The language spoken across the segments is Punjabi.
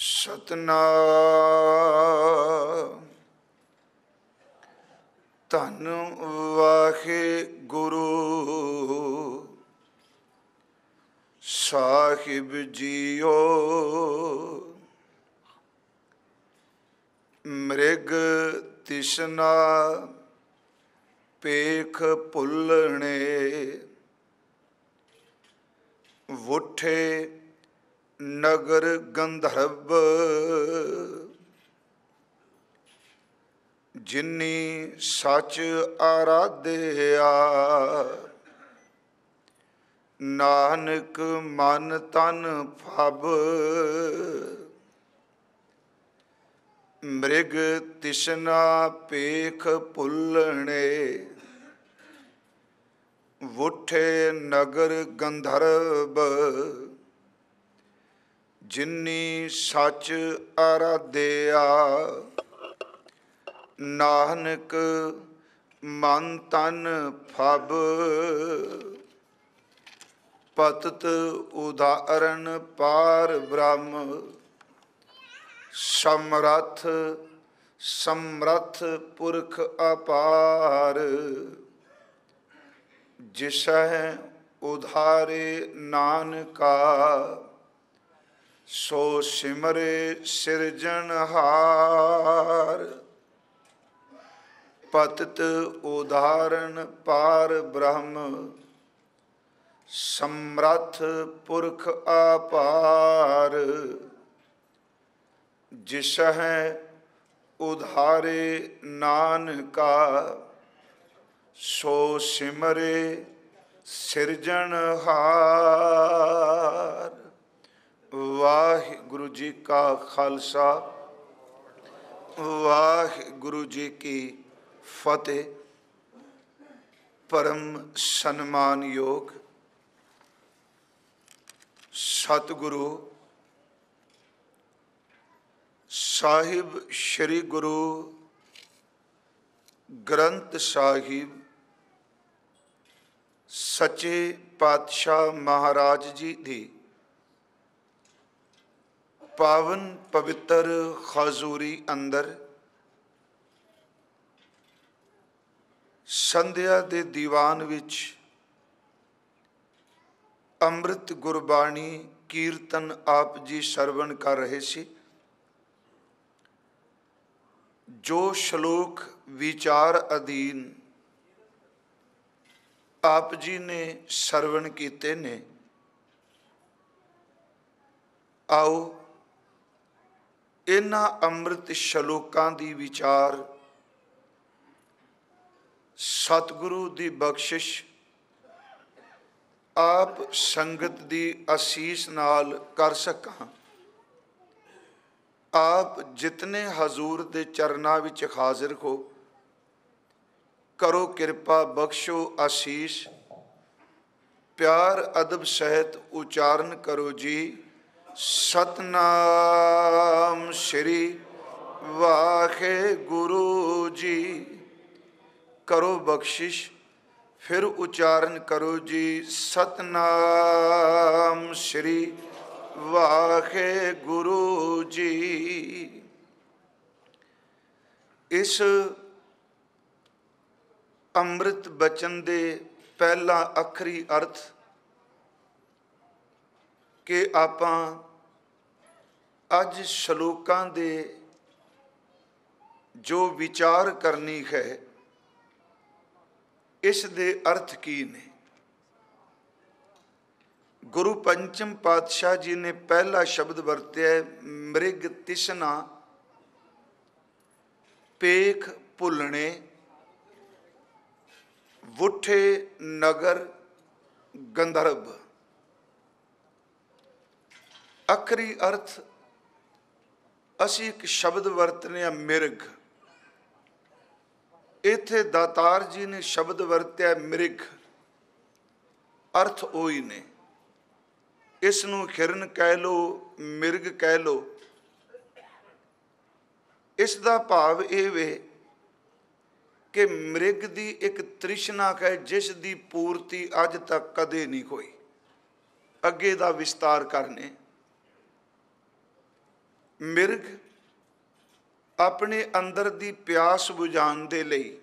ਸਤਨਾਮ ਧੰਨ ਵਾਖੇ ਗੁਰੂ ਸਾਹਿਬ ਜੀਓ ਮ੍ਰਿਗ ਤਿਸ਼ਨਾ ਪੇਖ ਪੁੱਲਣੇ ਵੁੱਠੇ ਨਗਰ ਗੰਧਰਵ ਜਿਨੀ ਸੱਚ ਆਰਾਧਿਆ ਨਾਨਕ ਮਨ ਤਨ ਫਬ ਮ੍ਰਿਗ ਤਿਸ਼ਨਾ ਪੇਖ ਪੁੱਲਣੇ ਵੁਠੇ ਨਗਰ ਗੰਧਰਵ ਜਿਨੀ ਸੱਚ ਅਰਾਧਿਆ ਨਾਨਕ ਮਨ ਤਨ ਫਬ ਪਤਤ ਉਦਾਹਰਣ ਪਾਰ ਬ੍ਰਹਮ ਸਮਰਥ ਸਮਰਥ ਪੁਰਖ ਅਪਾਰ ਜਿਸਹਿ ਉਧਾਰੇ ਨਾਨਕਾ ਸੋ ਸਿਮਰੇ ਸਿਰਜਣਹਾਰ ਪਤਿਤ ਉਧਾਰਨ ਪਾਰ ਬ੍ਰਹਮ ਸਮਰਥ ਪੁਰਖ ਆਪਾਰ ਜਿਸ ਹੈ ਉਧਾਰੇ ਨਾਨਕਾ ਸੋ ਸਿਮਰੇ ਸਿਰਜਣਹਾਰ ਵਾਹਿਗੁਰੂ ਜੀ ਕਾ ਖਾਲਸਾ ਵਾਹਿਗੁਰੂ ਜੀ ਕੀ ਫਤਿਹ ਪਰਮ ਸਨਮਾਨਯੋਗ ਸਤਿਗੁਰੂ ਸਾਹਿਬ ਸ੍ਰੀ ਗੁਰੂ ਗ੍ਰੰਥ ਸਾਹਿਬ ਸੱਚੇ ਪਾਤਸ਼ਾਹ ਮਹਾਰਾਜ ਜੀ ਦੀ ਪਾਵਨ ਪਵਿੱਤਰ ਖਜ਼ੂਰੀ ਅੰਦਰ ਸੰਧਿਆ ਦੇ ਦੀਵਾਨ ਵਿੱਚ ਅੰਮ੍ਰਿਤ ਗੁਰਬਾਣੀ ਕੀਰਤਨ ਆਪ ਜੀ ਸਰਵਣ ਕਰ ਰਹੇ ਸੀ ਜੋ ਸ਼ਲੋਕ ਵਿਚਾਰ ਅਧੀਨ ਆਪ ਜੀ ਨੇ ਸਰਵਣ ਕੀਤੇ ਨੇ ਆਓ ਇਹਨਾਂ ਅੰਮ੍ਰਿਤ ਸ਼ਲੋਕਾਂ ਦੀ ਵਿਚਾਰ ਸਤਿਗੁਰੂ ਦੀ ਬਖਸ਼ਿਸ਼ ਆਪ ਸੰਗਤ ਦੀ ਅਸੀਸ ਨਾਲ ਕਰ ਸਕਾਂ ਆਪ ਜਿਤਨੇ ਹਜ਼ੂਰ ਦੇ ਚਰਨਾਂ ਵਿੱਚ ਹਾਜ਼ਰ ਹੋ ਕਰੋ ਕਿਰਪਾ ਬਖਸ਼ੋ ਅਸੀਸ ਪਿਆਰ ਅਦਬ ਸਹਿਤ ਉਚਾਰਨ ਕਰੋ ਜੀ ਸਤਨਾਮ ਸ੍ਰੀ ਵਾਖੇ ਗੁਰੂ ਜੀ ਕਰੋ ਬਖਸ਼ਿਸ਼ ਫਿਰ ਉਚਾਰਨ ਕਰੋ ਜੀ ਸਤਨਾਮ ਸ੍ਰੀ ਵਾਖੇ ਗੁਰੂ ਜੀ ਇਸ ਅੰਮ੍ਰਿਤ ਬਚਨ ਦੇ ਪਹਿਲਾ ਅਖਰੀ ਅਰਥ ਕਿ ਆਪਾਂ ਅੱਜ ਸ਼ਲੋਕਾਂ ਦੇ ਜੋ ਵਿਚਾਰ ਕਰਨੀ ਹੈ ਇਸ ਦੇ ਅਰਥ ਕੀ ਨੇ ਗੁਰੂ ਪੰਚਮ ਪਾਤਸ਼ਾਹ ਜੀ ਨੇ ਪਹਿਲਾ ਸ਼ਬਦ ਵਰਤਿਆ ਮ੍ਰਿਗ ਤਿਸ਼ਨਾ ਪੇਖ ਭੁੱਲਣੇ ਵੁੱਠੇ ਨਗਰ ਗੰਧਰਬ ਅਖਰੀ ਅਰਥ ਅਸੀਂ ਇੱਕ ਸ਼ਬਦ ਵਰਤਨੇ ਆ ਮਿਰਗ ਇੱਥੇ ਦਾਤਾਰ ਜੀ ਨੇ ਸ਼ਬਦ ਵਰਤਿਆ ਮਿਰਗ ਅਰਥ ਉਹੀ ਨੇ ਇਸ ਨੂੰ ਖਿਰਨ ਕਹਿ ਲੋ ਮਿਰਗ ਕਹਿ ਲੋ ਇਸ ਦਾ ਭਾਵ ਇਹ ਵੇ ਕਿ ਮਿਰਗ ਦੀ ਇੱਕ ਤ੍ਰਿਸ਼ਨਾ ਹੈ ਜਿਸ ਦੀ ਪੂਰਤੀ ਅੱਜ ਤੱਕ ਕਦੇ ਨਹੀਂ ਹੋਈ ਅੱਗੇ ਦਾ ਵਿਸਤਾਰ ਕਰਨੇ ਮਿਰਗ ਆਪਣੇ ਅੰਦਰ ਦੀ ਪਿਆਸ ਬੁਝਾਉਣ ਦੇ ਲਈ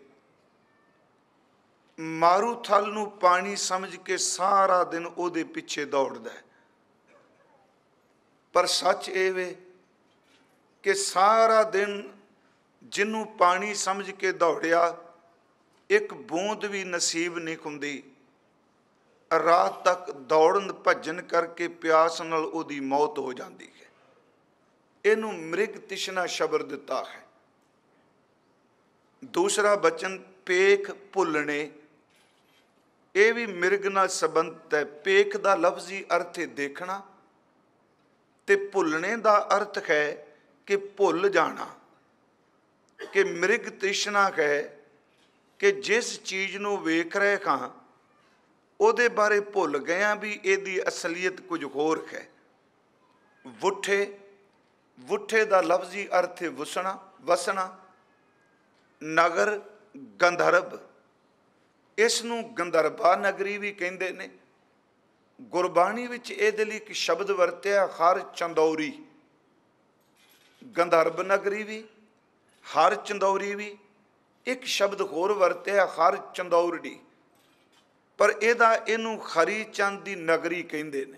ਮਾਰੂਥਲ ਨੂੰ ਪਾਣੀ ਸਮਝ ਕੇ ਸਾਰਾ ਦਿਨ ਉਹਦੇ ਪਿੱਛੇ ਦੌੜਦਾ ਹੈ ਪਰ ਸੱਚ ਇਹ ਵੇ ਕਿ ਸਾਰਾ ਦਿਨ ਜਿਹਨੂੰ ਪਾਣੀ ਸਮਝ ਕੇ ਦੌੜਿਆ ਇੱਕ ਬੂੰਦ ਵੀ ਨਸੀਬ ਨਹੀਂ ਹੁੰਦੀ ਰਾਤ ਤੱਕ ਦੌੜਨ ਭੱਜਣ ਕਰਕੇ ਪਿਆਸ ਨਾਲ ਉਹਦੀ ਮੌਤ ਹੋ ਜਾਂਦੀ ਇਹਨੂੰ ਮ੍ਰਿਗ ਤਿਸ਼ਨਾ ਸ਼ਬਦ ਦਿੱਤਾ ਹੈ ਦੂਸਰਾ ਬਚਨ ਪੇਖ ਭੁੱਲਣੇ ਇਹ ਵੀ ਮਿਰਗ ਨਾਲ ਸੰਬੰਧਤ ਹੈ ਪੇਖ ਦਾ ਲਫ਼ਜ਼ੀ ਅਰਥ ਹੈ ਦੇਖਣਾ ਤੇ ਭੁੱਲਣੇ ਦਾ ਅਰਥ ਹੈ ਕਿ ਭੁੱਲ ਜਾਣਾ ਕਿ ਮਿਰਗ ਤਿਸ਼ਨਾ ਹੈ ਕਿ ਜਿਸ ਚੀਜ਼ ਨੂੰ ਵੇਖ ਰਹੇ ਹਾਂ ਉਹਦੇ ਬਾਰੇ ਭੁੱਲ ਗਏ ਆ ਵੀ ਇਹਦੀ ਅਸਲੀਅਤ ਕੁਝ ਹੋਰ ਹੈ ਵੁੱਠੇ ਵੁੱਠੇ ਦਾ ਲਫ਼ਜ਼ੀ ਅਰਥ ਹੈ ਵਸਣਾ ਵਸਣਾ ਨਗਰ ਗੰਧਰਬ ਇਸ ਨੂੰ ਗੰਧਰਬਾ ਨਗਰੀ ਵੀ ਕਹਿੰਦੇ ਨੇ ਗੁਰਬਾਣੀ ਵਿੱਚ ਇਹਦੇ ਲਈ ਇੱਕ ਸ਼ਬਦ ਵਰਤਿਆ ਹਰ ਚੰਦੌਰੀ ਗੰਧਰਬ ਨਗਰੀ ਵੀ ਹਰ ਚੰਦੌਰੀ ਵੀ ਇੱਕ ਸ਼ਬਦ ਹੋਰ ਵਰਤਿਆ ਹਰ ਚੰਦੌਰੜੀ ਪਰ ਇਹਦਾ ਇਹਨੂੰ ਖਰੀ ਚੰਦ ਦੀ ਨਗਰੀ ਕਹਿੰਦੇ ਨੇ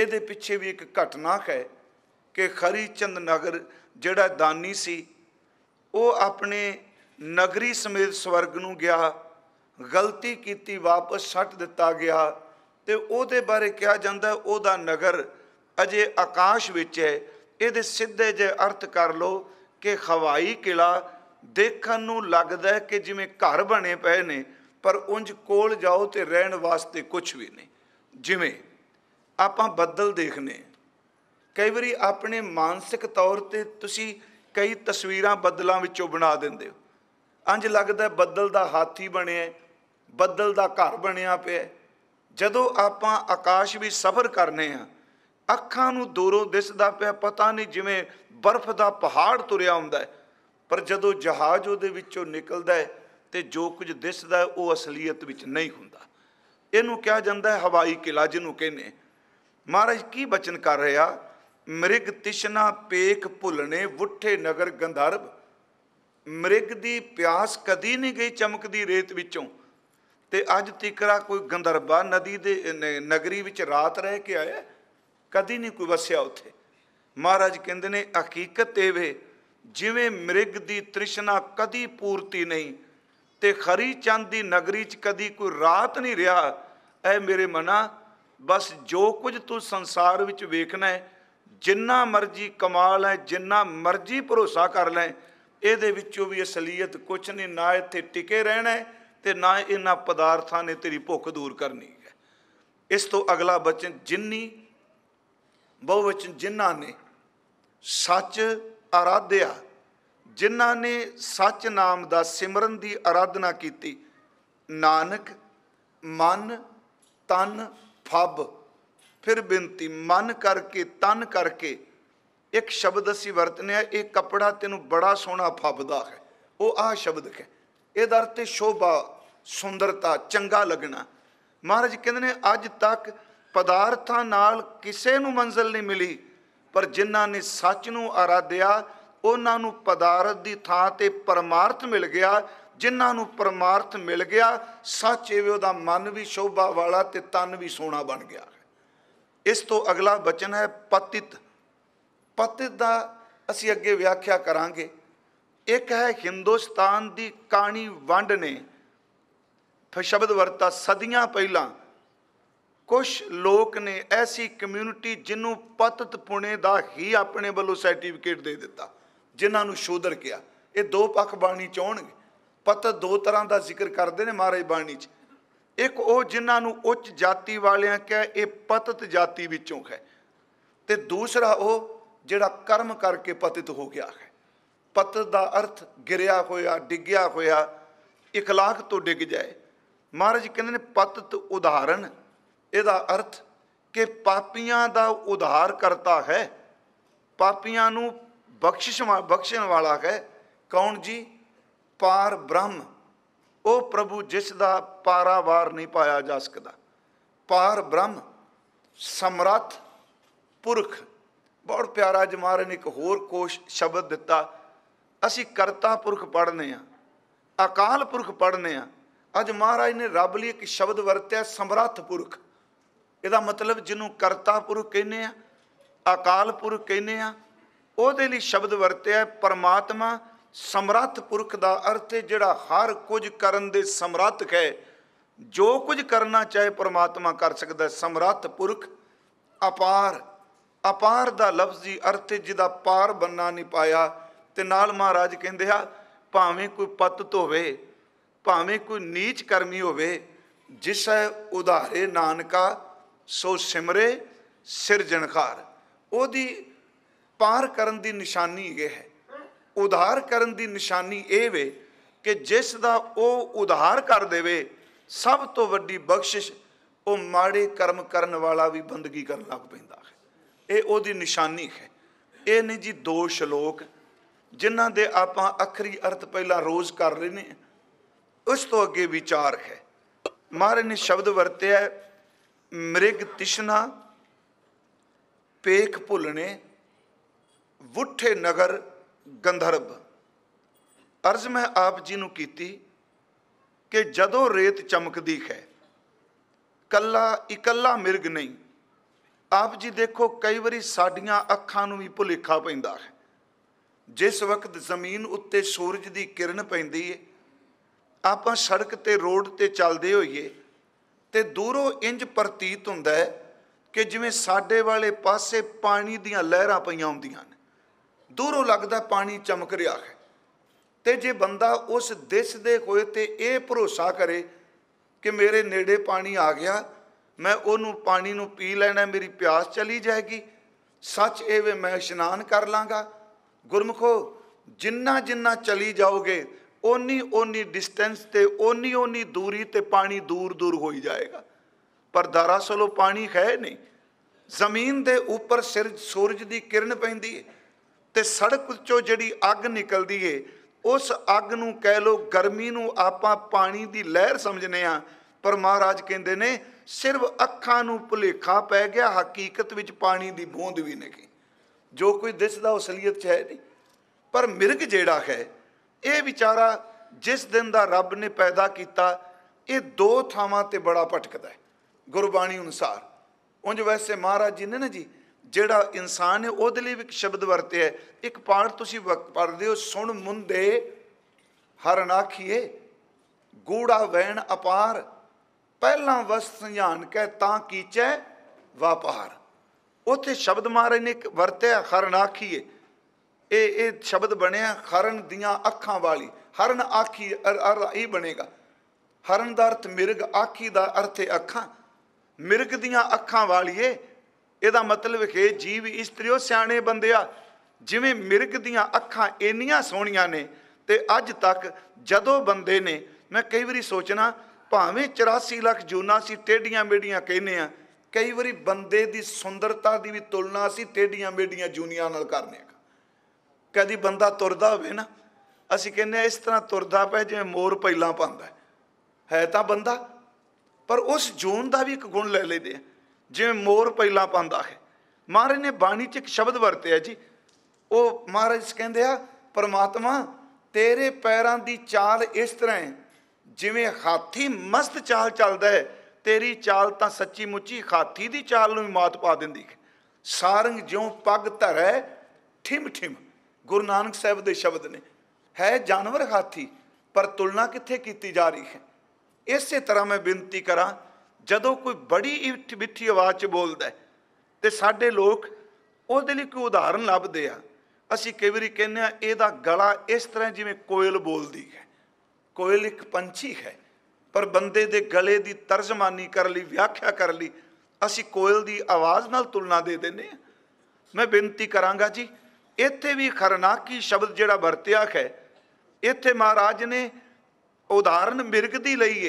ਇਹਦੇ ਪਿੱਛੇ ਵੀ ਇੱਕ ਘਟਨਾ ਹੈ ਕਿ ਖਰੀ ਚੰਦ ਨਗਰ ਜਿਹੜਾ ਦਾਨੀ ਸੀ ਉਹ ਆਪਣੇ ਨਗਰੀ ਸਮੇਤ ਸਵਰਗ ਨੂੰ ਗਿਆ ਗਲਤੀ ਕੀਤੀ ਵਾਪਸ ਛੱਡ ਦਿੱਤਾ ਗਿਆ ਤੇ ਉਹਦੇ ਬਾਰੇ ਕਿਹਾ ਜਾਂਦਾ ਉਹਦਾ ਨਗਰ ਅਜੇ ਆਕਾਸ਼ ਵਿੱਚ ਹੈ ਇਹਦੇ ਸਿੱਧੇ ਜੇ ਅਰਥ ਕਰ ਲਓ ਕਿ ਖਵਾਈ ਕਿਲਾ ਦੇਖਣ ਨੂੰ ਲੱਗਦਾ ਹੈ ਕਿ ਜਿਵੇਂ ਘਰ ਬਣੇ ਪਏ ਨੇ ਪਰ ਉੰਜ ਕੋਲ ਜਾਓ ਤੇ ਰਹਿਣ ਵਾਸਤੇ ਕੁਝ ਵੀ ਨਹੀਂ ਜਿਵੇਂ ਆਪਾਂ ਬੱਦਲ ਦੇਖਨੇ ਕਈ ਵਾਰੀ ਆਪਣੇ ਮਾਨਸਿਕ ਤੌਰ ਤੇ ਤੁਸੀਂ ਕਈ ਤਸਵੀਰਾਂ ਬੱਦਲਾਂ ਵਿੱਚੋਂ ਬਣਾ ਦਿੰਦੇ ਹੋ ਅੰਜ ਲੱਗਦਾ ਬੱਦਲ ਦਾ ਹਾਥੀ ਬਣਿਆ ਬੱਦਲ ਦਾ ਘਰ ਬਣਿਆ ਪਿਆ ਜਦੋਂ ਆਪਾਂ ਆਕਾਸ਼ ਵੀ ਸਫ਼ਰ ਕਰਨੇ ਆ ਅੱਖਾਂ ਨੂੰ ਦੂਰੋਂ ਦਿਸਦਾ ਪਿਆ ਪਤਾ ਨਹੀਂ ਜਿਵੇਂ ਬਰਫ਼ ਦਾ ਪਹਾੜ ਤੁਰਿਆ ਹੁੰਦਾ ਪਰ ਜਦੋਂ ਜਹਾਜ਼ ਉਹਦੇ ਵਿੱਚੋਂ ਨਿਕਲਦਾ ਹੈ ਤੇ ਜੋ ਕੁਝ ਦਿਸਦਾ ਉਹ ਅਸਲੀਅਤ ਵਿੱਚ ਨਹੀਂ ਹੁੰਦਾ ਇਹਨੂੰ ਕਿਹਾ ਜਾਂਦਾ ਹੈ ਹਵਾਈ ਕਿਲਾ ਜਿਹਨੂੰ ਕਹਿੰਦੇ ਮਹਾਰਾਜ ਕੀ ਬਚਨ ਕਰ ਰਿਹਾ ਮ੍ਰਿਗ ਤਿਸ਼ਨਾ ਪੇਖ ਭੁੱਲਣੇ ਵੁੱਠੇ ਨਗਰ ਗੰਧਰਵ ਮ੍ਰਿਗ ਦੀ ਪਿਆਸ ਕਦੀ ਨਹੀਂ ਗਈ ਚਮਕਦੀ ਰੇਤ ਵਿੱਚੋਂ ਤੇ ਅੱਜ ਤਿਕਰਾ ਕੋਈ ਗੰਧਰਬਾ ਨਦੀ ਦੇ ਨਗਰੀ ਵਿੱਚ ਰਾਤ ਰਹਿ ਕੇ ਆਇਆ ਕਦੀ ਨਹੀਂ ਕੋਈ ਵਸਿਆ ਉੱਥੇ ਮਹਾਰਾਜ ਕਹਿੰਦੇ ਨੇ ਹਕੀਕਤ ਇਹ ਵੇ ਜਿਵੇਂ ਮ੍ਰਿਗ ਦੀ ਤ੍ਰਿਸ਼ਨਾ ਕਦੀ ਪੂਰਤੀ ਨਹੀਂ ਤੇ ਖਰੀ ਚੰਦ ਦੀ ਨਗਰੀ 'ਚ ਕਦੀ ਕੋਈ ਰਾਤ ਨਹੀਂ ਰਿਹਾ ਐ ਮੇਰੇ ਮਨਾ ਬਸ ਜੋ ਕੁਝ ਤੂੰ ਸੰਸਾਰ ਵਿੱਚ ਵੇਖਣਾ ਹੈ ਜਿੰਨਾ ਮਰਜ਼ੀ ਕਮਾਲ ਹੈ ਜਿੰਨਾ ਮਰਜ਼ੀ ਭਰੋਸਾ ਕਰ ਲੈ ਇਹਦੇ ਵਿੱਚੋਂ ਵੀ ਅਸਲੀਅਤ ਕੁਛ ਨਹੀਂ ਨਾ ਇੱਥੇ ਟਿਕੇ ਰਹਿਣਾ ਤੇ ਨਾ ਇਹਨਾਂ ਪਦਾਰਥਾਂ ਨੇ ਤੇਰੀ ਭੁੱਖ ਦੂਰ ਕਰਨੀ ਹੈ ਇਸ ਤੋਂ ਅਗਲਾ ਬਚਨ ਜਿੰਨੀ ਬਹੁਵਚਨ ਜਿਨ੍ਹਾਂ ਨੇ ਸੱਚ ਆਰਾਧਿਆ ਜਿਨ੍ਹਾਂ ਨੇ ਸੱਚ ਨਾਮ ਦਾ ਸਿਮਰਨ ਦੀ ਆਰਾਧਨਾ ਕੀਤੀ ਨਾਨਕ ਮਨ ਤਨ ਫਬ ਫਿਰ ਬੇਨਤੀ ਮਨ ਕਰਕੇ ਤਨ ਕਰਕੇ ਇੱਕ ਸ਼ਬਦ ਅਸੀਂ ਵਰਤਨੇ ਆ ਇਹ ਕਪੜਾ ਤੈਨੂੰ ਬੜਾ ਸੋਹਣਾ ਫੱਬਦਾ ਹੈ ਉਹ ਆਹ ਸ਼ਬਦ ਹੈ ਇਹਦਾ ਅਰਥ ਤੇ ਸ਼ੋਭਾ ਸੁੰਦਰਤਾ ਚੰਗਾ ਲੱਗਣਾ ਮਹਾਰਾਜ ਕਹਿੰਦੇ ਨੇ ਅੱਜ ਤੱਕ ਪਦਾਰਥਾਂ ਨਾਲ ਕਿਸੇ ਨੂੰ ਮੰਜ਼ਲ ਨਹੀਂ ਮਿਲੀ ਪਰ ਜਿਨ੍ਹਾਂ ਨੇ ਸੱਚ ਨੂੰ ਆਰਾਧਿਆ ਉਹਨਾਂ ਨੂੰ ਪਦਾਰਥ ਦੀ ਥਾਂ ਤੇ ਪਰਮਾਰਥ ਮਿਲ ਗਿਆ ਜਿਨ੍ਹਾਂ ਨੂੰ ਪਰਮਾਰਥ ਮਿਲ ਗਿਆ ਸੱਚ ਇਹ ਉਹਦਾ ਮਨ ਵੀ ਸ਼ੋਭਾ ਵਾਲਾ ਤੇ ਤਨ ਵੀ ਸੋਹਣਾ ਬਣ ਗਿਆ ਇਸ ਤੋਂ ਅਗਲਾ ਬਚਨ ਹੈ ਪਤਿਤ ਪਤਿਤ ਦਾ ਅਸੀਂ ਅੱਗੇ ਵਿਆਖਿਆ ਕਰਾਂਗੇ ਇੱਕ ਹੈ ਹਿੰਦੁਸਤਾਨ ਦੀ ਕਾਣੀ ਵੰਡ ਨੇ ਫਿਰ ਸ਼ਬਦ ਵਰਤਾ ਸਦੀਆਂ ਪਹਿਲਾਂ ਕੁਝ ਲੋਕ ਨੇ ਐਸੀ ਕਮਿਊਨਿਟੀ ਜਿਹਨੂੰ ਪਤਿਤ ਪੁਣੇ ਦਾ ਹੀ ਆਪਣੇ ਵੱਲੋਂ ਸਰਟੀਫਿਕੇਟ ਦੇ ਦਿੱਤਾ ਜਿਨ੍ਹਾਂ ਨੂੰ ਸ਼ੋਧਰ ਕਿਹਾ ਇਹ ਦੋ ਪੱਖ ਬਾਣੀ ਚਾਹਣਗੇ ਪਤ ਦੋ ਤਰ੍ਹਾਂ ਦਾ ਜ਼ਿਕਰ ਕਰਦੇ ਨੇ ਮਹਾਰਾਜ ਬਾਣੀ 'ਚ ਇੱਕ ਉਹ ਜਿਨ੍ਹਾਂ ਨੂੰ ਉੱਚ ਜਾਤੀ ਵਾਲਿਆਂ ਕਹੇ ਇਹ ਪਤਿਤ ਜਾਤੀ ਵਿੱਚੋਂ ਹੈ ਤੇ ਦੂਸਰਾ ਉਹ ਜਿਹੜਾ ਕਰਮ ਕਰਕੇ ਪਤਿਤ ਹੋ ਗਿਆ ਹੈ ਪਤਿਤ ਦਾ ਅਰਥ ਗਿਰਿਆ ਹੋਇਆ ਡਿੱਗਿਆ ਹੋਇਆ ਇਖਲਾਕ ਤੋਂ ਡਿੱਗ ਜਾਏ ਮਹਾਰਾਜ ਕਹਿੰਦੇ ਨੇ ਪਤਿਤ ਉਦਾਹਰਣ ਇਹਦਾ ਅਰਥ ਕਿ ਪਾਪੀਆਂ ਦਾ ਉਧਾਰ ਕਰਤਾ ਹੈ ਪਾਪੀਆਂ ਨੂੰ ਬਖਸ਼ਿਸ਼ ਬਖਸ਼ਣ ਵਾਲਾ ਹੈ ਕੌਣ ਜੀ ਪਾਰ ਬ੍ਰਹਮ ਉਹ ਪ੍ਰਭੂ ਜਿਸ ਦਾ ਪਾਰਾਵਾਰ ਨਹੀਂ ਪਾਇਆ ਜਾ ਸਕਦਾ ਪਾਰ ਬ੍ਰਹਮ ਸਮਰੱਥ ਪੁਰਖ ਬਹੁਤ ਪਿਆਰਾ ਜਮਾਰੇ ਨੇ ਇੱਕ ਹੋਰ ਕੋਸ਼ ਸ਼ਬਦ ਦਿੱਤਾ ਅਸੀਂ ਕਰਤਾ ਪੁਰਖ ਪੜਨੇ ਆ ਅਕਾਲ ਪੁਰਖ ਪੜਨੇ ਆ ਅੱਜ ਮਹਾਰਾਜ ਨੇ ਰੱਬ ਲਈ ਇੱਕ ਸ਼ਬਦ ਵਰਤਿਆ ਸਮਰੱਥ ਪੁਰਖ ਇਹਦਾ ਮਤਲਬ ਜਿਹਨੂੰ ਕਰਤਾ ਪੁਰਖ ਕਹਿੰਦੇ ਆ ਅਕਾਲ ਪੁਰਖ ਕਹਿੰਦੇ ਆ ਉਹਦੇ ਲਈ ਸ਼ਬਦ ਵਰਤਿਆ ਪਰਮਾਤਮਾ ਸਮਰੱਥ ਪੁਰਖ ਦਾ ਅਰਥ ਹੈ ਜਿਹੜਾ ਹਰ ਕੁਝ ਕਰਨ ਦੇ ਸਮਰੱਥ ਹੈ ਜੋ ਕੁਝ ਕਰਨਾ ਚਾਹੇ ਪ੍ਰਮਾਤਮਾ ਕਰ ਸਕਦਾ ਹੈ ਸਮਰੱਥ ਪੁਰਖ ਅਪਾਰ ਅਪਾਰ ਦਾ ਲਫ਼ਜ਼ੀ ਅਰਥ ਜਿਹਦਾ ਪਾਰ ਬੰਨਾ ਨਹੀਂ ਪਾਇਆ ਤੇ ਨਾਲ ਮਹਾਰਾਜ ਕਹਿੰਦੇ ਆ ਭਾਵੇਂ ਕੋਈ ਪਤ ਧੋਵੇ ਭਾਵੇਂ ਕੋਈ ਨੀਚ ਕਰਮੀ ਹੋਵੇ ਜਿਸ ਹੈ ਉਧਾਰੇ ਨਾਨਕਾ ਸੋ ਸਿਮਰੇ ਸਿਰਜਣਖਾਰ ਉਹਦੀ ਪਾਰ ਕਰਨ ਦੀ ਨਿਸ਼ਾਨੀ ਇਹ ਹੈ ਉਧਾਰ ਕਰਨ ਦੀ ਨਿਸ਼ਾਨੀ ਇਹ ਵੇ ਕਿ ਜਿਸ ਦਾ ਉਹ ਉਧਾਰ ਕਰ ਦੇਵੇ ਸਭ ਤੋਂ ਵੱਡੀ ਬਖਸ਼ਿਸ਼ ਉਹ ਮਾੜੇ ਕਰਮ ਕਰਨ ਵਾਲਾ ਵੀ ਬੰਦਗੀ ਕਰਨ ਲੱਗ ਪੈਂਦਾ ਹੈ ਇਹ ਉਹਦੀ ਨਿਸ਼ਾਨੀ ਹੈ ਇਹ ਨੇ ਜੀ ਦੋ ਸ਼ਲੋਕ ਜਿਨ੍ਹਾਂ ਦੇ ਆਪਾਂ ਅਖਰੀ ਅਰਥ ਪਹਿਲਾਂ ਰੋਜ਼ ਕਰ ਰਹੇ ਨੇ ਉਸ ਤੋਂ ਅੱਗੇ ਵਿਚਾਰ ਹੈ ਮਹਾਰਾਜ ਨੇ ਸ਼ਬਦ ਵਰਤਿਆ ਮ੍ਰਿਗ ਤਿਸ਼ਨਾ ਪੇਖ ਭੁੱਲਣੇ ਵੁੱਠੇ ਨਗਰ ਗੰਧਰਵ ਅਰਜ਼ ਮੈਂ ਆਪ ਜੀ ਨੂੰ ਕੀਤੀ ਕਿ ਜਦੋਂ ਰੇਤ ਚਮਕਦੀ ਹੈ ਕੱਲਾ ਇਕੱਲਾ ਮਿਰਗ ਨਹੀਂ ਆਪ ਜੀ ਦੇਖੋ ਕਈ ਵਾਰੀ ਸਾਡੀਆਂ ਅੱਖਾਂ ਨੂੰ ਵੀ ਭੁਲੇਖਾ ਪੈਂਦਾ ਹੈ ਜਿਸ ਵਕਤ ਜ਼ਮੀਨ ਉੱਤੇ ਸੂਰਜ ਦੀ ਕਿਰਨ ਪੈਂਦੀ ਹੈ ਆਪਾਂ ਸੜਕ ਤੇ ਰੋਡ ਤੇ ਚੱਲਦੇ ਹੋਈਏ ਤੇ ਦੂਰੋਂ ਇੰਜ ਪ੍ਰਤੀਤ ਹੁੰਦਾ ਹੈ ਕਿ ਜਿਵੇਂ ਸਾਡੇ ਵਾਲੇ ਪਾਸੇ ਪਾਣੀ ਦੀਆਂ ਲਹਿਰਾਂ ਪਈਆਂ ਹੁੰਦੀਆਂ ਨੇ ਦੂਰੋਂ ਲੱਗਦਾ ਪਾਣੀ ਚਮਕ ਰਿਹਾ ਹੈ ਤੇ ਜੇ ਬੰਦਾ ਉਸ ਦਿਸ ਦੇ ਹੋਏ ਤੇ ਇਹ ਭਰੋਸਾ ਕਰੇ ਕਿ ਮੇਰੇ ਨੇੜੇ ਪਾਣੀ ਆ ਗਿਆ ਮੈਂ ਉਹਨੂੰ ਪਾਣੀ ਨੂੰ ਪੀ ਲੈਣਾ ਮੇਰੀ ਪਿਆਸ ਚਲੀ ਜਾਏਗੀ ਸੱਚ ਇਹ ਵੇ ਮੈਂ ਇਸ਼ਨਾਨ ਕਰ ਲਾਂਗਾ ਗੁਰਮਖੋ ਜਿੰਨਾ ਜਿੰਨਾ ਚਲੀ ਜਾਓਗੇ ਓਨੀ ਓਨੀ ਡਿਸਟੈਂਸ ਤੇ ਓਨੀ ਓਨੀ ਦੂਰੀ ਤੇ ਪਾਣੀ ਦੂਰ ਦੂਰ ਹੋਈ ਜਾਏਗਾ ਪਰ ਦਰਅਸਲ ਉਹ ਪਾਣੀ ਹੈ ਨਹੀਂ ਜ਼ਮੀਨ ਦੇ ਉੱਪਰ ਸਿਰ ਸੂਰਜ ਦੀ ਕਿਰਨ ਪੈਂਦੀ ਹੈ ਤੇ ਸੜਕ ਵਿੱਚੋਂ ਜਿਹੜੀ ਅੱਗ ਨਿਕਲਦੀ ਏ ਉਸ ਅੱਗ ਨੂੰ ਕਹਿ ਲੋ ਗਰਮੀ ਨੂੰ ਆਪਾਂ ਪਾਣੀ ਦੀ ਲਹਿਰ ਸਮਝਨੇ ਆ ਪਰ ਮਹਾਰਾਜ ਕਹਿੰਦੇ ਨੇ ਸਿਰਫ ਅੱਖਾਂ ਨੂੰ ਭੁਲੇਖਾ ਪੈ ਗਿਆ ਹਕੀਕਤ ਵਿੱਚ ਪਾਣੀ ਦੀ ਬੂੰਦ ਵੀ ਨਹੀਂ ਜੋ ਕੋਈ ਦਿਸਦਾ ਅਸਲੀਅਤ ਚ ਹੈ ਨਹੀਂ ਪਰ ਮਿਰਗ ਜਿਹੜਾ ਹੈ ਇਹ ਵਿਚਾਰਾ ਜਿਸ ਦਿਨ ਦਾ ਰੱਬ ਨੇ ਪੈਦਾ ਕੀਤਾ ਇਹ ਦੋ ਥਾਵਾਂ ਤੇ ਬੜਾ ਭਟਕਦਾ ਹੈ ਗੁਰਬਾਣੀ ਅਨੁਸਾਰ ਉੰਜ ਵੈਸੇ ਮਹਾਰਾਜ ਜੀ ਨੇ ਨਾ ਜੀ ਜਿਹੜਾ ਇਨਸਾਨ ਹੈ ਉਹਦੇ ਲਈ ਵੀ ਇੱਕ ਸ਼ਬਦ ਵਰਤਿਆ ਇੱਕ ਪਾਠ ਤੁਸੀਂ ਪੜ੍ਹਦੇ ਹੋ ਸੁਣ ਮੁੰਦੇ ਹਰ ਨਾਖੀਏ ਗੂੜਾ ਵੈਣ ਅਪਾਰ ਪਹਿਲਾਂ ਵਸ ਸੰਝਾਨ ਕੈ ਤਾਂ ਕੀਚੈ ਵਪਾਰ ਉਥੇ ਸ਼ਬਦ ਮਹਾਰਾਜ ਨੇ ਵਰਤਿਆ ਹਰਨ ਆਖੀਏ ਇਹ ਇਹ ਸ਼ਬਦ ਬਣਿਆ ਹਰਨ ਦੀਆਂ ਅੱਖਾਂ ਵਾਲੀ ਹਰਨ ਆਖੀ ਇਹ ਬਣੇਗਾ ਹਰਨ ਦਾ ਅਰਥ ਮਿਰਗ ਆਖੀ ਦਾ ਅਰਥ ਹੈ ਅੱਖਾਂ ਮਿਰਗ ਦੀਆਂ ਅੱਖਾਂ ਵਾਲੀਏ ਇਹਦਾ ਮਤਲਬ ਇਹ ਜੀਵ ਇਸਤਰੀਓ ਸਿਆਣੇ ਬੰਦਿਆ ਜਿਵੇਂ ਮਿਰਗ ਦੀਆਂ ਅੱਖਾਂ ਇੰਨੀਆਂ ਸੋਹਣੀਆਂ ਨੇ ਤੇ ਅੱਜ ਤੱਕ ਜਦੋਂ ਬੰਦੇ ਨੇ ਮੈਂ ਕਈ ਵਾਰੀ ਸੋਚਣਾ ਭਾਵੇਂ 84 ਲੱਖ ਜੂਨਾ ਸੀ ਟੇਡੀਆਂ ਮੇਡੀਆਂ ਕਹਿੰਦੇ ਆ ਕਈ ਵਾਰੀ ਬੰਦੇ ਦੀ ਸੁੰਦਰਤਾ ਦੀ ਵੀ ਤੁਲਨਾ ਅਸੀਂ ਟੇਡੀਆਂ ਮੇਡੀਆਂ ਜੂਨੀਆਂ ਨਾਲ ਕਰਨੇ ਆ ਕਦੀ ਬੰਦਾ ਤੁਰਦਾ ਹੋਵੇ ਨਾ ਅਸੀਂ ਕਹਿੰਦੇ ਇਸ ਤਰ੍ਹਾਂ ਤੁਰਦਾ ਪਿਆ ਜਿਵੇਂ ਮੋਰ ਪਹਿਲਾਂ ਪਾਉਂਦਾ ਹੈ ਤਾਂ ਬੰਦਾ ਪਰ ਉਸ ਜੂਨ ਦਾ ਵੀ ਇੱਕ ਗੁਣ ਲੈ ਲੈਦੇ ਆ ਜਿਵੇਂ ਮੋਰ ਪੈਲਾ ਪਾਉਂਦਾ ਹੈ ਮਹਾਰਾਜ ਨੇ ਬਾਣੀ 'ਚ ਇੱਕ ਸ਼ਬਦ ਵਰਤਿਆ ਜੀ ਉਹ ਮਹਾਰਾਜ ਕਹਿੰਦੇ ਆ ਪਰਮਾਤਮਾ ਤੇਰੇ ਪੈਰਾਂ ਦੀ ਚਾਲ ਇਸ ਤਰ੍ਹਾਂ ਜਿਵੇਂ ਹਾਥੀ ਮਸਤ ਚਾਲ ਚੱਲਦਾ ਹੈ ਤੇਰੀ ਚਾਲ ਤਾਂ ਸੱਚੀ ਮੁੱਚੀ ਹਾਥੀ ਦੀ ਚਾਲ ਨੂੰ ਵੀ ਮਾਤ ਪਾ ਦਿੰਦੀ ਹੈ ਸਾਰੰਗ ਜਿਉ ਪੱਗ ਧਰੈ ਠਿਮ ਠਿਮ ਗੁਰੂ ਨਾਨਕ ਸਾਹਿਬ ਦੇ ਸ਼ਬਦ ਨੇ ਹੈ ਜਾਨਵਰ ਹਾਥੀ ਪਰ ਤੁਲਨਾ ਕਿੱਥੇ ਕੀਤੀ ਜਾ ਰਹੀ ਹੈ ਇਸੇ ਤਰ੍ਹਾਂ ਮੈਂ ਬੇਨਤੀ ਕਰਾਂ ਜਦੋਂ ਕੋਈ ਬੜੀ ਮਿੱਠੀ ਆਵਾਜ਼ 'ਚ ਬੋਲਦਾ ਤੇ ਸਾਡੇ ਲੋਕ ਉਹਦੇ ਲਈ ਕੋਈ ਉਦਾਹਰਨ ਲੱਭਦੇ ਆ ਅਸੀਂ ਕਈ ਵਾਰੀ ਕਹਿੰਦੇ ਆ ਇਹਦਾ ਗਲਾ ਇਸ ਤਰ੍ਹਾਂ ਜਿਵੇਂ ਕੋਇਲ ਬੋਲਦੀ ਹੈ ਕੋਇਲ ਇੱਕ ਪੰਛੀ ਹੈ ਪਰ ਬੰਦੇ ਦੇ ਗਲੇ ਦੀ ਤਰਜਮਾਨੀ ਕਰ ਲਈ ਵਿਆਖਿਆ ਕਰ ਲਈ ਅਸੀਂ ਕੋਇਲ ਦੀ ਆਵਾਜ਼ ਨਾਲ ਤੁਲਨਾ ਦੇ ਦਿੰਨੇ ਆ ਮੈਂ ਬੇਨਤੀ ਕਰਾਂਗਾ ਜੀ ਇੱਥੇ ਵੀ ਖਰਨਾਕੀ ਸ਼ਬਦ ਜਿਹੜਾ ਵਰਤਿਆ ਹੈ ਇੱਥੇ ਮਹਾਰਾਜ ਨੇ ਉਦਾਹਰਨ ਮਿਰਗ ਦੀ ਲਈ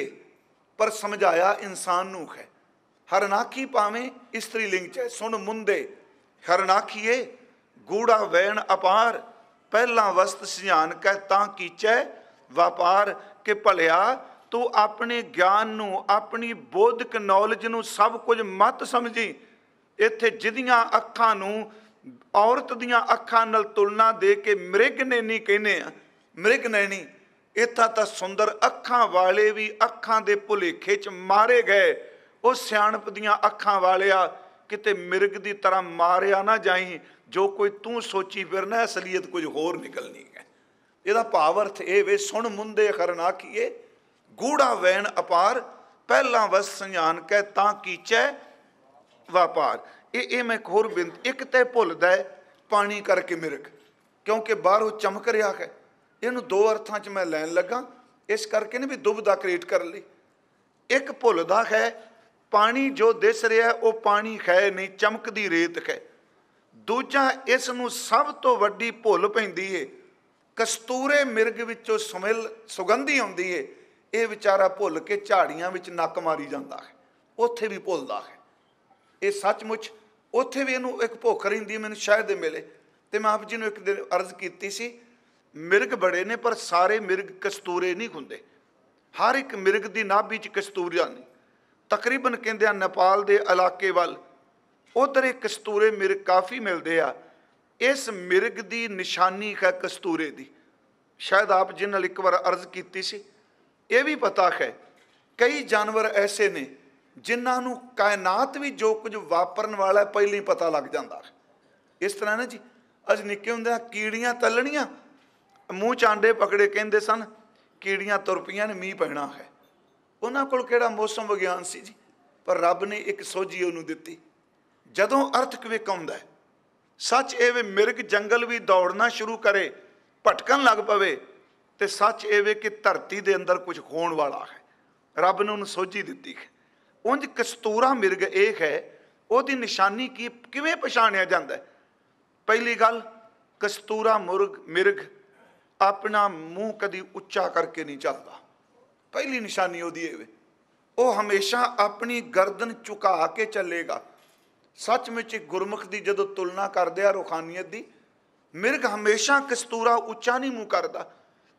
ਪਰ ਸਮਝਾਇਆ ਇਨਸਾਨ ਨੂੰ ਹੈ ਹਰਨਾਕੀ ਪਾਵੇਂ ਇਸਤਰੀ ਲਿੰਗ ਚ ਸੁਣ ਮੁੰਦੇ ਹਰਨਾਕੀਏ ਗੂੜਾ ਵੈਣ ਅਪਾਰ ਪਹਿਲਾ ਵਸਤ ਸਿਆਨ ਕਹਿ ਤਾਂ ਕੀਚੈ ਵਪਾਰ ਕਿ ਭਲਿਆ ਤੂੰ ਆਪਣੇ ਗਿਆਨ ਨੂੰ ਆਪਣੀ ਬੋਧਕ ਨੌਲੇਜ ਨੂੰ ਸਭ ਕੁਝ ਮਤ ਸਮਝੀ ਇੱਥੇ ਜਿਹਦੀਆਂ ਅੱਖਾਂ ਨੂੰ ਔਰਤ ਦੀਆਂ ਅੱਖਾਂ ਨਾਲ ਤੁਲਨਾ ਦੇ ਕੇ ਮ੍ਰਿਗ ਨਹੀਂ ਕਹਿੰਦੇ ਆ ਮ੍ਰਿਗ ਨਹੀਂ ਇਥਾ ਤਾਂ ਸੁੰਦਰ ਅੱਖਾਂ ਵਾਲੇ ਵੀ ਅੱਖਾਂ ਦੇ ਭੁਲੇਖੇ 'ਚ ਮਾਰੇ ਗਏ ਉਹ ਸਿਆਣਪ ਦੀਆਂ ਅੱਖਾਂ ਵਾਲਿਆ ਕਿਤੇ ਮਿਰਗ ਦੀ ਤਰ੍ਹਾਂ ਮਾਰਿਆ ਨਾ ਜਾਈ ਜੋ ਕੋਈ ਤੂੰ ਸੋਚੀ ਫਿਰਨਾ ਅਸਲੀਅਤ ਕੁਝ ਹੋਰ ਨਿਕਲਣੀ ਹੈ ਇਹਦਾ ਭਾਵ ਅਰਥ ਇਹ ਵੇ ਸੁਣ ਮੁੰਦੇ ਕੀਏ ਗੂੜਾ ਵੈਣ ਅਪਾਰ ਪਹਿਲਾਂ ਵਸ ਸੰਜਾਨ ਕਹਿ ਤਾਂ ਕੀਚੈ ਵਪਾਰ ਇਹ ਇਹ ਮੈਂ ਹੋਰ ਬਿੰਦ ਇੱਕ ਤੇ ਭੁੱਲਦਾ ਪਾਣੀ ਕਰਕੇ ਮਿਰਗ ਕਿਉਂਕਿ ਬਾਹਰੋਂ ਚਮਕ ਰਿਹਾ ਹੈ ਇਹਨੂੰ ਦੋ ਅਰਥਾਂ 'ਚ ਮੈਂ ਲੈਣ ਲੱਗਾ ਇਸ ਕਰਕੇ ਨੇ ਵੀ ਦੁਬਦਾ ਕ੍ਰੀਏਟ ਕਰਨ ਲਈ ਇੱਕ ਭੁੱਲਦਾ ਹੈ ਪਾਣੀ ਜੋ ਦਿਸ ਰਿਹਾ ਉਹ ਪਾਣੀ ਹੈ ਨਹੀਂ ਚਮਕਦੀ ਰੇਤ ਹੈ ਦੂਜਾ ਇਸ ਨੂੰ ਸਭ ਤੋਂ ਵੱਡੀ ਭੁੱਲ ਪੈਂਦੀ ਏ ਕਸਤੂਰੇ ਮਿਰਗ ਵਿੱਚੋਂ ਸੁਮਿਲ ਸੁਗੰਧੀ ਆਉਂਦੀ ਏ ਇਹ ਵਿਚਾਰਾ ਭੁੱਲ ਕੇ ਝਾੜੀਆਂ ਵਿੱਚ ਨੱਕ ਮਾਰੀ ਜਾਂਦਾ ਹੈ ਉੱਥੇ ਵੀ ਭੁੱਲਦਾ ਹੈ ਇਹ ਸੱਚਮੁੱਚ ਉੱਥੇ ਵੀ ਇਹਨੂੰ ਇੱਕ ਭੁੱਖ ਰਹਿੰਦੀ ਮੈਨੂੰ ਸ਼ਾਇਦ ਮਿਲੇ ਤੇ ਮੈਂ ਆਪ ਜੀ ਨੂੰ ਇੱਕ ਦਿਨ ਅਰਜ਼ ਕੀਤੀ ਸੀ ਮਿਰਗ ਬੜੇ ਨੇ ਪਰ ਸਾਰੇ ਮਿਰਗ ਕਸਤੂਰੇ ਨਹੀਂ ਹੁੰਦੇ ਹਰ ਇੱਕ ਮਿਰਗ ਦੀ ਨਾਭੀ 'ਚ ਕਸਤੂਰੀਆਂ ਨੇ ਤਕਰੀਬਨ ਕਹਿੰਦੇ ਆ ਨੇਪਾਲ ਦੇ ਇਲਾਕੇ ਵੱਲ ਉਧਰ ਇਹ ਕਸਤੂਰੇ ਮਿਰਗ ਕਾਫੀ ਮਿਲਦੇ ਆ ਇਸ ਮਿਰਗ ਦੀ ਨਿਸ਼ਾਨੀ ਹੈ ਕਸਤੂਰੇ ਦੀ ਸ਼ਾਇਦ ਆਪ ਜੀ ਨਾਲ ਇੱਕ ਵਾਰ ਅਰਜ਼ ਕੀਤੀ ਸੀ ਇਹ ਵੀ ਪਤਾ ਹੈ ਕਈ ਜਾਨਵਰ ਐਸੇ ਨੇ ਜਿਨ੍ਹਾਂ ਨੂੰ ਕਾਇਨਾਤ ਵੀ ਜੋ ਕੁਝ ਵਾਪਰਨ ਵਾਲਾ ਪਹਿਲੀ ਪਤਾ ਲੱਗ ਜਾਂਦਾ ਇਸ ਤਰ੍ਹਾਂ ਨਾ ਜੀ ਅਜ ਨਿੱਕੇ ਹੁੰਦੇ ਆ ਕੀੜੀਆਂ ਤਲਣੀਆਂ ਮੂੰਹ ਚਾਂਡੇ ਪਕੜੇ ਕਹਿੰਦੇ ਸਨ ਕੀੜੀਆਂ ਤੁਰਪੀਆਂ ਨੇ ਮੀਂਹ ਪੈਣਾ ਹੈ ਉਹਨਾਂ ਕੋਲ ਕਿਹੜਾ ਮੌਸਮ ਵਿਗਿਆਨ ਸੀ ਜੀ ਪਰ ਰੱਬ ਨੇ ਇੱਕ ਸੋਝੀ ਉਹਨੂੰ ਦਿੱਤੀ ਜਦੋਂ ਅਰਥ ਕਵੇ ਹੈ ਸੱਚ ਇਹ ਵੇ ਮਿਰਗ ਜੰਗਲ ਵੀ ਦੌੜਨਾ ਸ਼ੁਰੂ ਕਰੇ ਭਟਕਣ ਲੱਗ ਪਵੇ ਤੇ ਸੱਚ ਇਹ ਵੇ ਕਿ ਧਰਤੀ ਦੇ ਅੰਦਰ ਕੁਝ ਹੋਣ ਵਾਲਾ ਹੈ ਰੱਬ ਨੇ ਉਹਨੂੰ ਸੋਝੀ ਦਿੱਤੀ ਹੈ ਉੰਜ ਕਸਤੂਰਾ ਮਿਰਗ ਇਹ ਹੈ ਉਹਦੀ ਨਿਸ਼ਾਨੀ ਕੀ ਕਿਵੇਂ ਪਛਾਣਿਆ ਜਾਂਦਾ ਪਹਿਲੀ ਗੱਲ ਕਸਤੂਰਾ ਮੁਰਗ ਮਿਰਗ ਆਪਣਾ ਮੂੰਹ ਕਦੀ ਉੱਚਾ ਕਰਕੇ ਨਹੀਂ ਚੱਲਦਾ ਪਹਿਲੀ ਨਿਸ਼ਾਨੀ ਉਹਦੀ ਹੈ ਉਹ ਹਮੇਸ਼ਾ ਆਪਣੀ ਗਰਦਨ ਝੁਕਾ ਕੇ ਚੱਲੇਗਾ ਸੱਚਮੁੱਚ ਗੁਰਮੁਖ ਦੀ ਜਦੋਂ ਤੁਲਨਾ ਕਰਦੇ ਆ ਰੋਖਾਨੀਅਤ ਦੀ ਮਿਰਗ ਹਮੇਸ਼ਾ ਕਸਤੂਰਾ ਉੱਚਾ ਨਹੀਂ ਮੂੰਹ ਕਰਦਾ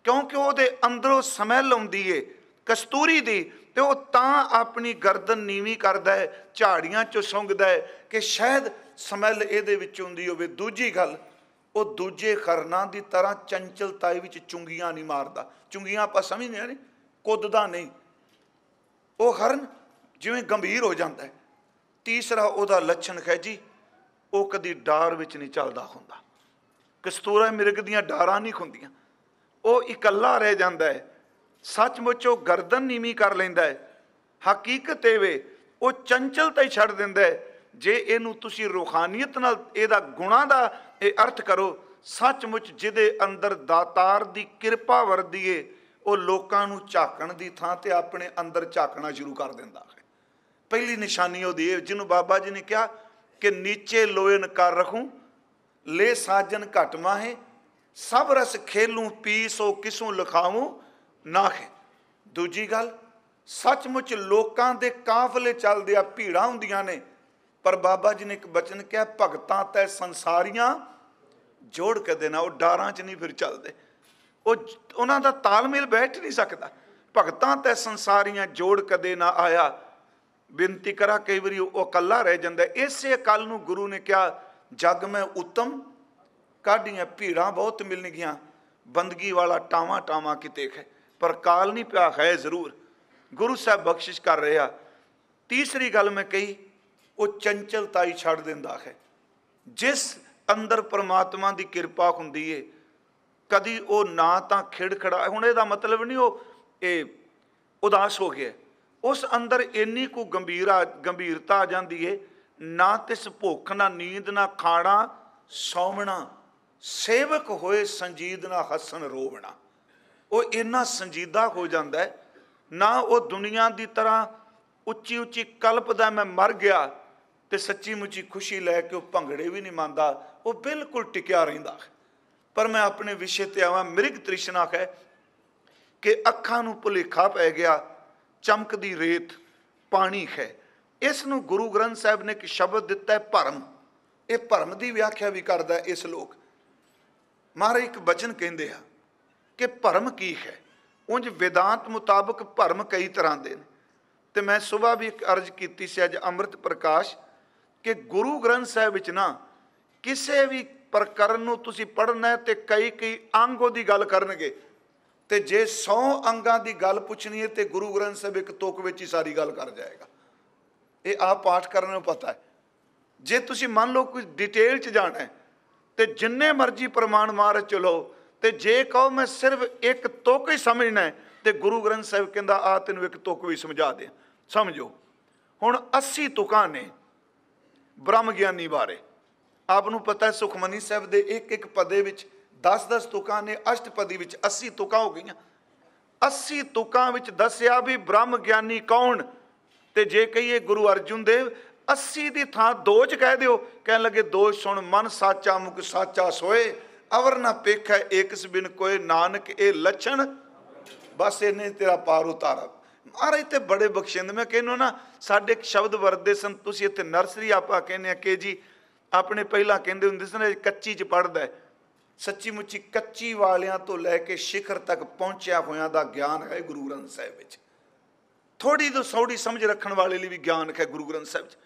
ਕਿਉਂਕਿ ਉਹਦੇ ਅੰਦਰੋਂ ਸਮੈਲ ਆਉਂਦੀ ਏ ਕਸਤੂਰੀ ਦੀ ਤੇ ਉਹ ਤਾਂ ਆਪਣੀ ਗਰਦਨ ਨੀਵੀਂ ਕਰਦਾ ਹੈ ਝਾੜੀਆਂ ਚੋਂ ਸੁੰਘਦਾ ਹੈ ਕਿ ਸ਼ਾਇਦ ਸਮੈਲ ਇਹਦੇ ਵਿੱਚ ਹੁੰਦੀ ਹੋਵੇ ਦੂਜੀ ਗੱਲ ਉਹ ਦੂਜੇ ਖਰਨਾ ਦੀ ਤਰ੍ਹਾਂ ਚੰਚਲਤਾਈ ਵਿੱਚ ਚੁੰਗੀਆਂ ਨਹੀਂ ਮਾਰਦਾ ਚੁੰਗੀਆਂ ਆਪਾਂ ਸਮਝਦੇ ਆ ਨਹੀਂ ਕੁੱਦਦਾ ਨਹੀਂ ਉਹ ਖਰਨ ਜਿਵੇਂ ਗੰਭੀਰ ਹੋ ਜਾਂਦਾ ਹੈ ਤੀਸਰਾ ਉਹਦਾ ਲੱਛਣ ਹੈ ਜੀ ਉਹ ਕਦੀ ਡਾਰ ਵਿੱਚ ਨਹੀਂ ਚੱਲਦਾ ਹੁੰਦਾ ਕਸਤੂਰਾ ਮਿਰਗ ਦੀਆਂ ਡਾਰਾਂ ਨਹੀਂ ਹੁੰਦੀਆਂ ਉਹ ਇਕੱਲਾ ਰਹਿ ਜਾਂਦਾ ਹੈ ਸੱਚਮੁੱਚ ਉਹ ਗਰਦਨ ਨੀਵੀਂ ਕਰ ਲੈਂਦਾ ਹੈ ਹਕੀਕਤ ਇਹ ਵੇ ਉਹ ਚੰਚਲਤਾ ਹੀ ਛੱਡ ਦਿੰਦਾ ਹੈ ਜੇ ਇਹਨੂੰ ਤੁਸੀਂ ਰੋਖਾਨੀਅਤ ਨਾਲ ਇਹਦਾ ਗੁਣਾ ਦਾ ਇਹ ਅਰਥ ਕਰੋ ਸੱਚਮੁੱਚ ਜਿਹਦੇ ਅੰਦਰ ਦਾਤਾਰ ਦੀ ਕਿਰਪਾ ਵਰਦੀ ਏ ਉਹ ਲੋਕਾਂ ਨੂੰ ਝਾਕਣ ਦੀ ਥਾਂ ਤੇ ਆਪਣੇ ਅੰਦਰ ਝਾਕਣਾ ਸ਼ੁਰੂ ਕਰ ਦਿੰਦਾ ਹੈ ਪਹਿਲੀ ਨਿਸ਼ਾਨੀ ਉਹਦੀ ਇਹ ਜਿਹਨੂੰ ਬਾਬਾ ਜੀ ਨੇ ਕਿਹਾ ਕਿ ਨੀਚੇ ਲੋਇਨ ਕਰ ਰਖੂੰ ਲੈ ਸਾਜਨ ਘਟਵਾ ਹੈ ਸਭ ਰਸ ਖੇਲੂ ਪੀਸੋ ਕਿਸੂ ਲਖਾਵੂ ਨਾ ਹੈ ਦੂਜੀ ਗੱਲ ਸੱਚਮੁੱਚ ਲੋਕਾਂ ਦੇ ਕਾਫਲੇ ਚੱਲਦੇ ਆ ਭੀੜਾਂ ਹੁੰਦੀਆਂ ਨੇ ਪਰ ਬਾਬਾ ਜੀ ਨੇ ਇੱਕ ਬਚਨ ਕਿਹਾ ਭਗਤਾਂ ਤੈ ਸੰਸਾਰੀਆਂ ਜੋੜ ਕਦੇ ਨਾ ਉਹ ਡਾਰਾਂ 'ਚ ਨਹੀਂ ਫਿਰ ਚੱਲਦੇ ਉਹ ਉਹਨਾਂ ਦਾ ਤਾਲਮੇਲ ਬੈਠ ਨਹੀਂ ਸਕਦਾ ਭਗਤਾਂ ਤੇ ਸੰਸਾਰੀਆਂ ਜੋੜ ਕਦੇ ਨਾ ਆਇਆ ਬੇਨਤੀ ਕਰਾ ਕਈ ਵਾਰੀ ਉਹ ਇਕੱਲਾ ਰਹਿ ਜਾਂਦਾ ਇਸੇ ਕੱਲ ਨੂੰ ਗੁਰੂ ਨੇ ਕਿਹਾ ਜਗ ਮੈਂ ਉਤਮ ਕਾਢੀਆਂ ਭੀੜਾਂ ਬਹੁਤ ਮਿਲਣ ਗਿਆ ਬੰਦਗੀ ਵਾਲਾ ਟਾਵਾ ਟਾਵਾ ਕਿਤੇ ਹੈ ਪਰ ਕਾਲ ਨਹੀਂ ਪਿਆ ਹੈ ਜ਼ਰੂਰ ਗੁਰੂ ਸਾਹਿਬ ਬਖਸ਼ਿਸ਼ ਕਰ ਰਿਹਾ ਤੀਸਰੀ ਗੱਲ ਮੈਂ ਕਹੀ ਉਹ ਚੰਚਲਤਾਈ ਛੱਡ ਦਿੰਦਾ ਹੈ ਜਿਸ ਅੰਦਰ ਪਰਮਾਤਮਾ ਦੀ ਕਿਰਪਾ ਹੁੰਦੀ ਏ ਕਦੀ ਉਹ ਨਾ ਤਾਂ ਖਿੜਖੜਾ ਹੁਣ ਇਹਦਾ ਮਤਲਬ ਨਹੀਂ ਉਹ ਇਹ ਉਦਾਸ ਹੋ ਗਿਆ ਉਸ ਅੰਦਰ ਇੰਨੀ ਕੋ ਗੰਭੀਰਾ ਗੰਭੀਰਤਾ ਆ ਜਾਂਦੀ ਏ ਨਾ ਤਿਸ ਭੁੱਖ ਨਾ ਨੀਂਦ ਨਾ ਖਾਣਾ ਸੌਵਣਾ ਸੇਵਕ ਹੋਏ ਸੰਜੀਦ ਨਾ ਹਸਣ ਰੋਵਣਾ ਉਹ ਇੰਨਾ ਸੰਜੀਦਾ ਹੋ ਜਾਂਦਾ ਨਾ ਉਹ ਦੁਨੀਆ ਦੀ ਤਰ੍ਹਾਂ ਉੱਚੀ ਉੱਚੀ ਕਲਪਦਾ ਮੈਂ ਮਰ ਗਿਆ ਤੇ ਸੱਚੀ ਮੁੱਚੀ ਖੁਸ਼ੀ ਲੈ ਕੇ ਉਹ ਭੰਗੜੇ ਵੀ ਨਹੀਂ ਮੰਨਦਾ ਉਹ ਬਿਲਕੁਲ ਟਿਕਿਆ ਰਹਿੰਦਾ ਹੈ ਪਰ ਮੈਂ ਆਪਣੇ ਵਿਸ਼ੇ ਤੇ ਆਵਾਂ ਮਿਰਗ ਤ੍ਰਿਸ਼ਨਾ ਹੈ ਕਿ ਅੱਖਾਂ ਨੂੰ ਭੁਲੇਖਾ ਪੈ ਗਿਆ ਚਮਕਦੀ ਰੇਤ ਪਾਣੀ ਹੈ ਇਸ ਨੂੰ ਗੁਰੂ ਗ੍ਰੰਥ ਸਾਹਿਬ ਨੇ ਇੱਕ ਸ਼ਬਦ ਦਿੱਤਾ ਹੈ ਭਰਮ ਇਹ ਭਰਮ ਦੀ ਵਿਆਖਿਆ ਵੀ ਕਰਦਾ ਹੈ ਇਸ ਲੋਕ ਮਹਾਰਾਜ ਇੱਕ ਬਚਨ ਕਹਿੰਦੇ ਆ ਕਿ ਭਰਮ ਕੀ ਹੈ ਉਂਝ ਵਿਦਾਂਤ ਮੁਤਾਬਕ ਭਰਮ ਕਈ ਤਰ੍ਹਾਂ ਦੇ ਨੇ ਤੇ ਮੈਂ ਸਵੇਰ ਵੀ ਇੱਕ ਅਰਜ਼ ਕੀਤੀ ਸੀ ਅੱਜ ਅੰਮ੍ਰਿਤ ਪ੍ਰਕਾਸ਼ ਕਿ ਗੁਰੂ ਗ੍ਰੰਥ ਸਾਹਿਬ ਵਿੱਚ ਨਾ ਕਿਸੇ ਵੀ ਪ੍ਰਕਰਨ ਨੂੰ ਤੁਸੀਂ ਪੜ੍ਹਨਾ ਹੈ ਤੇ ਕਈ ਕਈ ਅੰਗ ਉਹਦੀ ਗੱਲ ਕਰਨਗੇ ਤੇ ਜੇ 100 ਅੰਗਾਂ ਦੀ ਗੱਲ ਪੁੱਛਣੀ ਹੈ ਤੇ ਗੁਰੂ ਗ੍ਰੰਥ ਸਾਹਿਬ ਇੱਕ ਤੋਕ ਵਿੱਚ ਹੀ ਸਾਰੀ ਗੱਲ ਕਰ ਜਾਏਗਾ ਇਹ ਆ ਪਾਠ ਕਰਨ ਨੂੰ ਪਤਾ ਹੈ ਜੇ ਤੁਸੀਂ ਮੰਨ ਲਓ ਕੋਈ ਡਿਟੇਲ 'ਚ ਜਾਣਾ ਹੈ ਤੇ ਜਿੰਨੇ ਮਰਜ਼ੀ ਪ੍ਰਮਾਣ ਮਾਰ ਚਲੋ ਤੇ ਜੇ ਕਹੋ ਮੈਂ ਸਿਰਫ ਇੱਕ ਤੁਕ ਹੀ ਸਮਝਣਾ ਹੈ ਤੇ ਗੁਰੂ ਗ੍ਰੰਥ ਸਾਹਿਬ ਕਹਿੰਦਾ ਆ ਤੈਨੂੰ ਇੱਕ ਤੁਕ ਵੀ ਸਮਝਾ ਦੇ ਸਮਝੋ ਹੁਣ 80 ਤੁਕਾਂ ਨੇ ਬ੍ਰਹਮ ਗਿਆਨੀ ਬਾਰੇ ਆਪ ਨੂੰ ਪਤਾ ਹੈ ਸੁਖਮਨੀ ਸਾਹਿਬ ਦੇ ਇੱਕ ਇੱਕ ਪਦੇ ਵਿੱਚ 10-10 ਤੁਕਾਂ ਨੇ ਅਸ਼ਟਪਦੀ ਵਿੱਚ 80 ਤੁਕਾਂ ਹੋ ਗਈਆਂ 80 ਤੁਕਾਂ ਵਿੱਚ ਦੱਸਿਆ ਵੀ ਬ੍ਰਹਮ ਗਿਆਨੀ ਕੌਣ ਤੇ ਜੇ ਕਹੀਏ ਗੁਰੂ ਅਰਜੁਨ ਦੇਵ 80 ਦੀ ਥਾਂ ਦੋ ਚ ਕਹਿ ਦਿਓ ਕਹਿਣ ਲੱਗੇ ਦੋ ਸੁਣ ਮਨ ਸਾਚਾ ਮੁਖ ਸਾਚਾ ਸੋਏ ਅਵਰ ਨਾ ਪੇਖੈ ਏਕਸ ਬਿਨ ਕੋਈ ਨਾਨਕ ਇਹ ਲਛਣ ਬਸ ਇਹਨੇ ਤੇਰਾ ਪਾਰ ਉਤਾਰਾ ਮਹਾਰਾਜ ਤੇ ਬੜੇ ਬਖਸ਼ਿੰਦ ਮੈਂ ਕਹਿੰਨੋ ਨਾ ਸਾਡੇ ਇੱਕ ਸ਼ਬਦ ਵਰਦੇ ਸੰ ਤੁਸੀਂ ਇੱਥੇ ਨਰਸਰੀ ਆਪਾਂ ਕਹਿੰਨੇ ਆ ਕੇ ਜੀ ਆਪਣੇ ਪਹਿਲਾਂ ਕਹਿੰਦੇ ਹੁੰਦੇ ਸਨ ਕੱਚੀ ਚ ਪੜਦਾ ਸੱਚੀ ਮੁੱਚੀ ਕੱਚੀ ਵਾਲਿਆਂ ਤੋਂ ਲੈ ਕੇ ਸਿਖਰ ਤੱਕ ਪਹੁੰਚਿਆ ਹੋਇਆਂ ਦਾ ਗਿਆਨ ਹੈ ਗੁਰੂ ਗ੍ਰੰਥ ਸਾਹਿਬ ਵਿੱਚ ਥੋੜੀ ਤੋਂ ਸੌੜੀ ਸਮਝ ਰੱਖਣ ਵਾਲੇ ਲਈ ਵੀ ਗਿਆਨ ਹੈ ਗੁਰੂ ਗ੍ਰੰਥ ਸਾਹਿਬ ਵਿੱਚ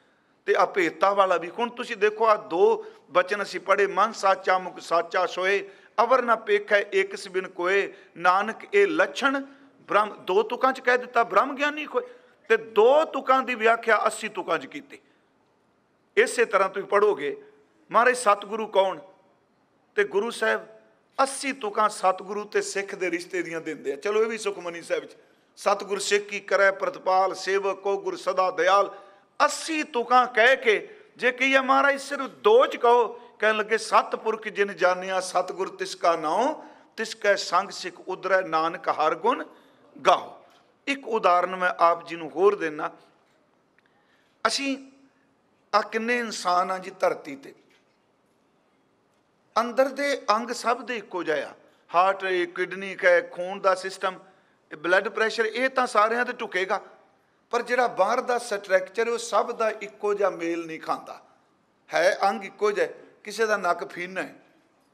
ਤੇ ਅਪੇਤਾ ਵਾਲਾ ਵੀ ਹੁਣ ਤੁਸੀਂ ਦੇਖੋ ਆ ਦੋ ਬਚਨ ਅਸੀਂ ਪੜੇ ਮਨ ਸਾਚਾ ਮੁਖ ਸਾਚਾ ਸੋਏ ਅਵਰ ਨਾ ਪੇਖੈ ਇਕਸ ਬਿਨ ਕੋਏ ਨਾਨਕ ਇਹ ਲਛਣ ਬ੍ਰਹਮ ਦੋ ਤੁਕਾਂ ਚ ਕਹਿ ਦਿੱਤਾ ਬ੍ਰਹਮ ਗਿਆਨੀ ਕੋਏ ਤੇ ਦੋ ਤੁਕਾਂ ਦੀ ਵਿਆਖਿਆ 80 ਤੁਕਾਂ ਚ ਕੀਤੀ ਇਸੇ ਤਰ੍ਹਾਂ ਤੁਸੀਂ ਪੜੋਗੇ ਮਹਾਰਾਜ ਸਤਿਗੁਰੂ ਕੌਣ ਤੇ ਗੁਰੂ ਸਾਹਿਬ 80 ਤੁਕਾਂ ਸਤਿਗੁਰੂ ਤੇ ਸਿੱਖ ਦੇ ਰਿਸ਼ਤੇ ਦੀਆਂ ਦਿੰਦੇ ਆ ਚਲੋ ਇਹ ਵੀ ਸੁਖਮਨੀ ਸਾਹਿਬ ਚ ਸਤਿਗੁਰ ਸਿੱਖ ਕੀ ਕਰੈ ਪ੍ਰਤਪਾਲ ਸੇਵਕ ਕੋ ਗੁਰ ਸਦਾ ਦਿਆਲ 80 ਤੁਕਾਂ ਕਹਿ ਕੇ ਜੇ ਕਹੀਏ ਮਹਾਰਾਜ ਸਿਰਫ ਦੋ ਚ ਕਹੋ ਕਹਿਣ ਲੱਗੇ ਸਤਪੁਰਖ ਜਿਨ ਜਾਣਿਆ ਸਤਗੁਰ ਤਿਸ ਕਾ ਨਾਉ ਤਿਸ ਕੈ ਸੰਗ ਸਿਖ ਉਦਰੈ ਨਾਨਕ ਹਰ ਗੁਣ ਗਾਉ ਇੱਕ ਉਦਾਹਰਨ ਮੈਂ ਆਪ ਜੀ ਨੂੰ ਹੋਰ ਦੇਣਾ ਅਸੀਂ ਆ ਕਿੰਨੇ ਇਨਸਾਨ ਆ ਜੀ ਧਰਤੀ ਤੇ ਅੰਦਰ ਦੇ ਅੰਗ ਸਭ ਦੇ ਇੱਕੋ ਜਿਹਾ ਹਾਰਟ ਕਿਡਨੀ ਕਹੇ ਖੂਨ ਦਾ ਸਿਸਟਮ ਬਲੱਡ ਪ੍ਰੈਸ਼ਰ ਇਹ ਤਾਂ ਸਾਰਿਆਂ ਤੇ ਝੁਕੇਗਾ ਪਰ ਜਿਹੜਾ ਬਾਹਰ ਦਾ ਸਟਰਕਚਰ ਉਹ ਸਭ ਦਾ ਇੱਕੋ ਜਿਹਾ ਮੇਲ ਨਹੀਂ ਖਾਂਦਾ ਹੈ ਅੰਗ ਇੱਕੋ ਜਿਹਾ ਕਿਸੇ ਦਾ ਨੱਕ ਫੀਨਾ ਹੈ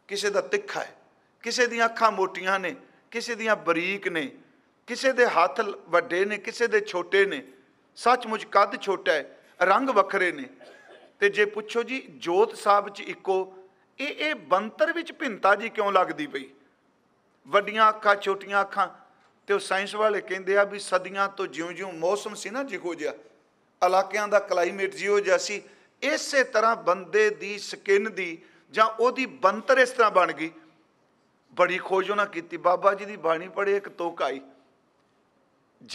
ਕਿਸੇ ਦਾ ਤਿੱਖਾ ਹੈ ਕਿਸੇ ਦੀਆਂ ਅੱਖਾਂ ਮੋਟੀਆਂ ਨੇ ਕਿਸੇ ਦੀਆਂ ਬਰੀਕ ਨੇ ਕਿਸੇ ਦੇ ਹੱਥ ਵੱਡੇ ਨੇ ਕਿਸੇ ਦੇ ਛੋਟੇ ਨੇ ਸੱਚਮੁੱਚ ਕੱਦ ਛੋਟਾ ਹੈ ਰੰਗ ਵੱਖਰੇ ਨੇ ਤੇ ਜੇ ਪੁੱਛੋ ਜੀ ਜੋਤ ਸਾਹਿਬ 'ਚ ਇੱਕੋ ਇਹ ਇਹ ਬੰਤਰ ਵਿੱਚ ਭਿੰਤਾ ਜੀ ਕਿਉਂ ਲੱਗਦੀ ਪਈ ਵੱਡੀਆਂ ਅੱਖਾਂ ਛੋਟੀਆਂ ਅੱਖਾਂ ਤੇ ਉਹ ਸਾਇੰਸ ਵਾਲੇ ਕਹਿੰਦੇ ਆ ਵੀ ਸਦੀਆਂ ਤੋਂ ਜਿਉਂ-ਜਿਉਂ ਮੌਸਮ ਸੀ ਨਾ ਜਿਹੋ ਜਿਹਾ ਇਲਾਕਿਆਂ ਦਾ ਕਲਾਈਮੇਟ ਜਿਉਂ ਜਿਹਾ ਸੀ ਇਸੇ ਤਰ੍ਹਾਂ ਬੰਦੇ ਦੀ ਸਕਿਨ ਦੀ ਜਾਂ ਉਹਦੀ ਬੰਤਰ ਇਸ ਤਰ੍ਹਾਂ ਬਣ ਗਈ ਬੜੀ ਖੋਜ ਉਹਨਾਂ ਕੀਤੀ ਬਾਬਾ ਜੀ ਦੀ ਬਾਣੀ ਪੜ੍ਹੇ ਇੱਕ ਤੋਕ ਆਈ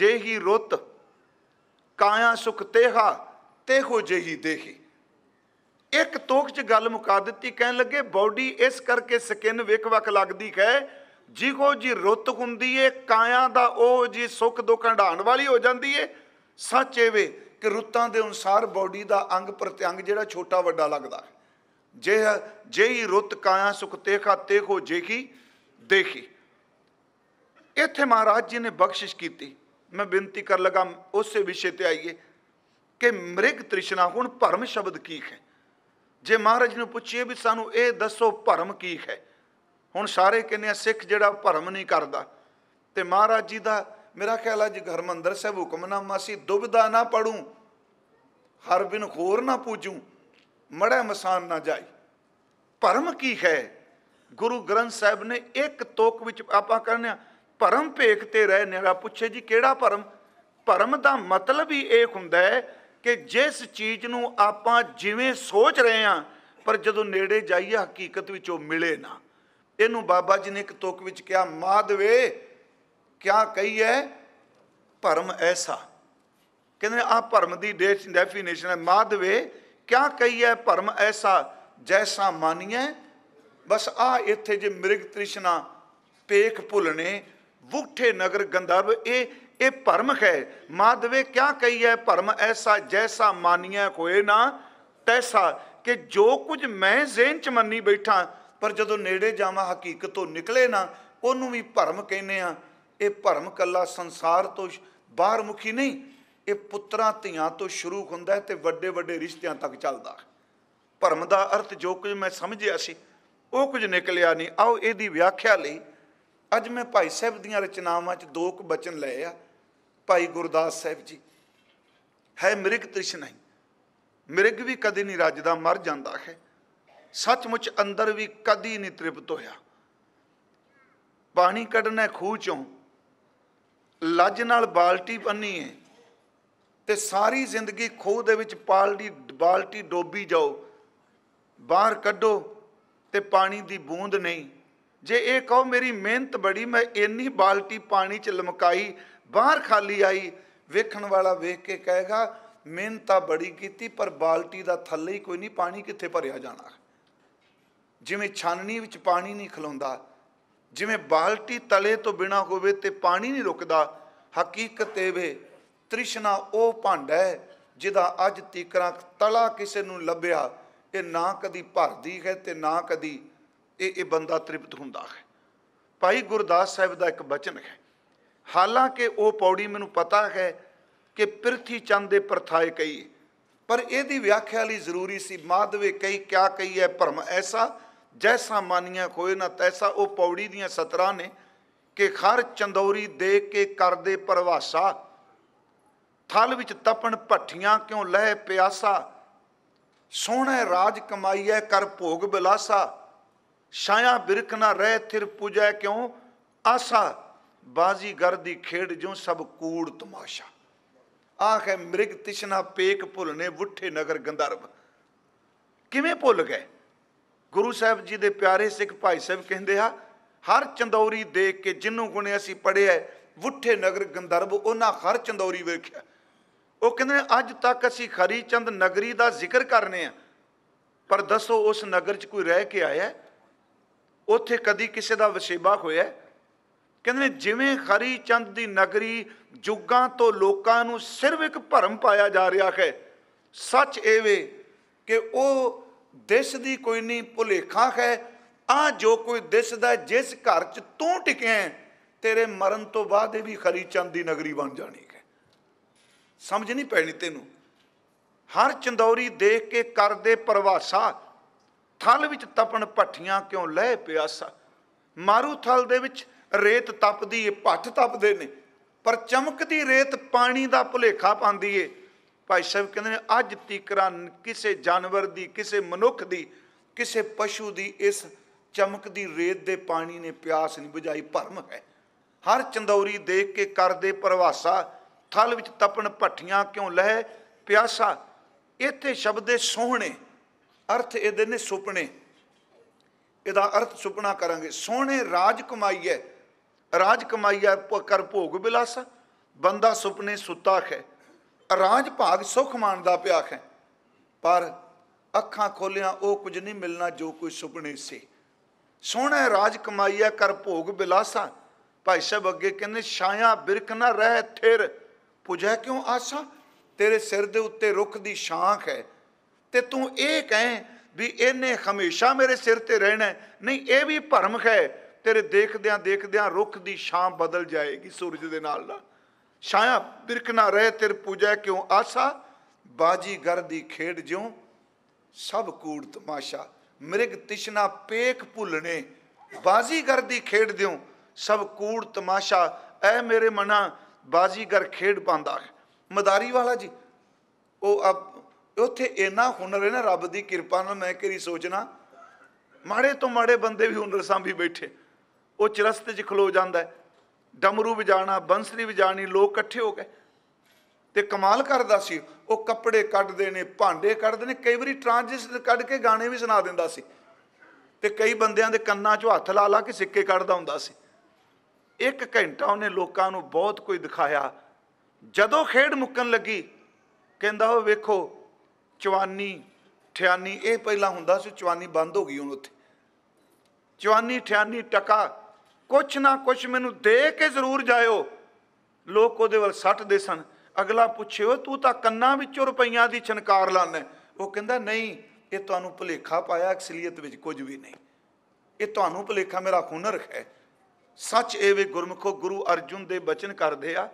ਜੇ ਹੀ ਰੁੱਤ ਕਾਇਆ ਸੁਖ ਤੇਹਾ ਤੇਹੋ ਜਿਹੀ ਦੇਖੀ ਇੱਕ ਤੋਕ 'ਚ ਗੱਲ ਮੁਕਾ ਦਿੱਤੀ ਕਹਿਣ ਲੱਗੇ ਬਾਡੀ ਇਸ ਕਰਕੇ ਸਕਿਨ ਵਿਕ-ਵਕ ਲੱਗਦੀ ਹੈ ਜਿਹੋ ਜੀ ਰੁੱਤ ਹੁੰਦੀ ਏ ਕਾਇਆ ਦਾ ਉਹ ਜੀ ਸੁੱਖ ਦੁੱਖ ਢਾਣ ਵਾਲੀ ਹੋ ਜਾਂਦੀ ਏ ਸੱਚ ਵੇ ਕਿ ਰੁੱਤਾਂ ਦੇ ਅਨੁਸਾਰ ਬਾਡੀ ਦਾ ਅੰਗ ਪ੍ਰਤਿਅੰਗ ਜਿਹੜਾ ਛੋਟਾ ਵੱਡਾ ਲੱਗਦਾ ਜੇ ਜੇਹੀ ਰੁੱਤ ਕਾਇਆ ਸੁਖ ਤੇਖਾ ਤੇਖੋ ਕੀ ਦੇਖੀ ਇੱਥੇ ਮਹਾਰਾਜ ਜੀ ਨੇ ਬਖਸ਼ਿਸ਼ ਕੀਤੀ ਮੈਂ ਬੇਨਤੀ ਕਰ ਲਗਾ ਉਸੇ ਵਿਸ਼ੇ ਤੇ ਆਈਏ ਕਿ ਮ੍ਰਿਗ ਤ੍ਰਿਸ਼ਨਾ ਹੁਣ ਭਰਮ ਸ਼ਬਦ ਕੀ ਹੈ ਜੇ ਮਹਾਰਾਜ ਨੂੰ ਪੁੱਛੀਏ ਵੀ ਸਾਨੂੰ ਇਹ ਦੱਸੋ ਭਰਮ ਕੀ ਹੈ ਹੁਣ ਸਾਰੇ ਕਹਿੰਦੇ ਆ ਸਿੱਖ ਜਿਹੜਾ ਭਰਮ ਨਹੀਂ ਕਰਦਾ ਤੇ ਮਹਾਰਾਜ ਜੀ ਦਾ ਮੇਰਾ ਖਿਆਲ ਅੱਜ ਹਰਮੰਦਰ ਸਾਹਿਬ ਹੁਕਮਨਾਮਾ ਸੀ ਦੁਬਦਾ ਨਾ ਪੜੂ ਹਰ ਬਿਨ ਹੋਰ ਨਾ ਪੂਜੂ ਮੜਾ ਮਸਾਨ ਨਾ ਜਾਈ ਭਰਮ ਕੀ ਹੈ ਗੁਰੂ ਗ੍ਰੰਥ ਸਾਹਿਬ ਨੇ ਇੱਕ ਤੋਕ ਵਿੱਚ ਆਪਾਂ ਕਹਿੰਦੇ ਆ ਭਰਮ ਭੇਖ ਤੇ ਰਹਿ ਨਿਹਰਾ ਪੁੱਛੇ ਜੀ ਕਿਹੜਾ ਭਰਮ ਭਰਮ ਦਾ ਮਤਲਬ ਹੀ ਇਹ ਹੁੰਦਾ ਹੈ ਕਿ ਜਿਸ ਚੀਜ਼ ਨੂੰ ਆਪਾਂ ਜਿਵੇਂ ਸੋਚ ਰਹੇ ਆ ਪਰ ਜਦੋਂ ਨੇੜੇ ਜਾਈਏ ਹਕੀਕਤ ਵਿੱਚ ਉਹ ਮਿਲੇ ਨਾ ਇਹਨੂੰ ਬਾਬਾ ਜੀ ਨੇ ਇੱਕ ਤੁਕ ਵਿੱਚ ਕਿਹਾ ਮਾਦਵੇ ਕਿਆ ਕਹੀਏ ਭਰਮ ਐਸਾ ਕਹਿੰਦੇ ਆ ਭਰਮ ਦੀ ਡੈਫੀਨੇਸ਼ਨ ਹੈ ਮਾਦਵੇ ਕਿਆ ਕਹੀਏ ਭਰਮ ਐਸਾ ਜੈਸਾ ਮਾਨੀਏ ਬਸ ਆ ਇੱਥੇ ਜੇ ਮਿਰਗ ਤ੍ਰਿਸ਼ਨਾ ਪੇਖ ਭੁੱਲਣੇ ਬੁੱਠੇ ਨਗਰ ਗੰਦਰਵ ਇਹ ਇਹ ਭਰਮ ਹੈ ਮਾਧਵੇ ਕਿਆ ਕਹੀ ਹੈ ਭਰਮ ਐਸਾ ਜੈਸਾ ਮਾਨੀਆਂ ਕੋਏ ਨਾ ਤੈਸਾ ਕਿ ਜੋ ਕੁਝ ਮੈਂ ਜ਼ੇਨ ਚ ਮੰਨੀ ਬੈਠਾ ਪਰ ਜਦੋਂ ਨੇੜੇ ਜਾਵਾਂ ਹਕੀਕਤ ਤੋਂ ਨਿਕਲੇ ਨਾ ਉਹਨੂੰ ਵੀ ਭਰਮ ਕਹਿੰਨੇ ਆ ਇਹ ਭਰਮ ਕੱਲਾ ਸੰਸਾਰ ਤੋਂ ਬਾਹਰ ਮੁਖੀ ਨਹੀਂ ਇਹ ਪੁੱਤਰਾਂ ਧੀਆਂ ਤੋਂ ਸ਼ੁਰੂ ਹੁੰਦਾ ਤੇ ਵੱਡੇ ਵੱਡੇ ਰਿਸ਼ਤਿਆਂ ਤੱਕ ਚੱਲਦਾ ਭਰਮ ਦਾ ਅਰਥ ਜੋ ਕੁਝ ਮੈਂ ਸਮਝਿਆ ਸੀ ਉਹ ਕੁਝ ਨਿਕਲਿਆ ਨਹੀਂ ਆਓ ਇਹਦੀ ਵਿਆਖਿਆ ਲਈ ਅੱਜ ਮੈਂ ਭਾਈ ਸਾਹਿਬ ਦੀਆਂ ਰਚਨਾਵਾਂ 'ਚ ਦੋ ਕੁ ਬਚਨ ਲਏ ਆ ਭਾਈ ਗੁਰਦਾਸ ਸਾਹਿਬ ਜੀ ਹੈ ਮਿਰਗ ਤ੍ਰਿਸ਼ਨਾਈ ਮਿਰਗ ਵੀ ਕਦੇ ਨਹੀਂ ਰੱਜਦਾ ਮਰ ਜਾਂਦਾ ਹੈ ਸੱਚਮੁੱਚ ਅੰਦਰ ਵੀ ਕਦੀ ਨਹੀਂ ਤ੍ਰਿਪਤ ਹੋਇਆ ਪਾਣੀ ਕੱਢਣਾ ਖੂਹ ਚੋਂ ਲੱਜ ਨਾਲ ਬਾਲਟੀ ਬੰਨੀ ਹੈ ਤੇ ਸਾਰੀ ਜ਼ਿੰਦਗੀ ਖੂਹ ਦੇ ਵਿੱਚ ਪਾਲਦੀ ਬਾਲਟੀ ਡੋਬੀ ਜਾਓ ਬਾਹਰ ਕੱਢੋ ਤੇ ਪਾਣੀ ਦੀ ਬੂੰਦ ਨਹੀਂ ਜੇ ਇਹ ਕਹੋ ਮੇਰੀ ਮਿਹਨਤ ਬੜੀ ਮੈਂ ਇੰਨੀ ਬਾਲਟੀ ਪਾਣੀ 'ਚ ਲਮਕਾਈ ਬਾਹਰ ਖਾਲੀ ਆਈ ਵੇਖਣ ਵਾਲਾ ਵੇਖ ਕੇ ਕਹੇਗਾ ਮਿਹਨਤ ਤਾਂ ਬੜੀ ਕੀਤੀ ਪਰ ਬਾਲਟੀ ਦਾ ਥੱਲੇ ਹੀ ਕੋਈ ਨਹੀਂ ਪਾਣੀ ਕਿੱਥੇ ਭਰਿਆ ਜਾਣਾ ਜਿਵੇਂ ਛਾਨਣੀ ਵਿੱਚ ਪਾਣੀ ਨਹੀਂ ਖਲੋਂਦਾ ਜਿਵੇਂ ਬਾਲਟੀ ਤਲੇ ਤੋਂ ਬਿਨਾ ਹੋਵੇ ਤੇ ਪਾਣੀ ਨਹੀਂ ਰੁਕਦਾ ਹਕੀਕਤ ਇਹ ਵੇ ਤ੍ਰਿਸ਼ਨਾ ਉਹ ਭਾਂਡਾ ਹੈ ਜਿਹਦਾ ਅੱਜ ਤੀਕਰਾਂ ਤਲਾ ਕਿਸੇ ਨੂੰ ਲੱਭਿਆ ਇਹ ਨਾ ਕਦੀ ਭਰਦੀ ਹੈ ਤੇ ਨਾ ਕਦੀ ਇਹ ਇਹ ਬੰਦਾ ਤ੍ਰਿਪਤ ਹੁੰਦਾ ਹੈ ਭਾਈ ਗੁਰਦਾਸ ਸਾਹਿਬ ਦਾ ਇੱਕ ਬਚਨ ਹੈ ਹਾਲਾਂਕਿ ਉਹ ਪੌੜੀ ਮੈਨੂੰ ਪਤਾ ਹੈ ਕਿ ਪ੍ਰਿਥੀ ਚੰਦ ਦੇ ਪਰਥਾਏ ਕਈ ਪਰ ਇਹਦੀ ਵਿਆਖਿਆ ਲਈ ਜ਼ਰੂਰੀ ਸੀ ਮਾਧਵੇ ਕਈ ਕਿਆ ਕਹੀ ਹੈ ਭਰਮ ਐਸਾ ਜੈਸਾ ਮਾਨੀਆਂ ਕੋਈ ਨਾ ਤੈਸਾ ਉਹ ਪੌੜੀ ਦੀਆਂ ਸਤਰਾਂ ਨੇ ਕਿ ਖਰ ਚੰਦੌਰੀ ਦੇ ਕੇ ਕਰਦੇ ਪਰਵਾਸਾ ਥਲ ਵਿੱਚ ਤਪਣ ਭੱਠੀਆਂ ਕਿਉਂ ਲਹਿ ਪਿਆਸਾ ਸੋਹਣਾ ਰਾਜ ਕਮਾਈਐ ਕਰ ਭੋਗ ਬਿਲਾਸਾ ਛਾਇਆ ਬਿਰਖ ਨਾ ਰਹਿ ਥਿਰ ਪੂਜੈ ਕਿਉਂ ਆਸਾ ਬਾਜ਼ੀਗਰ ਦੀ ਖੇਡ ਜੋ ਸਭ ਕੂੜ ਤਮਾਸ਼ਾ ਆਖੇ ਮ੍ਰਿਗ ਤਿਸ਼ਨਾ ਪੇਕ ਭੁੱਲਨੇ ਵੁੱਠੇ ਨਗਰ ਗੰਦਰਬ ਕਿਵੇਂ ਭੁੱਲ ਗਏ ਗੁਰੂ ਸਾਹਿਬ ਜੀ ਦੇ ਪਿਆਰੇ ਸਿੱਖ ਭਾਈ ਸਾਹਿਬ ਕਹਿੰਦੇ ਆ ਹਰ ਚੰਦੌਰੀ ਦੇਖ ਕੇ ਜਿੰਨੂੰ ਗੁਣੇ ਅਸੀਂ ਪੜਿਆ ਵੁੱਠੇ ਨਗਰ ਗੰਦਰਬ ਉਹਨਾਂ ਹਰ ਚੰਦੌਰੀ ਵੇਖਿਆ ਉਹ ਕਹਿੰਦੇ ਅੱਜ ਤੱਕ ਅਸੀਂ ਖਰੀ ਚੰਦ ਨਗਰੀ ਦਾ ਜ਼ਿਕਰ ਕਰਨੇ ਆ ਪਰ ਦੱਸੋ ਉਸ ਨਗਰ 'ਚ ਕੋਈ ਰਹਿ ਕੇ ਆਇਆ ਉੱਥੇ ਕਦੀ ਕਿਸੇ ਦਾ ਵਸੇਬਾ ਹੋਇਆ ਕਹਿੰਦੇ ਨੇ ਜਿਵੇਂ ਖਰੀ ਚੰਦ ਦੀ ਨਗਰੀ ਜੁਗਾਂ ਤੋਂ ਲੋਕਾਂ ਨੂੰ ਸਿਰਫ ਇੱਕ ਭਰਮ ਪਾਇਆ ਜਾ ਰਿਹਾ ਹੈ ਸੱਚ ਏਵੇਂ ਕਿ ਉਹ ਦਿਸ ਦੀ ਕੋਈ ਨਹੀਂ ਭੁਲੇਖਾ ਹੈ ਆ ਜੋ ਕੋਈ ਦਿਸਦਾ ਜਿਸ ਘਰ ਚ ਤੂੰ ਟਿਕਿਆ ਤੇਰੇ ਮਰਨ ਤੋਂ ਬਾਅਦ ਇਹ ਵੀ ਖਰੀ ਚੰਦ ਦੀ ਨਗਰੀ ਬਣ ਜਾਣੀ ਹੈ ਸਮਝ ਨਹੀਂ ਪੈਣੀ ਤੈਨੂੰ ਹਰ ਚੰਦੌਰੀ ਦੇਖ ਕੇ ਕਰਦੇ ਪਰਵਾਸਾ ਥਲ ਵਿੱਚ ਤਪਣ ਪੱਠੀਆਂ ਕਿਉਂ ਲੈ ਪਿਆਸਾ ਮਾਰੂ ਥਲ ਦੇ ਵਿੱਚ ਰੇਤ ਤਪਦੀ ਏ ਭੱਠ ਤਪਦੇ ਨੇ ਪਰ ਚਮਕਦੀ ਰੇਤ ਪਾਣੀ ਦਾ ਭੁਲੇਖਾ ਪਾਉਂਦੀ ਏ ਭਾਈ ਸਾਹਿਬ ਕਹਿੰਦੇ ਨੇ ਅੱਜ ਤੀਕਰਾਂ ਕਿਸੇ ਜਾਨਵਰ ਦੀ ਕਿਸੇ ਮਨੁੱਖ ਦੀ ਕਿਸੇ ਪਸ਼ੂ ਦੀ ਇਸ ਚਮਕਦੀ ਰੇਤ ਦੇ ਪਾਣੀ ਨੇ ਪਿਆਸ ਨਹੀਂ ਬੁਝਾਈ ਭਰਮ ਹੈ ਹਰ ਚੰਦੌਰੀ ਦੇਖ ਕੇ ਕਰਦੇ ਪਰਵਾਸਾ ਥਲ ਵਿੱਚ ਤਪਣ ਭੱਠੀਆਂ ਕਿਉਂ ਲਹਿ ਪਿਆਸਾ ਇੱਥੇ ਸ਼ਬਦ ਦੇ ਸੋਹਣੇ ਅਰਥ ਇਹਦੇ ਨੇ ਸੁਪਨੇ ਇਹਦਾ ਅਰਥ ਸੁਪਨਾ ਕਰਾਂਗੇ ਸੋਹਣੇ ਰਾਜ ਕਮਾਈ ਹੈ ਰਾਜ ਕਮਾਈਆ ਕਰ ਭੋਗ ਬਿਲਾਸ ਬੰਦਾ ਸੁਪਨੇ ਸੁੱਤਾ ਖੈ ਰਾਜ ਭਾਗ ਸੁਖ ਮੰਨਦਾ ਪਿਆ ਖੈ ਪਰ ਅੱਖਾਂ ਖੋਲਿਆਂ ਉਹ ਕੁਝ ਨਹੀਂ ਮਿਲਣਾ ਜੋ ਕੋਈ ਸੁਪਨੇ ਸੀ ਸੋਹਣਾ ਰਾਜ ਕਮਾਈਆ ਕਰ ਭੋਗ ਬਿਲਾਸ ਭਾਈ ਸਾਹਿਬ ਅੱਗੇ ਕਹਿੰਦੇ ਛਾਇਆ ਬਿਰਖ ਨਾ ਰਹਿ ਥਿਰ ਪੁਜੈ ਕਿਉਂ ਆਸਾ ਤੇਰੇ ਸਿਰ ਦੇ ਉੱਤੇ ਰੁੱਖ ਦੀ ਸ਼ਾਖ ਹੈ ਤੇ ਤੂੰ ਇਹ ਕਹੇ ਵੀ ਇਹਨੇ ਹਮੇਸ਼ਾ ਮੇਰੇ ਸਿਰ ਤੇ ਰਹਿਣਾ ਨਹੀਂ ਇਹ ਵੀ ਭਰਮ ਹੈ ਤੇਰੇ ਦੇਖਦਿਆਂ ਦੇਖਦਿਆਂ ਰੁੱਖ ਦੀ ਛਾਂ ਬਦਲ ਜਾਏਗੀ ਸੂਰਜ ਦੇ ਨਾਲ ਨਾ ਛਾਇਆ ਬਿਰਕ ਨਾ ਰਹੇ ਤੇਰ ਪੂਜਾ ਕਿਉਂ ਆਸਾ ਬਾਜੀਗਰ ਦੀ ਖੇਡ ਜਿਉ ਸਭ ਕੂੜ ਤਮਾਸ਼ਾ ਮਿਰਗ ਤਿਸ਼ਨਾ ਪੇਖ ਭੁੱਲਣੇ ਬਾਜ਼ੀਗਰ ਦੀ ਖੇਡ ਦਿਉ ਸਭ ਕੂੜ ਤਮਾਸ਼ਾ ਐ ਮੇਰੇ ਮਨਾ ਬਾਜ਼ੀਗਰ ਖੇਡ ਪਾਂਦਾ ਮਦਾਰੀ ਵਾਲਾ ਜੀ ਉਹ ਅਬ ਉੱਥੇ ਇੰਨਾ ਹੁਨਰ ਹੈ ਨਾ ਰੱਬ ਦੀ ਕਿਰਪਾ ਨਾਲ ਮੈਂ ਕਿਹੜੀ ਸੋਚਣਾ ਮਾੜੇ ਤੋਂ ਮਾੜੇ ਬੰਦੇ ਵੀ ਹੁਨਰ ਸੰਭੀ ਬੈਠੇ ਉਹ ਚਰਸਤੇ 'ਚ ਖਲੋ ਜਾਂਦਾ ਡਮਰੂ ਵਜਾਣਾ ਬੰਸਰੀ ਵਜਾਣੀ ਲੋਕ ਇਕੱਠੇ ਹੋ ਗਏ ਤੇ ਕਮਾਲ ਕਰਦਾ ਸੀ ਉਹ ਕੱਪੜੇ ਕੱਢਦੇ ਨੇ ਭਾਂਡੇ ਕੱਢਦੇ ਨੇ ਕਈ ਵਾਰੀ ਟ੍ਰਾਂਜਿਸਟਰ ਕੱਢ ਕੇ ਗਾਣੇ ਵੀ ਸੁਣਾ ਦਿੰਦਾ ਸੀ ਤੇ ਕਈ ਬੰਦਿਆਂ ਦੇ ਕੰਨਾਂ 'ਚ ਹੱਥ ਲਾ ਲਾ ਕੇ ਸਿੱਕੇ ਕੱਢਦਾ ਹੁੰਦਾ ਸੀ ਇੱਕ ਘੰਟਾ ਉਹਨੇ ਲੋਕਾਂ ਨੂੰ ਬਹੁਤ ਕੁਝ ਦਿਖਾਇਆ ਜਦੋਂ ਖੇਡ ਮੁੱਕਣ ਲੱਗੀ ਕਹਿੰਦਾ ਉਹ ਵੇਖੋ ਚਵਾਨੀ ਠਿਆਨੀ ਇਹ ਪਹਿਲਾਂ ਹੁੰਦਾ ਸੀ ਚਵਾਨੀ ਬੰਦ ਹੋ ਗਈ ਹੁਣ ਉੱਥੇ ਚਵਾਨੀ ਠਿਆਨੀ ਟਕਾ ਕੁਛ ਨਾ ਕੁਛ ਮੈਨੂੰ ਦੇ ਕੇ ਜ਼ਰੂਰ ਜਾਇਓ ਲੋਕ ਉਹਦੇ ਵੱਲ ਸੱਟ ਦੇ ਸਨ ਅਗਲਾ ਪੁੱਛਿਓ ਤੂੰ ਤਾਂ ਕੰਨਾਂ ਵਿੱਚੋਂ ਰੁਪਈਆਂ ਦੀ ਛਨਕਾਰ ਲਾਣਾ ਉਹ ਕਹਿੰਦਾ ਨਹੀਂ ਇਹ ਤੁਹਾਨੂੰ ਭੁਲੇਖਾ ਪਾਇਆ ਅਕਸਲੀਅਤ ਵਿੱਚ ਕੁਝ ਵੀ ਨਹੀਂ ਇਹ ਤੁਹਾਨੂੰ ਭੁਲੇਖਾ ਮੇਰਾ ਹੁਨਰ ਹੈ ਸੱਚ ਇਹ ਵੇ ਗੁਰਮਖੋ ਗੁਰੂ ਅਰਜੁਨ ਦੇ ਬਚਨ ਕਰਦੇ ਆ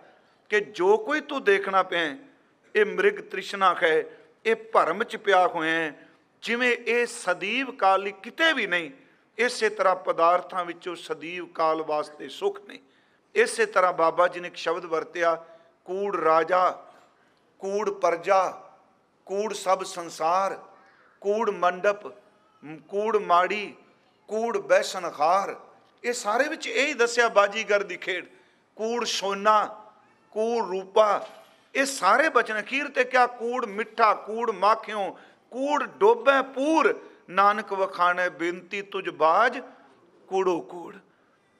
ਕਿ ਜੋ ਕੋਈ ਤੂੰ ਦੇਖਣਾ ਪਿਆ ਇਹ ਮ੍ਰਿਗ ਤ੍ਰਿਸ਼ਨਾ ਹੈ ਇਹ ਭਰਮ ਚ ਪਿਆ ਹੋਇਆ ਜਿਵੇਂ ਇਹ ਸਦੀਵ ਕਾਲ ਕਿਤੇ ਵੀ ਨਹੀਂ ਇਸੇ ਤਰ੍ਹਾਂ ਪਦਾਰਥਾਂ ਵਿੱਚੋਂ ਸਦੀਵ ਕਾਲ ਵਾਸਤੇ ਸੁਖ ਨੇ ਇਸੇ ਤਰ੍ਹਾਂ ਬਾਬਾ ਜੀ ਨੇ ਇੱਕ ਸ਼ਬਦ ਵਰਤਿਆ ਕੂੜ ਰਾਜਾ ਕੂੜ ਪਰਜਾ ਕੂੜ ਸਭ ਸੰਸਾਰ ਕੂੜ ਮੰਡਪ ਕੂੜ ਮਾੜੀ ਕੂੜ ਬੈਸਨਖਾਰ ਇਹ ਸਾਰੇ ਵਿੱਚ ਇਹ ਹੀ ਦੱਸਿਆ ਬਾਜੀਗਰ ਦੀ ਖੇਡ ਕੂੜ ਸੋਨਾ ਕੂੜ ਰੂਪਾ ਇਹ ਸਾਰੇ ਬਚਨ ਅਖੀਰ ਤੇ ਕਿਆ ਕੂੜ ਮਿੱਠਾ ਕੂੜ ਮਾਖਿਓ ਕੂੜ ਡੋਬੇ ਪੂਰ ਨਾਨਕ ਵਖਾਣੇ ਬੇਨਤੀ ਤੁਝ ਬਾਜ ਕੂੜੋ ਕੂੜ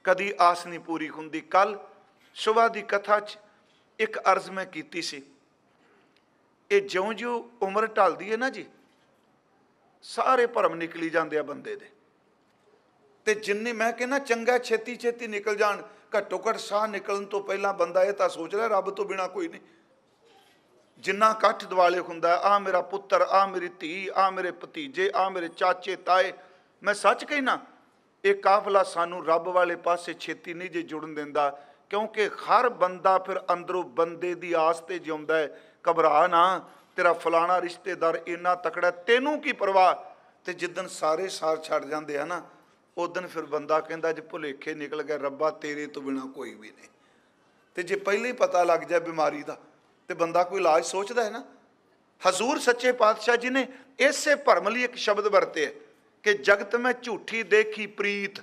ਕਦੀ ਆਸ ਨਹੀਂ ਪੂਰੀ ਹੁੰਦੀ ਕੱਲ ਸਵੇਰ ਦੀ ਕਥਾ 'ਚ ਇੱਕ ਅਰਜ਼ ਮੈਂ ਕੀਤੀ ਸੀ ਇਹ ਜਿਉਂ-ਜਿਉਂ ਉਮਰ ਢਲਦੀ ਹੈ ਨਾ ਜੀ ਸਾਰੇ ਭਰਮ ਨਿਕਲੀ ਜਾਂਦੇ ਆ ਬੰਦੇ ਦੇ ਤੇ ਜਿੰਨੇ ਮੈਂ ਕਹਿੰਦਾ ਚੰਗਾ ਛੇਤੀ ਛੇਤੀ ਨਿਕਲ ਜਾਣ ਘੱਟੋ ਘੱਟ ਸਾਹ ਨਿਕਲਣ ਤੋਂ ਪਹਿਲਾਂ ਬੰਦਾ ਇਹ ਤਾਂ ਸੋਚ ਰਿਹਾ ਰੱਬ ਤੋਂ ਬਿਨਾ ਕੋਈ ਨਹੀਂ ਜਿੰਨਾ ਇਕੱਠ ਦਿਵਾਲੇ ਹੁੰਦਾ ਆ ਮੇਰਾ ਪੁੱਤਰ ਆ ਮੇਰੀ ਧੀ ਆ ਮੇਰੇ ਭਤੀਜੇ ਆ ਮੇਰੇ ਚਾਚੇ ਤਾਏ ਮੈਂ ਸੱਚ ਕਹਿਣਾ ਇਹ ਕਾਫਲਾ ਸਾਨੂੰ ਰੱਬ ਵਾਲੇ ਪਾਸੇ ਛੇਤੀ ਨਹੀਂ ਜੇ ਜੁੜਨ ਦਿੰਦਾ ਕਿਉਂਕਿ ਹਰ ਬੰਦਾ ਫਿਰ ਅੰਦਰੋਂ ਬੰਦੇ ਦੀ ਆਸ ਤੇ ਜਿਉਂਦਾ ਹੈ ਘਬਰਾ ਨਾ ਤੇਰਾ ਫਲਾਣਾ ਰਿਸ਼ਤੇਦਾਰ ਇੰਨਾ ਤਕੜਾ ਤੈਨੂੰ ਕੀ ਪਰਵਾਹ ਤੇ ਜਿੱਦਨ ਸਾਰੇ ਸਾਰ ਛੱਡ ਜਾਂਦੇ ਆ ਨਾ ਉਦੋਂ ਫਿਰ ਬੰਦਾ ਕਹਿੰਦਾ ਜੇ ਭੁਲੇਖੇ ਨਿਕਲ ਗਿਆ ਰੱਬਾ ਤੇਰੇ ਤੋਂ ਬਿਨਾ ਕੋਈ ਵੀ ਨਹੀਂ ਤੇ ਜੇ ਪਹਿਲੇ ਹੀ ਪਤਾ ਲੱਗ ਜਾਏ ਬਿਮਾਰੀ ਦਾ ਤੇ ਬੰਦਾ ਕੋਈ ਇਲਾਜ ਸੋਚਦਾ ਹੈ ਨਾ ਹਜ਼ੂਰ ਸੱਚੇ ਪਾਤਸ਼ਾਹ ਜੀ ਨੇ ਇਸੇ ਭਰਮ ਲਈ ਇੱਕ ਸ਼ਬਦ ਵਰਤੇ ਕਿ ਜਗਤ ਮੈਂ ਝੂਠੀ ਦੇਖੀ ਪ੍ਰੀਤ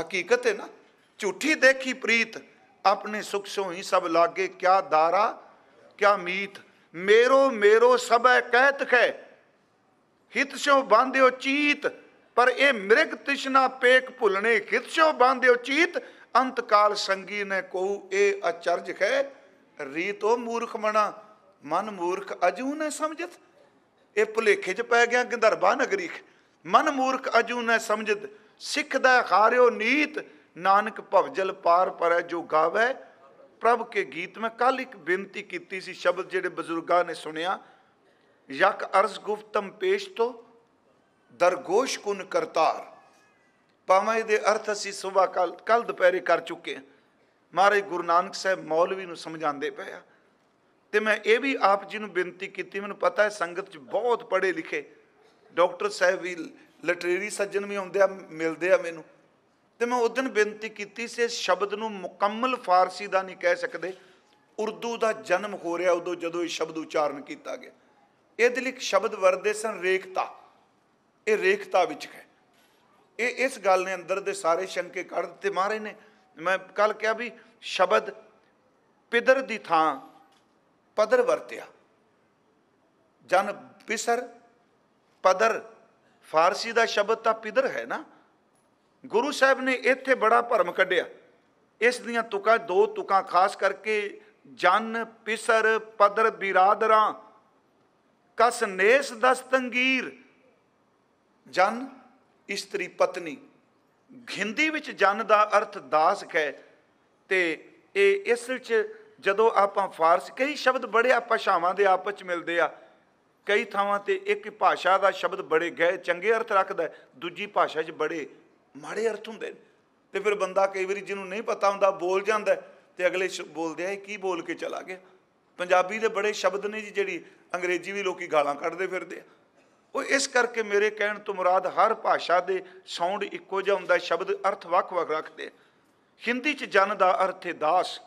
ਹਕੀਕਤ ਹੈ ਨਾ ਝੂਠੀ ਦੇਖੀ ਪ੍ਰੀਤ ਆਪਣੇ ਸੁਖ ਸੋਹੀ ਸਭ ਲਾਗੇ ਕਿਆ ਦਾਰਾ ਕਿਆ ਮੀਤ ਮੇਰੋ ਮੇਰੋ ਸਭੈ ਕਹਿਤ ਖੈ ਹਿਤ ਸਿਓ ਬਾਂਧਿਓ ਚੀਤ ਪਰ ਇਹ ਮਿਰਗ ਤਿਸ਼ਨਾ ਪੇਕ ਭੁੱਲਣੇ ਹਿਤ ਸਿਓ ਬਾਂਧਿਓ ਚੀਤ ਅੰਤਕਾਲ ਸੰਗੀ ਨੇ ਕਹੂ ਇਹ ਅਚਰਜ ਖੈ ਰੀਤੋ ਮੂਰਖ ਮਣਾ ਮਨ ਮੂਰਖ ਅਜੂ ਨੇ ਸਮਝਤ ਇਹ ਭੁਲੇਖੇ ਚ ਪੈ ਗਿਆ ਗੰਧਰਵਾ ਨਗਰੀ ਮਨ ਮੂਰਖ ਅਜੂ ਨੇ ਸਮਝਤ ਸਿੱਖ ਦਾ ਖਾਰਿਓ ਨੀਤ ਨਾਨਕ ਭਵਜਲ ਪਾਰ ਪਰੈ ਜੋ ਗਾਵੇ ਪ੍ਰਭ ਕੇ ਗੀਤ ਮੈਂ ਕੱਲ ਇੱਕ ਬੇਨਤੀ ਕੀਤੀ ਸੀ ਸ਼ਬਦ ਜਿਹੜੇ ਬਜ਼ੁਰਗਾਂ ਨੇ ਸੁਣਿਆ ਯਕ ਅਰਜ਼ ਗੁਫਤਮ ਪੇਸ਼ ਤੋ ਦਰਗੋਸ਼ ਕੁਨ ਕਰਤਾਰ ਪਾਵੇਂ ਦੇ ਅਰਥ ਅਸੀਂ ਸਵੇਰ ਕੱਲ ਕੱਲ ਦੁਪਹਿਰੇ ਕਰ ਚੁੱਕੇ ਹਾਂ ਮਹਾਰਾਜ ਗੁਰੂ ਨਾਨਕ ਸਾਹਿਬ ਮੌਲਵੀ ਨੂੰ ਸਮਝਾਉਂਦੇ ਪਏ ਆ ਤੇ ਮੈਂ ਇਹ ਵੀ ਆਪ ਜੀ ਨੂੰ ਬੇਨਤੀ ਕੀਤੀ ਮੈਨੂੰ ਪਤਾ ਹੈ ਸੰਗਤ 'ਚ ਬਹੁਤ ਪੜੇ ਲਿਖੇ ਡਾਕਟਰ ਸਾਹਿਬ ਵੀ ਲਿਟਰੇਰੀ ਸੱਜਣ ਵੀ ਹੁੰਦੇ ਆ ਮਿਲਦੇ ਆ ਮੈਨੂੰ ਤੇ ਮੈਂ ਉਸ ਦਿਨ ਬੇਨਤੀ ਕੀਤੀ ਸੀ ਇਸ ਸ਼ਬਦ ਨੂੰ ਮੁਕੰਮਲ ਫਾਰਸੀ ਦਾ ਨਹੀਂ ਕਹਿ ਸਕਦੇ ਉਰਦੂ ਦਾ ਜਨਮ ਹੋ ਰਿਹਾ ਉਦੋਂ ਜਦੋਂ ਇਹ ਸ਼ਬਦ ਉਚਾਰਨ ਕੀਤਾ ਗਿਆ ਇਹਦੇ ਲਈ ਸ਼ਬਦ ਵਰਦੇ ਸਨ ਰੇਖਤਾ ਇਹ ਰੇਖਤਾ ਵਿੱਚ ਹੈ ਇਹ ਇਸ ਗੱਲ ਨੇ ਅੰਦਰ ਦੇ ਸਾਰੇ ਸ਼ੰਕੇ ਕੱਢ ਦਿੱਤੇ ਮਹਾਰਾਜ ਨੇ ਮੈਂ ਕੱਲ ਕਿਹਾ ਵੀ ਸ਼ਬਦ ਪਿਦਰ ਦੀ ਥਾਂ ਪਦਰ ਵਰਤਿਆ ਜਨ ਬਿਸਰ ਪਦਰ ਫਾਰਸੀ ਦਾ ਸ਼ਬਦ ਤਾਂ ਪਿਦਰ ਹੈ ਨਾ ਗੁਰੂ ਸਾਹਿਬ ਨੇ ਇੱਥੇ ਬੜਾ ਭਰਮ ਕੱਢਿਆ ਇਸ ਦੀਆਂ ਤੁਕਾਂ ਦੋ ਤੁਕਾਂ ਖਾਸ ਕਰਕੇ ਜਨ ਪਿਸਰ ਪਦਰ ਬਿਰਾਦਰਾਂ ਕਸ ਨੇਸ ਦਸਤੰਗੀਰ ਜਨ ਇਸਤਰੀ ਪਤਨੀ ਹਿੰਦੀ ਵਿੱਚ ਜਨ ਦਾ ਅਰਥ ਦਾਸ ਹੈ ਤੇ ਇਹ ਇਸ ਵਿੱਚ ਜਦੋਂ ਆਪਾਂ ਫਾਰਸੀ ਕਈ ਸ਼ਬਦ ਬੜੇ ਆ ਭਾਸ਼ਾਵਾਂ ਦੇ ਆਪਸ ਵਿੱਚ ਮਿਲਦੇ ਆ ਕਈ ਥਾਵਾਂ ਤੇ ਇੱਕ ਭਾਸ਼ਾ ਦਾ ਸ਼ਬਦ ਬੜੇ ਗਏ ਚੰਗੇ ਅਰਥ ਰੱਖਦਾ ਦੂਜੀ ਭਾਸ਼ਾ 'ਚ ਬੜੇ ਮਾੜੇ ਅਰਥ ਹੁੰਦੇ ਤੇ ਫਿਰ ਬੰਦਾ ਕਈ ਵਾਰੀ ਜਿਹਨੂੰ ਨਹੀਂ ਪਤਾ ਹੁੰਦਾ ਬੋਲ ਜਾਂਦਾ ਤੇ ਅਗਲੇ ਬੋਲਦੇ ਆ ਕੀ ਬੋਲ ਕੇ ਚਲਾ ਗਿਆ ਪੰਜਾਬੀ ਦੇ ਬੜੇ ਸ਼ਬਦ ਨੇ ਜਿਹੜੀ ਅੰਗਰੇਜ਼ੀ ਵੀ ਲੋਕੀ ਗਾਲਾਂ ਕੱਢਦੇ ਫਿਰਦੇ ਆ ਉਹ ਇਸ ਕਰਕੇ ਮੇਰੇ ਕਹਿਣ ਤੋਂ ਮੁਰਾਦ ਹਰ ਭਾਸ਼ਾ ਦੇ ਸਾਊਂਡ ਇੱਕੋ ਜਿਹਾ ਹੁੰਦਾ ਸ਼ਬਦ ਅਰਥ ਵੱਖ-ਵੱਖ ਰੱਖਦੇ ਹਿੰਦੀ 'ਚ ਜਨ ਦਾ ਅਰਥ ਹੈ ਦਾਸ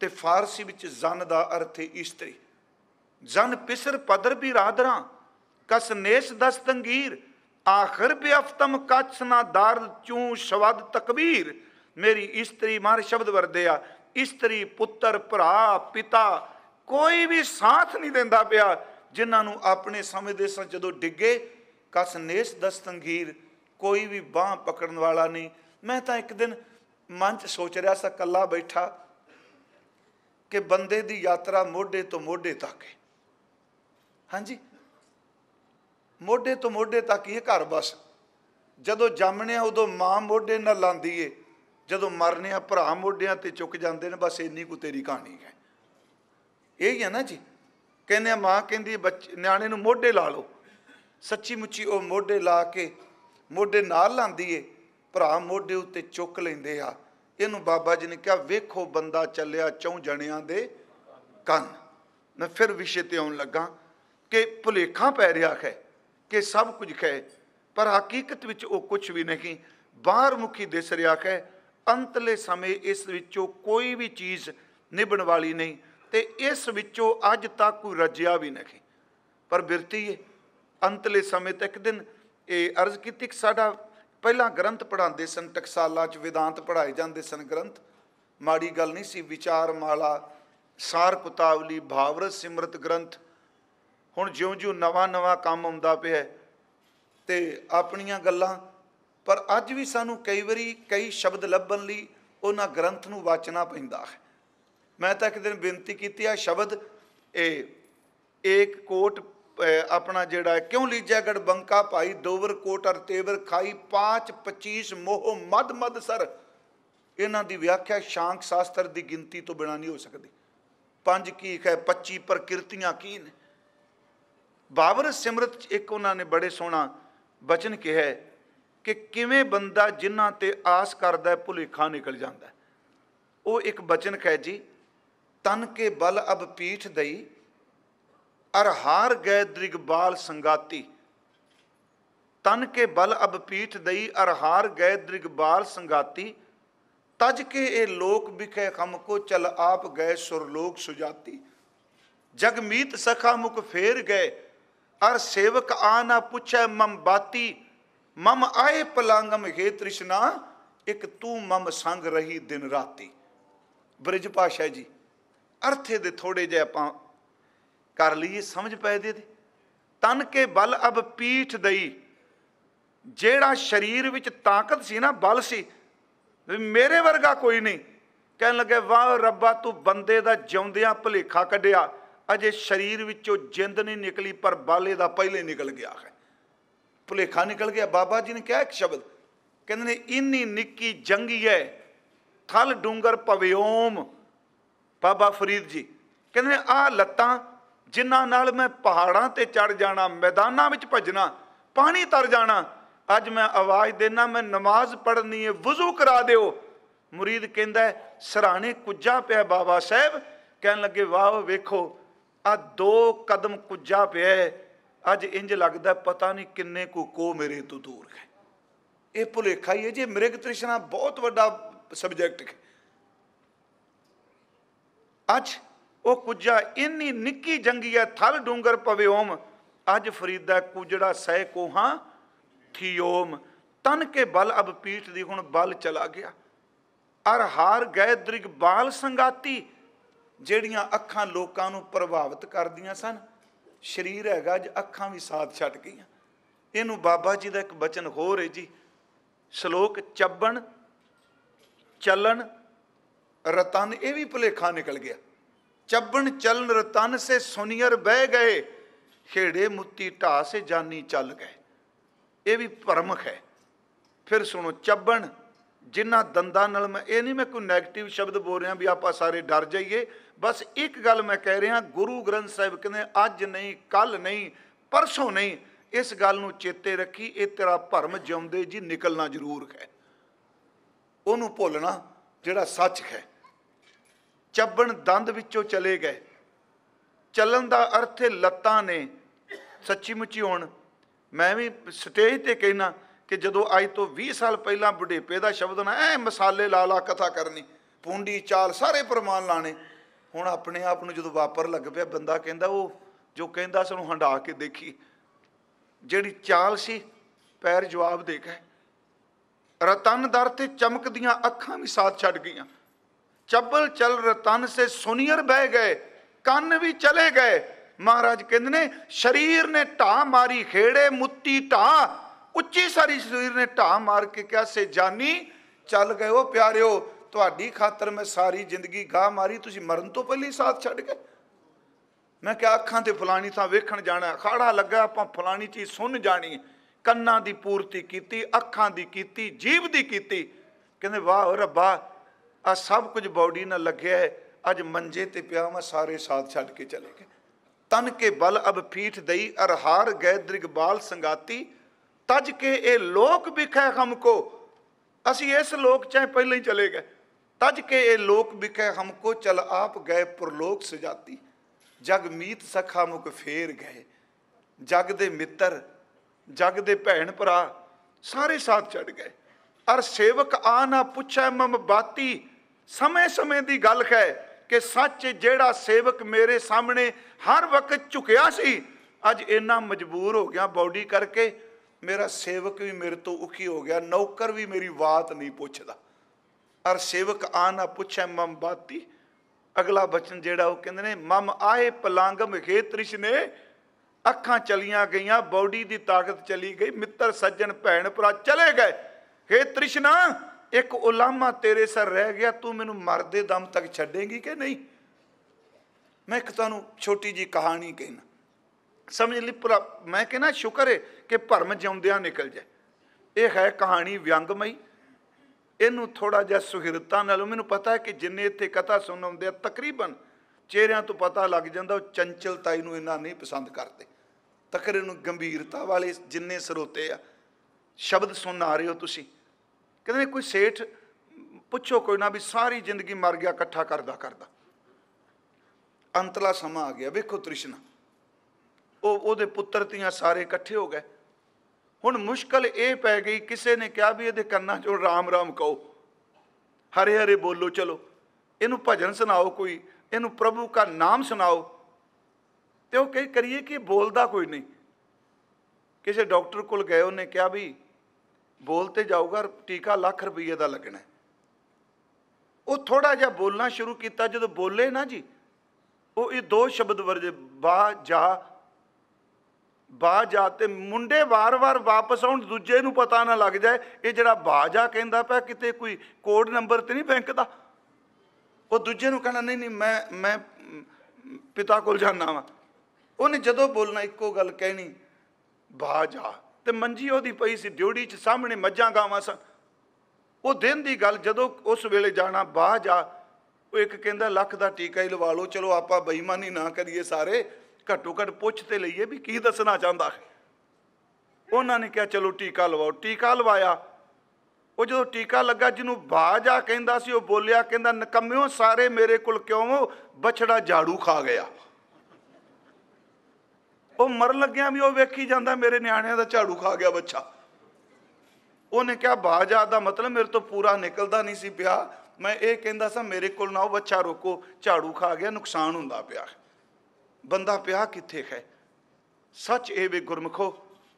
ਤੇ ਫਾਰਸੀ ਵਿੱਚ ਜ਼ਨ ਦਾ ਅਰਥ ਹੈ ਇਸਤਰੀ ਜ਼ਨ ਪਿਸਰ ਪਦਰ ਵੀ ਰਾਦਰਾ ਕਸ ਨੇਸ ਦਸ ਤੰਗੀਰ ਆਖਰ ਅਫਤਮ ਕਛ ਨਾ ਦਰਦ ਚੂ ਸ਼ਵਦ ਤਕਬੀਰ ਮੇਰੀ ਇਸਤਰੀ ਮਾਰ ਸ਼ਬਦ ਵਰਦੇ ਆ ਇਸਤਰੀ ਪੁੱਤਰ ਭਰਾ ਪਿਤਾ ਕੋਈ ਵੀ ਸਾਥ ਨਹੀਂ ਦਿੰਦਾ ਪਿਆ ਜਿਨ੍ਹਾਂ ਨੂੰ ਆਪਣੇ ਸਮੇਂ ਦੇ ਸਾਂ ਜਦੋਂ ਡਿੱਗੇ ਕਸ ਨੇਸ ਦਸਤੰਗੀਰ ਕੋਈ ਵੀ ਬਾਹ ਪਕੜਨ ਵਾਲਾ ਨਹੀਂ ਮੈਂ ਤਾਂ ਇੱਕ ਦਿਨ ਮਨ 'ਚ ਸੋਚ ਰਿਹਾ ਸੀ ਕੱਲਾ ਬੈਠਾ ਕਿ ਬੰਦੇ ਦੀ ਯਾਤਰਾ ਮੋਢੇ ਤੋਂ ਮੋਢੇ ਤੱਕ ਹੈ ਹਾਂਜੀ ਮੋਢੇ ਤੋਂ ਮੋਢੇ ਤੱਕ ਇਹ ਘਰ ਬਸ ਜਦੋਂ ਜੰਮਣਿਆ ਉਦੋਂ ਮਾਂ ਮੋਢੇ ਨਾਲ ਲਾਂਦੀ ਏ ਜਦੋਂ ਮਰਨਿਆ ਭਰਾ ਮੋਢਿਆਂ ਤੇ ਚੁੱਕ ਜਾਂਦੇ ਨੇ ਬਸ ਇੰਨੀ ਕੁ ਤੇਰੀ ਕਹਾਣੀ ਹੈ ਇਹ ਹੀ ਹੈ ਨਾ ਜੀ ਕਹਿੰਦੇ ਮਾਂ ਕਹਿੰਦੀ ਬੱਚੇ ਨਿਆਣੇ ਨੂੰ ਮੋਢੇ ਲਾ ਲਓ ਸੱਚੀ ਮੁੱਚੀ ਉਹ ਮੋਢੇ ਲਾ ਕੇ ਮੋਢੇ ਨਾਲ ਲਾਂਦੀ ਏ ਭਰਾ ਮੋਢੇ ਉੱਤੇ ਚੁੱਕ ਲੈਂਦੇ ਆ ਇਹਨੂੰ ਬਾਬਾ ਜੀ ਨੇ ਕਿਹਾ ਵੇਖੋ ਬੰਦਾ ਚੱਲਿਆ ਚੌਂ ਜਣਿਆਂ ਦੇ ਕੰਨ ਮੈਂ ਫਿਰ ਵਿਸ਼ੇ ਤੇ ਆਉਣ ਲੱਗਾ ਕਿ ਭੁਲੇਖਾਂ ਪੈ ਰਿਹਾ ਹੈ ਕਿ ਸਭ ਕੁਝ ਹੈ ਪਰ ਹਕੀਕਤ ਵਿੱਚ ਉਹ ਕੁਝ ਵੀ ਨਹੀਂ ਬਾਹਰ ਮੁਖੀ ਦਿਸ ਰਿਹਾ ਹੈ ਅੰਤਲੇ ਸਮੇਂ ਇਸ ਵਿੱਚੋਂ ਕੋਈ ਵੀ ਚੀਜ਼ ਨਿਭਣ ਵਾਲੀ ਨਹੀਂ ਤੇ ਇਸ ਵਿੱਚੋਂ ਅੱਜ ਤੱਕ ਕੋਈ ਰੱਜਿਆ ਵੀ ਨਹੀਂ ਪਰ ਬਿਰਤੀ ਹੈ ਅੰਤਲੇ ਸਮੇਂ ਤੱਕ ਦਿਨ ਇਹ ਅਰਜ਼ ਕੀਤੀ ਕਿ ਸਾਡਾ ਪਹਿਲਾਂ ਗ੍ਰੰਥ ਪੜਾਉਂਦੇ ਸਨ ਟਕਸਾਲਾ ਚ ਵਿਦਾਂਤ ਪੜਾਏ ਜਾਂਦੇ ਸਨ ਗ੍ਰੰਥ ਮਾੜੀ ਗੱਲ ਨਹੀਂ ਸੀ ਵਿਚਾਰ ਮਾਲਾ ਸਾਰ ਕੁਤਾਵਲੀ ਭਾਵਰ ਸਿਮਰਤ ਗ੍ਰੰਥ ਹੁਣ ਜਿਉਂ-ਜਿਉਂ ਨਵਾਂ-ਨਵਾਂ ਕੰਮ ਆਉਂਦਾ ਪਿਆ ਤੇ ਆਪਣੀਆਂ ਗੱਲਾਂ ਪਰ ਅੱਜ ਵੀ ਸਾਨੂੰ ਕਈ ਵਾਰੀ ਕਈ ਸ਼ਬਦ ਲੱਭਣ ਲਈ ਉਹਨਾਂ ਗ੍ਰੰਥ ਨੂੰ ਵਾਚਣਾ ਪੈਂਦਾ ਹੈ ਮੈਂ ਤਾਂ ਇੱਕ ਦਿਨ ਬੇਨਤੀ ਕੀਤੀ ਆ ਸ਼ਬਦ ਇਹ ਇੱਕ ਕੋਟ ਆਪਣਾ ਜਿਹੜਾ ਕਿਉਂ ਲੀਜਾ ਗੜ ਬੰਕਾ ਭਾਈ ਦੋਵਰ ਕੋਟ ਅਰ ਤੇਵਰ ਖਾਈ 5 25 ਮੋਹ ਮਦ ਮਦ ਸਰ ਇਹਨਾਂ ਦੀ ਵਿਆਖਿਆ ਸ਼ਾਂਕ ਸ਼ਾਸਤਰ ਦੀ ਗਿਣਤੀ ਤੋਂ ਬਿਨਾ ਨਹੀਂ ਹੋ ਸਕਦੀ ਪੰਜ ਕੀ ਹੈ 25 ਪ੍ਰਕਿਰਤੀਆਂ ਕੀ ਨੇ ਬਾਬਰ ਸਿਮਰਤ ਇੱਕ ਉਹਨਾਂ ਨੇ ਬੜੇ ਸੋਹਣਾ ਬਚਨ ਕਿਹਾ ਕਿ ਕਿਵੇਂ ਬੰਦਾ ਜਿਨ੍ਹਾਂ ਤੇ ਆਸ ਕਰਦਾ ਭੁਲੇਖਾ ਨਿਕਲ ਜਾਂਦਾ ਉਹ ਇੱਕ ਬਚਨ ਹੈ ਜੀ ਤਨ ਕੇ ਬਲ ਅਬ ਪੀਠ ਦਈ ਅਰ ਹਾਰ ਗਏ ਦ੍ਰਿਗਬਾਲ ਸੰਗਾਤੀ ਤਨ ਕੇ ਬਲ ਅਬ ਪੀਠ ਦਈ ਅਰ ਹਾਰ ਗਏ ਦ੍ਰਿਗਬਾਲ ਸੰਗਾਤੀ ਤਜ ਕੇ ਇਹ ਲੋਕ ਵਿਖੇ ਖਮ ਕੋ ਚਲ ਆਪ ਗਏ ਸੁਰ ਲੋਕ ਸੁਜਾਤੀ ਜਗ ਮੀਤ ਸਖਾ ਮੁਖ ਫੇਰ ਗਏ ਅਰ ਸੇਵਕ ਆ ਨਾ ਪੁੱਛੈ ਮਮ ਬਾਤੀ ਮਮ ਆਏ ਪਲੰਗਮ ਹੇ ਤ੍ਰਿਸ਼ਨਾ ਇਕ ਤੂੰ ਮਮ ਸੰਗ ਰਹੀ ਦਿਨ ਰਾਤੀ ਬ੍ਰਿਜ ਪਾਸ਼ਾ ਜੀ ਅਰਥੇ ਦੇ ਥੋੜੇ ਜੇ ਆਪਾਂ ਕਰ ਲਈਏ ਸਮਝ ਪੈ ਦੇ ਤਨ ਕੇ ਬਲ ਅਬ ਪੀਠ ਦਈ ਜਿਹੜਾ ਸਰੀਰ ਵਿੱਚ ਤਾਕਤ ਸੀ ਨਾ ਬਲ ਸੀ ਮੇਰੇ ਵਰਗਾ ਕੋਈ ਨਹੀਂ ਕਹਿਣ ਲੱਗੇ ਵਾਹ ਰੱਬਾ ਤੂੰ ਬੰਦੇ ਦਾ ਜਿਉਂਦਿਆਂ ਭਲੇਖਾ ਕੱਢਿਆ ਅਜੇ ਸਰੀਰ ਵਿੱਚੋਂ ਜਿੰਦ ਨਹੀਂ ਨਿਕਲੀ ਪਰ ਬਾਲੇ ਦਾ ਪਹਿਲੇ ਨਿਕਲ ਗਿਆ ਹੈ ਭਲੇਖਾ ਨਿਕਲ ਗਿਆ ਬਾਬਾ ਜੀ ਨੇ ਕਿਹਾ ਇੱਕ ਸ਼ਬਦ ਕਹਿੰਦੇ ਨੇ ਇੰਨੀ ਨਿੱਕੀ ਜੰਗੀ ਹੈ ਥਲ ਡੂੰਗਰ ਪਵਿਓਮ ਬਾਬਾ ਫਰੀਦ ਜੀ ਕਹਿੰਦੇ ਨੇ ਆ ਲੱਤਾਂ ਜਿਨ੍ਹਾਂ ਨਾਲ ਮੈਂ ਪਹਾੜਾਂ ਤੇ ਚੜ ਜਾਣਾ ਮੈਦਾਨਾਂ ਵਿੱਚ ਭੱਜਣਾ ਪਾਣੀ ਤਰ ਜਾਣਾ ਅੱਜ ਮੈਂ ਆਵਾਜ਼ ਦੇਣਾ ਮੈਂ ਨਮਾਜ਼ ਪੜ੍ਹਨੀ ਹੈ ਵਜ਼ੂ ਕਰਾ ਦਿਓ ਮੁਰੀਦ ਕਹਿੰਦਾ ਸਰਾਣੇ ਕੁੱਜਾ ਪਿਆ ਬਾਬਾ ਸਾਹਿਬ ਕਹਿਣ ਲੱਗੇ ਵਾਹ ਵੇਖੋ ਆ ਦੋ ਕਦਮ ਕੁੱਜਾ ਪਿਆ ਅੱਜ ਇੰਜ ਲੱਗਦਾ ਪਤਾ ਨਹੀਂ ਕਿੰਨੇ ਕੋ ਕੋ ਮੇਰੇ ਤੋਂ ਦੂਰ ਹੈ ਇਹ ਭੁਲੇਖਾ ਹੀ ਹੈ ਜੇ ਮ੍ਰਿਗ ਤ੍ਰਿਸ਼ਨਾ ਬਹੁਤ ਵੱਡਾ ਸਬਜੈਕਟ ਹੈ ਅੱਜ ਉਹ ਕੁਜਾ ਇੰਨੀ ਨਿੱਕੀ ਜੰਗੀ ਜੰਗੀਐ ਥਲ ਡੂੰਗਰ ਪਵਿਓਮ ਅੱਜ ਫਰੀਦਾ ਕੁਜੜਾ ਸਹਿ ਕੋਹਾਂ ਥਿਓਮ ਤਨ ਕੇ ਬਲ ਅਬ ਪੀਠ ਦੀ ਹੁਣ ਬਲ ਚਲਾ ਗਿਆ ਅਰ ਹਾਰ ਗਏ ਦ੍ਰਿਗ ਬਾਲ ਸੰਗਾਤੀ ਜਿਹੜੀਆਂ ਅੱਖਾਂ ਲੋਕਾਂ ਨੂੰ ਪ੍ਰਭਾਵਿਤ ਕਰਦੀਆਂ ਸਨ ਸਰੀਰ ਹੈਗਾ ਅੱਜ ਅੱਖਾਂ ਵੀ ਸਾਥ ਛੱਡ ਗਈਆਂ ਇਹਨੂੰ ਬਾਬਾ ਜੀ ਦਾ ਇੱਕ ਬਚਨ ਹੋਰ ਹੈ ਜੀ ਸ਼ਲੋਕ ਚੱਬਣ ਚੱਲਣ ਰਤਨ ਇਹ ਵੀ ਭੁਲੇਖਾ ਨਿਕਲ ਗਿਆ ਚੱਬਣ ਚਲਨ ਰਤਨ ਸੇ ਸੁਨੀਰ ਬਹਿ ਗਏ ਖੇੜੇ ਮੁੱਤੀ ਢਾ ਸੇ ਜਾਨੀ ਚੱਲ ਗਏ ਇਹ ਵੀ ਭਰਮਖ ਹੈ ਫਿਰ ਸੁਣੋ ਚੱਬਣ ਜਿਨ੍ਹਾਂ ਦੰਦਾਂ ਨਾਲ ਮੈਂ ਇਹ ਨਹੀਂ ਮੈਂ ਕੋਈ 네ਗੇਟਿਵ ਸ਼ਬਦ ਬੋਲ ਰਿਹਾ ਵੀ ਆਪਾਂ ਸਾਰੇ ਡਰ ਜਾਈਏ ਬਸ ਇੱਕ ਗੱਲ ਮੈਂ ਕਹਿ ਰਿਹਾ ਗੁਰੂ ਗ੍ਰੰਥ ਸਾਹਿਬ ਕਹਿੰਦੇ ਅੱਜ ਨਹੀਂ ਕੱਲ ਨਹੀਂ ਪਰਸੋਂ ਨਹੀਂ ਇਸ ਗੱਲ ਨੂੰ ਚੇਤੇ ਰੱਖੀ ਇਹ ਤੇਰਾ ਭਰਮ ਜਿਉਂਦੇ ਜੀ ਨਿਕਲਣਾ ਜ਼ਰੂਰ ਹੈ ਉਹਨੂੰ ਭੁੱਲਣਾ ਜਿਹੜਾ ਸੱਚ ਹੈ ਚੱਬਣ ਦੰਦ ਵਿੱਚੋਂ ਚਲੇ ਗਏ ਚੱਲਣ ਦਾ ਅਰਥ ਹੈ ਲੱਤਾਂ ਨੇ ਸੱਚੀ ਮੁੱਚੀ ਹੁਣ ਮੈਂ ਵੀ ਸਟੇਜ ਤੇ ਕਹਿਣਾ ਕਿ ਜਦੋਂ ਅੱਜ ਤੋਂ 20 ਸਾਲ ਪਹਿਲਾਂ ਬੁਢੇਪੇ ਦਾ ਸ਼ਬਦ ਨਾ ਐ ਮਸਾਲੇ ਲਾ ਲਾ ਕਥਾ ਕਰਨੀ ਪੂੰਡੀ ਚਾਲ ਸਾਰੇ ਪਰਮਾਨ ਲਾਣੇ ਹੁਣ ਆਪਣੇ ਆਪ ਨੂੰ ਜਦੋਂ ਵਾਪਰ ਲੱਗ ਪਿਆ ਬੰਦਾ ਕਹਿੰਦਾ ਉਹ ਜੋ ਕਹਿੰਦਾ ਸਾਨੂੰ ਹੰਡਾ ਕੇ ਦੇਖੀ ਜਿਹੜੀ ਚਾਲ ਸੀ ਪੈਰ ਜਵਾਬ ਦੇ ਗਏ ਰਤਨ ਦਰ ਤੇ ਚਮਕਦੀਆਂ ਅੱਖਾਂ ਵੀ ਸਾਥ ਛੱਡ ਗਈਆਂ ਚੱਬਲ ਚਲ ਰਤਨ ਸੇ ਸੁਨੀਰ ਬਹਿ ਗਏ ਕੰਨ ਵੀ ਚਲੇ ਗਏ ਮਹਾਰਾਜ ਕਹਿੰਦੇ ਨੇ ਸਰੀਰ ਨੇ ਢਾ ਮਾਰੀ ਖੇੜੇ ਮੁੱਤੀ ਢਾ ਉੱਚੀ ਸਾਰੀ ਸਰੀਰ ਨੇ ਢਾ ਮਾਰ ਕੇ ਕਿਹਾ ਸੇ ਜਾਨੀ ਚੱਲ ਗਏ ਉਹ ਪਿਆਰਿਓ ਤੁਹਾਡੀ ਖਾਤਰ ਮੈਂ ਸਾਰੀ ਜ਼ਿੰਦਗੀ ਗਾਹ ਮਾਰੀ ਤੁਸੀਂ ਮਰਨ ਤੋਂ ਪਹਿਲੀ ਸਾਥ ਛੱਡ ਗਏ ਮੈਂ ਕਿਹਾ ਅੱਖਾਂ ਤੇ ਫਲਾਣੀ ਥਾਂ ਵੇਖਣ ਜਾਣਾ ਖਾੜਾ ਲੱਗਾ ਆਪਾਂ ਫਲਾਣੀ ਚੀਜ਼ ਸੁਣ ਜਾਣੀ ਕੰਨਾਂ ਦੀ ਪੂਰਤੀ ਕੀਤੀ ਅੱਖਾਂ ਦੀ ਕੀਤੀ ਜੀਭ ਦੀ ਕੀਤੀ ਕਹਿੰਦੇ ਵਾਹ ਰੱਬਾ ਆ ਸਭ ਕੁਝ ਬਾਡੀ ਨਾਲ ਲੱਗਿਆ ਹੈ ਅੱਜ ਮੰਜੇ ਤੇ ਪਿਆ ਮੈਂ ਸਾਰੇ ਸਾਥ ਛੱਡ ਕੇ ਚਲੇ ਗਏ ਤਨ ਕੇ ਬਲ ਅਬ ਫੀਠ ਦਈ ਅਰਹਾਰ ਗਏ ਦ੍ਰਿਗਬਾਲ ਸੰਗਾਤੀ ਤਜ ਕੇ ਇਹ ਲੋਕ ਵਿਖੇ ਹਮ ਕੋ ਅਸੀਂ ਇਸ ਲੋਕ ਚ ਪਹਿਲਾਂ ਹੀ ਚਲੇ ਗਏ ਤਜ ਕੇ ਇਹ ਲੋਕ ਵਿਖੇ ਹਮ ਕੋ ਚਲ ਆਪ ਗਏ ਪ੍ਰਲੋਕ ਸਜਾਤੀ ਜਗ ਮੀਤ ਸਖਾ ਮੁਖ ਫੇਰ ਗਏ ਜਗ ਦੇ ਮਿੱਤਰ ਜਗ ਦੇ ਭੈਣ ਭਰਾ ਸਾਰੇ ਸਾਥ ਛੱਡ ਗਏ ਅਰ ਸੇਵਕ ਆ ਨਾ ਪੁੱਛੈ ਮਮ ਬਾਤੀ ਸਮੇਂ-ਸਮੇਂ ਦੀ ਗੱਲ ਹੈ ਕਿ ਸੱਚ ਜਿਹੜਾ ਸੇਵਕ ਮੇਰੇ ਸਾਹਮਣੇ ਹਰ ਵਕਤ ਝੁਕਿਆ ਸੀ ਅੱਜ ਇੰਨਾ ਮਜਬੂਰ ਹੋ ਗਿਆ ਬਾਡੀ ਕਰਕੇ ਮੇਰਾ ਸੇਵਕ ਵੀ ਮੇਰੇ ਤੋਂ ਉਖੀ ਹੋ ਗਿਆ ਨੌਕਰ ਵੀ ਮੇਰੀ ਬਾਤ ਨਹੀਂ ਪੁੱਛਦਾ ਅਰ ਸੇਵਕ ਆਨਾ ਪੁੱਛੇ ਮਮ ਬਾਤੀ ਅਗਲਾ ਬਚਨ ਜਿਹੜਾ ਉਹ ਕਹਿੰਦੇ ਨੇ ਮਮ ਆਏ ਪਲੰਗਮ ਖੇਤ੍ਰਿਸ਼ ਨੇ ਅੱਖਾਂ ਚਲੀਆਂ ਗਈਆਂ ਬਾਡੀ ਦੀ ਤਾਕਤ ਚਲੀ ਗਈ ਮਿੱਤਰ ਸੱਜਣ ਭੈਣ ਭਰਾ ਚਲੇ ਗਏ ਹੇ ਤ੍ਰਿਸ਼ਨਾ ਇੱਕ ਉਲਾਮਾ ਤੇਰੇ ਸਰ ਰਹਿ ਗਿਆ ਤੂੰ ਮੈਨੂੰ ਮਰਦੇ ਦਮ ਤੱਕ ਛੱਡੇਂਗੀ ਕਿ ਨਹੀਂ ਮੈਂ ਇੱਕ ਤੁਹਾਨੂੰ ਛੋਟੀ ਜੀ ਕਹਾਣੀ ਕਹਿਣਾ ਸਮਝ ਲਈ ਪੂਰਾ ਮੈਂ ਕਹਿੰਦਾ ਸ਼ੁਕਰ ਹੈ ਕਿ ਭਰਮ ਜਿਉਂਦਿਆਂ ਨਿਕਲ ਜਾਏ ਇਹ ਹੈ ਕਹਾਣੀ ਵਿਅੰਗਮਈ ਇਹਨੂੰ ਥੋੜਾ ਜਿਹਾ ਸੁਹਿਰਤਾ ਨਾਲ ਮੈਨੂੰ ਪਤਾ ਹੈ ਕਿ ਜਿੰਨੇ ਇੱਥੇ ਕਥਾ ਸੁਣਾਉਂਦੇ ਆਉਂਦੇ ਆ ਤਕਰੀਬਨ ਚਿਹਰਿਆਂ ਤੋਂ ਪਤਾ ਲੱਗ ਜਾਂਦਾ ਉਹ ਚੰਚਲਤਾ ਨੂੰ ਇਹਨਾਂ ਨਹੀਂ ਪਸੰਦ ਕਰਦੇ ਤਕਰੇ ਨੂੰ ਗੰਭੀਰਤਾ ਵਾਲੇ ਜਿੰਨੇ ਸਰੋਤੇ ਆ ਸ਼ਬਦ ਸੁਣਨ ਆ ਰਹੇ ਹੋ ਤੁਸੀਂ ਕਹਿੰਦੇ ਨੇ ਕੋਈ ਸੇਠ ਪੁੱਛੋ ਕੋਈ ਨਾ ਵੀ ਸਾਰੀ ਜ਼ਿੰਦਗੀ ਮਰ ਗਿਆ ਇਕੱਠਾ ਕਰਦਾ ਕਰਦਾ ਅੰਤਲਾ ਸਮਾਂ ਆ ਗਿਆ ਵੇਖੋ ਤ੍ਰਿਸ਼ਨਾ ਉਹ ਉਹਦੇ ਪੁੱਤਰ ਧੀਆਂ ਸਾਰੇ ਇਕੱਠੇ ਹੋ ਗਏ ਹੁਣ ਮੁਸ਼ਕਲ ਇਹ ਪੈ ਗਈ ਕਿਸੇ ਨੇ ਕਿਹਾ ਵੀ ਇਹਦੇ ਕੰਨਾਂ 'ਚੋਂ ਰਾਮ ਰਾਮ ਕਹੋ ਹਰੇ ਹਰੇ ਬੋਲੋ ਚਲੋ ਇਹਨੂੰ ਭਜਨ ਸੁਣਾਓ ਕੋਈ ਇਹਨੂੰ ਪ੍ਰਭੂ ਦਾ ਨਾਮ ਸੁਣਾਓ ਤੇ ਉਹ ਕਹੀ ਕਰੀਏ ਕਿ ਬੋਲਦਾ ਕੋਈ ਨਹੀਂ ਕਿਸੇ ਡਾਕਟਰ ਕੋਲ ਗਏ ਉਹਨੇ ਕਿਹਾ ਵੀ ਬੋਲ ਤੇ ਜਾਊਗਾ ਟੀਕਾ ਲੱਖ ਰੁਪਏ ਦਾ ਲੱਗਣਾ ਉਹ ਥੋੜਾ ਜਿਹਾ ਬੋਲਣਾ ਸ਼ੁਰੂ ਕੀਤਾ ਜਦੋਂ ਬੋਲੇ ਨਾ ਜੀ ਉਹ ਇਹ ਦੋ ਸ਼ਬਦ ਵਰਜੇ ਬਾ ਜਾ ਬਾ ਜਾ ਤੇ ਮੁੰਡੇ ਵਾਰ-ਵਾਰ ਵਾਪਸ ਆਉਣ ਦੂਜੇ ਨੂੰ ਪਤਾ ਨਾ ਲੱਗ ਜਾਏ ਇਹ ਜਿਹੜਾ ਬਾ ਜਾ ਕਹਿੰਦਾ ਪਿਆ ਕਿਤੇ ਕੋਈ ਕੋਡ ਨੰਬਰ ਤੇ ਨਹੀਂ ਬੈਂਕ ਦਾ ਉਹ ਦੂਜੇ ਨੂੰ ਕਹਿੰਦਾ ਨਹੀਂ ਨਹੀਂ ਮੈਂ ਮੈਂ ਪਿਤਾ ਕੋਲ ਜਾਣਾ ਵਾ ਉਹਨੇ ਜਦੋਂ ਬੋਲਣਾ ਇੱਕੋ ਗੱਲ ਕਹਿਣੀ ਬਾ ਜਾ ਤੇ ਮੰਜੀ ਉਹਦੀ ਪਈ ਸੀ ਦਿਉੜੀ 'ਚ ਸਾਹਮਣੇ ਮੱਝਾਂ ਗਾਵਾਂ ਸਨ ਉਹ ਦਿਨ ਦੀ ਗੱਲ ਜਦੋਂ ਉਸ ਵੇਲੇ ਜਾਣਾ ਬਾਹ ਜਾ ਉਹ ਇੱਕ ਕਹਿੰਦਾ ਲੱਖ ਦਾ ਟੀਕਾ ਹੀ ਲਵਾ ਲਓ ਚਲੋ ਆਪਾਂ ਬੇਈਮਾਨੀ ਨਾ ਕਰੀਏ ਸਾਰੇ ਘੱਟੋ ਘੱਟ ਪੁੱਛ ਤੇ ਲਈਏ ਵੀ ਕੀ ਦੱਸਣਾ ਚਾਹੁੰਦਾ ਹੈ ਉਹਨਾਂ ਨੇ ਕਿਹਾ ਚਲੋ ਟੀਕਾ ਲਵਾਓ ਟੀਕਾ ਲਵਾਇਆ ਉਹ ਜਦੋਂ ਟੀਕਾ ਲੱਗਾ ਜਿਹਨੂੰ ਬਾਜਾ ਕਹਿੰਦਾ ਸੀ ਉਹ ਬੋਲਿਆ ਕਹਿੰਦਾ ਨਕਮਿਓ ਸਾਰੇ ਮੇਰੇ ਕੋਲ ਕਿਉਂ ਬਛੜਾ ਝਾੜੂ ਖਾ ਗਿਆ ਉਹ ਮਰਨ ਲੱਗਿਆ ਵੀ ਉਹ ਵੇਖੀ ਜਾਂਦਾ ਮੇਰੇ ਨਿਆਣਿਆਂ ਦਾ ਝਾੜੂ ਖਾ ਗਿਆ ਬੱਚਾ ਉਹਨੇ ਕਿਹਾ ਬਾਜਾ ਦਾ ਮਤਲਬ ਮੇਰੇ ਤੋਂ ਪੂਰਾ ਨਿਕਲਦਾ ਨਹੀਂ ਸੀ ਪਿਆ ਮੈਂ ਇਹ ਕਹਿੰਦਾ ਸਾਂ ਮੇਰੇ ਕੋਲ ਨਾ ਉਹ ਬੱਚਾ ਰੋਕੋ ਝਾੜੂ ਖਾ ਗਿਆ ਨੁਕਸਾਨ ਹੁੰਦਾ ਪਿਆ ਬੰਦਾ ਪਿਆ ਕਿੱਥੇ ਹੈ ਸੱਚ ਇਹ ਵੇ ਗੁਰਮਖੋ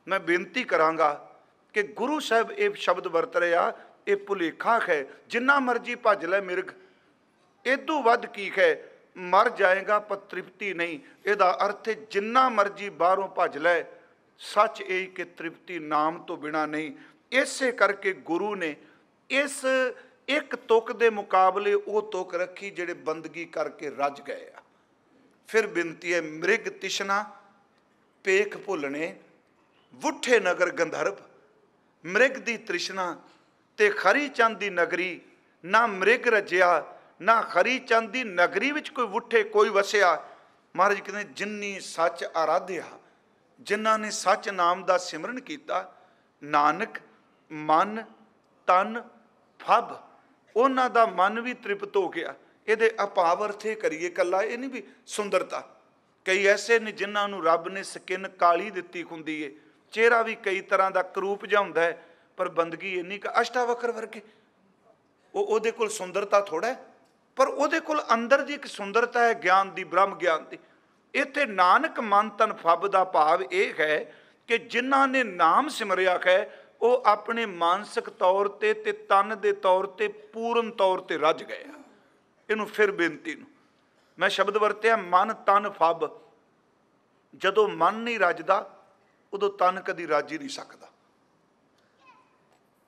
ਮੈਂ ਬੇਨਤੀ ਕਰਾਂਗਾ ਕਿ ਗੁਰੂ ਸਾਹਿਬ ਇਹ ਸ਼ਬਦ ਵਰਤ ਰਿਹਾ ਇਹ ਭੁਲੇਖਾ ਹੈ ਜਿੰਨਾ ਮਰਜੀ ਭੱਜ ਲੈ ਮਿਰਗ ਇਦੋਂ ਵੱਧ ਕੀ ਹੈ ਮਰ ਜਾਏਗਾ ਪਰ ਤ੍ਰਿਪਤੀ ਨਹੀਂ ਇਹਦਾ ਅਰਥ ਹੈ ਜਿੰਨਾ ਮਰਜੀ ਬਾਹਰੋਂ ਭੱਜ ਲੈ ਸੱਚ ਇਹ ਕਿ ਤ੍ਰਿਪਤੀ ਨਾਮ ਤੋਂ ਬਿਨਾ ਨਹੀਂ ਇਸੇ ਕਰਕੇ ਗੁਰੂ ਨੇ ਇਸ ਇੱਕ ਤੁਕ ਦੇ ਮੁਕਾਬਲੇ ਉਹ ਤੁਕ ਰੱਖੀ ਜਿਹੜੇ ਬੰਦਗੀ ਕਰਕੇ ਰੱਜ ਗਏ ਆ ਫਿਰ ਬੇਨਤੀ ਹੈ ਮ੍ਰਿਗ ਤਿਸ਼ਨਾ ਪੇਖ ਭੁੱਲਣੇ ਵੁੱਠੇ ਨਗਰ ਗੰਧਰਵ ਮ੍ਰਿਗ ਦੀ ਤ੍ਰਿਸ਼ਨਾ ਤੇ ਖਰੀ ਚੰਦ ਦੀ ਨਗਰੀ ਨਾ ਮ੍ਰਿਗ ਰਜਿਆ ਨਾ ਖਰੀ ਚੰਦ ਦੀ ਨਗਰੀ ਵਿੱਚ ਕੋਈ ਉੱਠੇ ਕੋਈ ਵਸਿਆ ਮਹਾਰਾਜ ਕਹਿੰਦੇ ਜਿੰਨੀ ਸੱਚ ਆਰਾਧਿਆ ਜਿਨ੍ਹਾਂ ਨੇ ਸੱਚ ਨਾਮ ਦਾ ਸਿਮਰਨ ਕੀਤਾ ਨਾਨਕ ਮਨ ਤਨ ਫਬ ਉਹਨਾਂ ਦਾ ਮਨ ਵੀ ਤ੍ਰਿਪਤ ਹੋ ਗਿਆ ਇਹਦੇ ਅਪਾਵ ਅਰਥੇ ਕਰੀਏ ਕੱਲਾ ਇਹ ਨਹੀਂ ਵੀ ਸੁੰਦਰਤਾ ਕਈ ਐਸੇ ਨੇ ਜਿਨ੍ਹਾਂ ਨੂੰ ਰੱਬ ਨੇ ਸਕਿਨ ਕਾਲੀ ਦਿੱਤੀ ਹੁੰਦੀ ਏ ਚਿਹਰਾ ਵੀ ਕਈ ਤਰ੍ਹਾਂ ਦਾ ਕਰੂਪ ਜਿਹਾ ਹੁੰਦਾ ਪਰ ਬੰਦਗੀ ਇੰਨੀ ਕ ਅਸ਼ਟਾਵਕਰ ਵਰਗੇ ਉਹ ਉਹਦੇ ਕੋਲ ਸੁੰਦਰਤਾ ਥੋੜਾ ਪਰ ਉਹਦੇ ਕੋਲ ਅੰਦਰ ਦੀ ਇੱਕ ਸੁੰਦਰਤਾ ਹੈ ਗਿਆਨ ਦੀ ਬ੍ਰਹਮ ਗਿਆਨ ਦੀ ਇੱਥੇ ਨਾਨਕ ਮਨ ਤਨ ਫੱਬ ਦਾ ਭਾਵ ਇਹ ਹੈ ਕਿ ਜਿਨ੍ਹਾਂ ਨੇ ਨਾਮ ਸਿਮਰਿਆ ਹੈ ਉਹ ਆਪਣੇ ਮਾਨਸਿਕ ਤੌਰ ਤੇ ਤੇ ਤਨ ਦੇ ਤੌਰ ਤੇ ਪੂਰਨ ਤੌਰ ਤੇ ਰੱਜ ਗਏ ਇਹਨੂੰ ਫਿਰ ਬੇਨਤੀ ਨੂੰ ਮੈਂ ਸ਼ਬਦ ਵਰਤਿਆ ਮਨ ਤਨ ਫੱਬ ਜਦੋਂ ਮਨ ਨਹੀਂ ਰੱਜਦਾ ਉਦੋਂ ਤਨ ਕਦੀ ਰੱਜ ਹੀ ਨਹੀਂ ਸਕਦਾ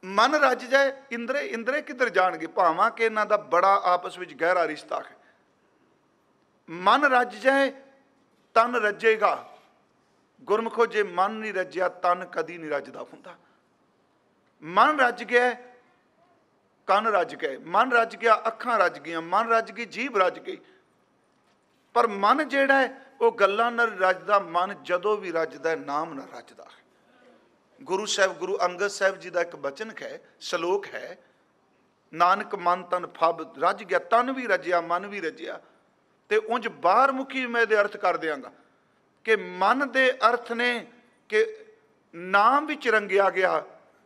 ਮਨ ਰੱਜ ਜਾਏ ਇੰਦਰੇ ਇੰਦਰੇ ਕਿੱਧਰ ਜਾਣਗੇ ਭਾਵਾਂ ਕਿ ਇਹਨਾਂ ਦਾ ਬੜਾ ਆਪਸ ਵਿੱਚ ਗਹਿਰਾ ਰਿਸ਼ਤਾ ਹੈ ਮਨ ਰੱਜ ਜਾਏ ਤਨ ਰੱਜੇਗਾ ਗੁਰਮਖੋ ਜੇ ਮਨ ਨਹੀਂ ਰੱਜਿਆ ਤਨ ਕਦੀ ਨਹੀਂ ਰੱਜਦਾ ਹੁੰਦਾ ਮਨ ਰੱਜ ਗਿਆ ਕੰਨ ਰੱਜ ਗਏ ਮਨ ਰੱਜ ਗਿਆ ਅੱਖਾਂ ਰੱਜ ਗਈਆਂ ਮਨ ਰੱਜ ਗਈ ਜੀਭ ਰੱਜ ਗਈ ਪਰ ਮਨ ਜਿਹੜਾ ਉਹ ਗੱਲਾਂ ਨਾਲ ਰੱਜਦਾ ਮਨ ਜਦੋਂ ਵੀ ਰੱਜਦਾ ਨਾਮ ਨਾਲ ਰੱਜਦਾ ਗੁਰੂ ਸਾਹਿਬ ਗੁਰੂ ਅੰਗਦ ਸਾਹਿਬ ਜੀ ਦਾ ਇੱਕ ਬਚਨ ਹੈ ਸ਼ਲੋਕ ਹੈ ਨਾਨਕ ਮਨ ਤਨ ਫਬ ਰਜ ਗਿਆ ਤਨ ਵੀ ਰਜਿਆ ਮਨ ਵੀ ਰਜਿਆ ਤੇ ਉੰਜ ਬਾਹਰ ਮੁਖੀ ਮੈਂ ਦੇ ਅਰਥ ਕਰ ਦਿਆਂਗਾ ਕਿ ਮਨ ਦੇ ਅਰਥ ਨੇ ਕਿ ਨਾਮ ਵਿੱਚ ਰੰਗਿਆ ਗਿਆ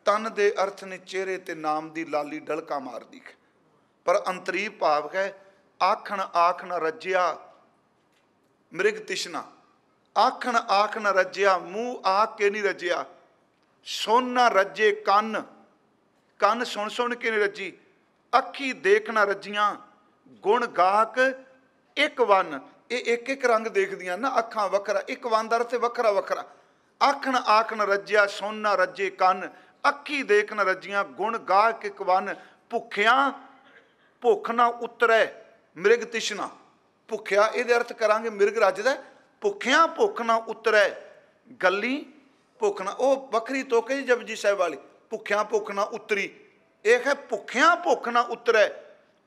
ਤਨ ਦੇ ਅਰਥ ਨੇ ਚਿਹਰੇ ਤੇ ਨਾਮ ਦੀ ਲਾਲੀ ਡਲਕਾ ਮਾਰਦੀ ਹੈ ਪਰ ਅੰਤਰੀ ਭਾਵ ਹੈ ਆਖਣ ਆਖਣ ਰਜਿਆ ਮ੍ਰਿਗ ਤਿਸ਼ਨਾ ਆਖਣ ਆਖਣ ਰਜਿਆ ਮੂੰਹ ਆਖ ਕੇ ਨਹੀਂ ਰਜਿਆ ਸੋਨਾ ਰੱਜੇ ਕੰਨ ਕੰਨ ਸੁਣ ਸੁਣ ਕੇ ਰੱਜੀ ਅੱਖੀ ਦੇਖ ਨਾ ਰੱਜੀਆਂ ਗੁਣ ਗਾਹਕ ਇੱਕ ਵਨ ਇਹ ਇੱਕ ਇੱਕ ਰੰਗ ਦੇਖਦੀਆਂ ਨਾ ਅੱਖਾਂ ਵੱਖਰਾ ਇੱਕ ਵਨ ਦਾ ਅਰਥ ਵੱਖਰਾ ਵੱਖਰਾ ਆਖਣ ਆਖਣ ਰੱਜਿਆ ਸੋਨਾ ਰੱਜੇ ਕੰਨ ਅੱਖੀ ਦੇਖ ਨਾ ਰੱਜੀਆਂ ਗੁਣ ਗਾਹਕ ਇੱਕ ਵਨ ਭੁੱਖਿਆਂ ਭੁੱਖ ਨਾ ਉਤਰੈ ਮਿਰਗ ਤਿਸ਼ਨਾ ਭੁੱਖਿਆ ਇਹਦੇ ਅਰਥ ਕਰਾਂਗੇ ਮਿਰਗ ਰੱਜਦਾ ਭੁੱਖਿਆਂ ਭੁੱਖ ਨਾ ਉਤਰੈ ਗੱਲੀ ਭੁੱਖਣਾ ਉਹ ਵੱਖਰੀ ਤੋਕੇ ਜੀ ਜਪਜੀ ਸਾਹਿਬ ਵਾਲੀ ਭੁੱਖਿਆਂ ਭੁੱਖਣਾ ਉਤਰੀ ਇਹ ਹੈ ਭੁੱਖਿਆਂ ਭੁੱਖਣਾ ਉਤਰੈ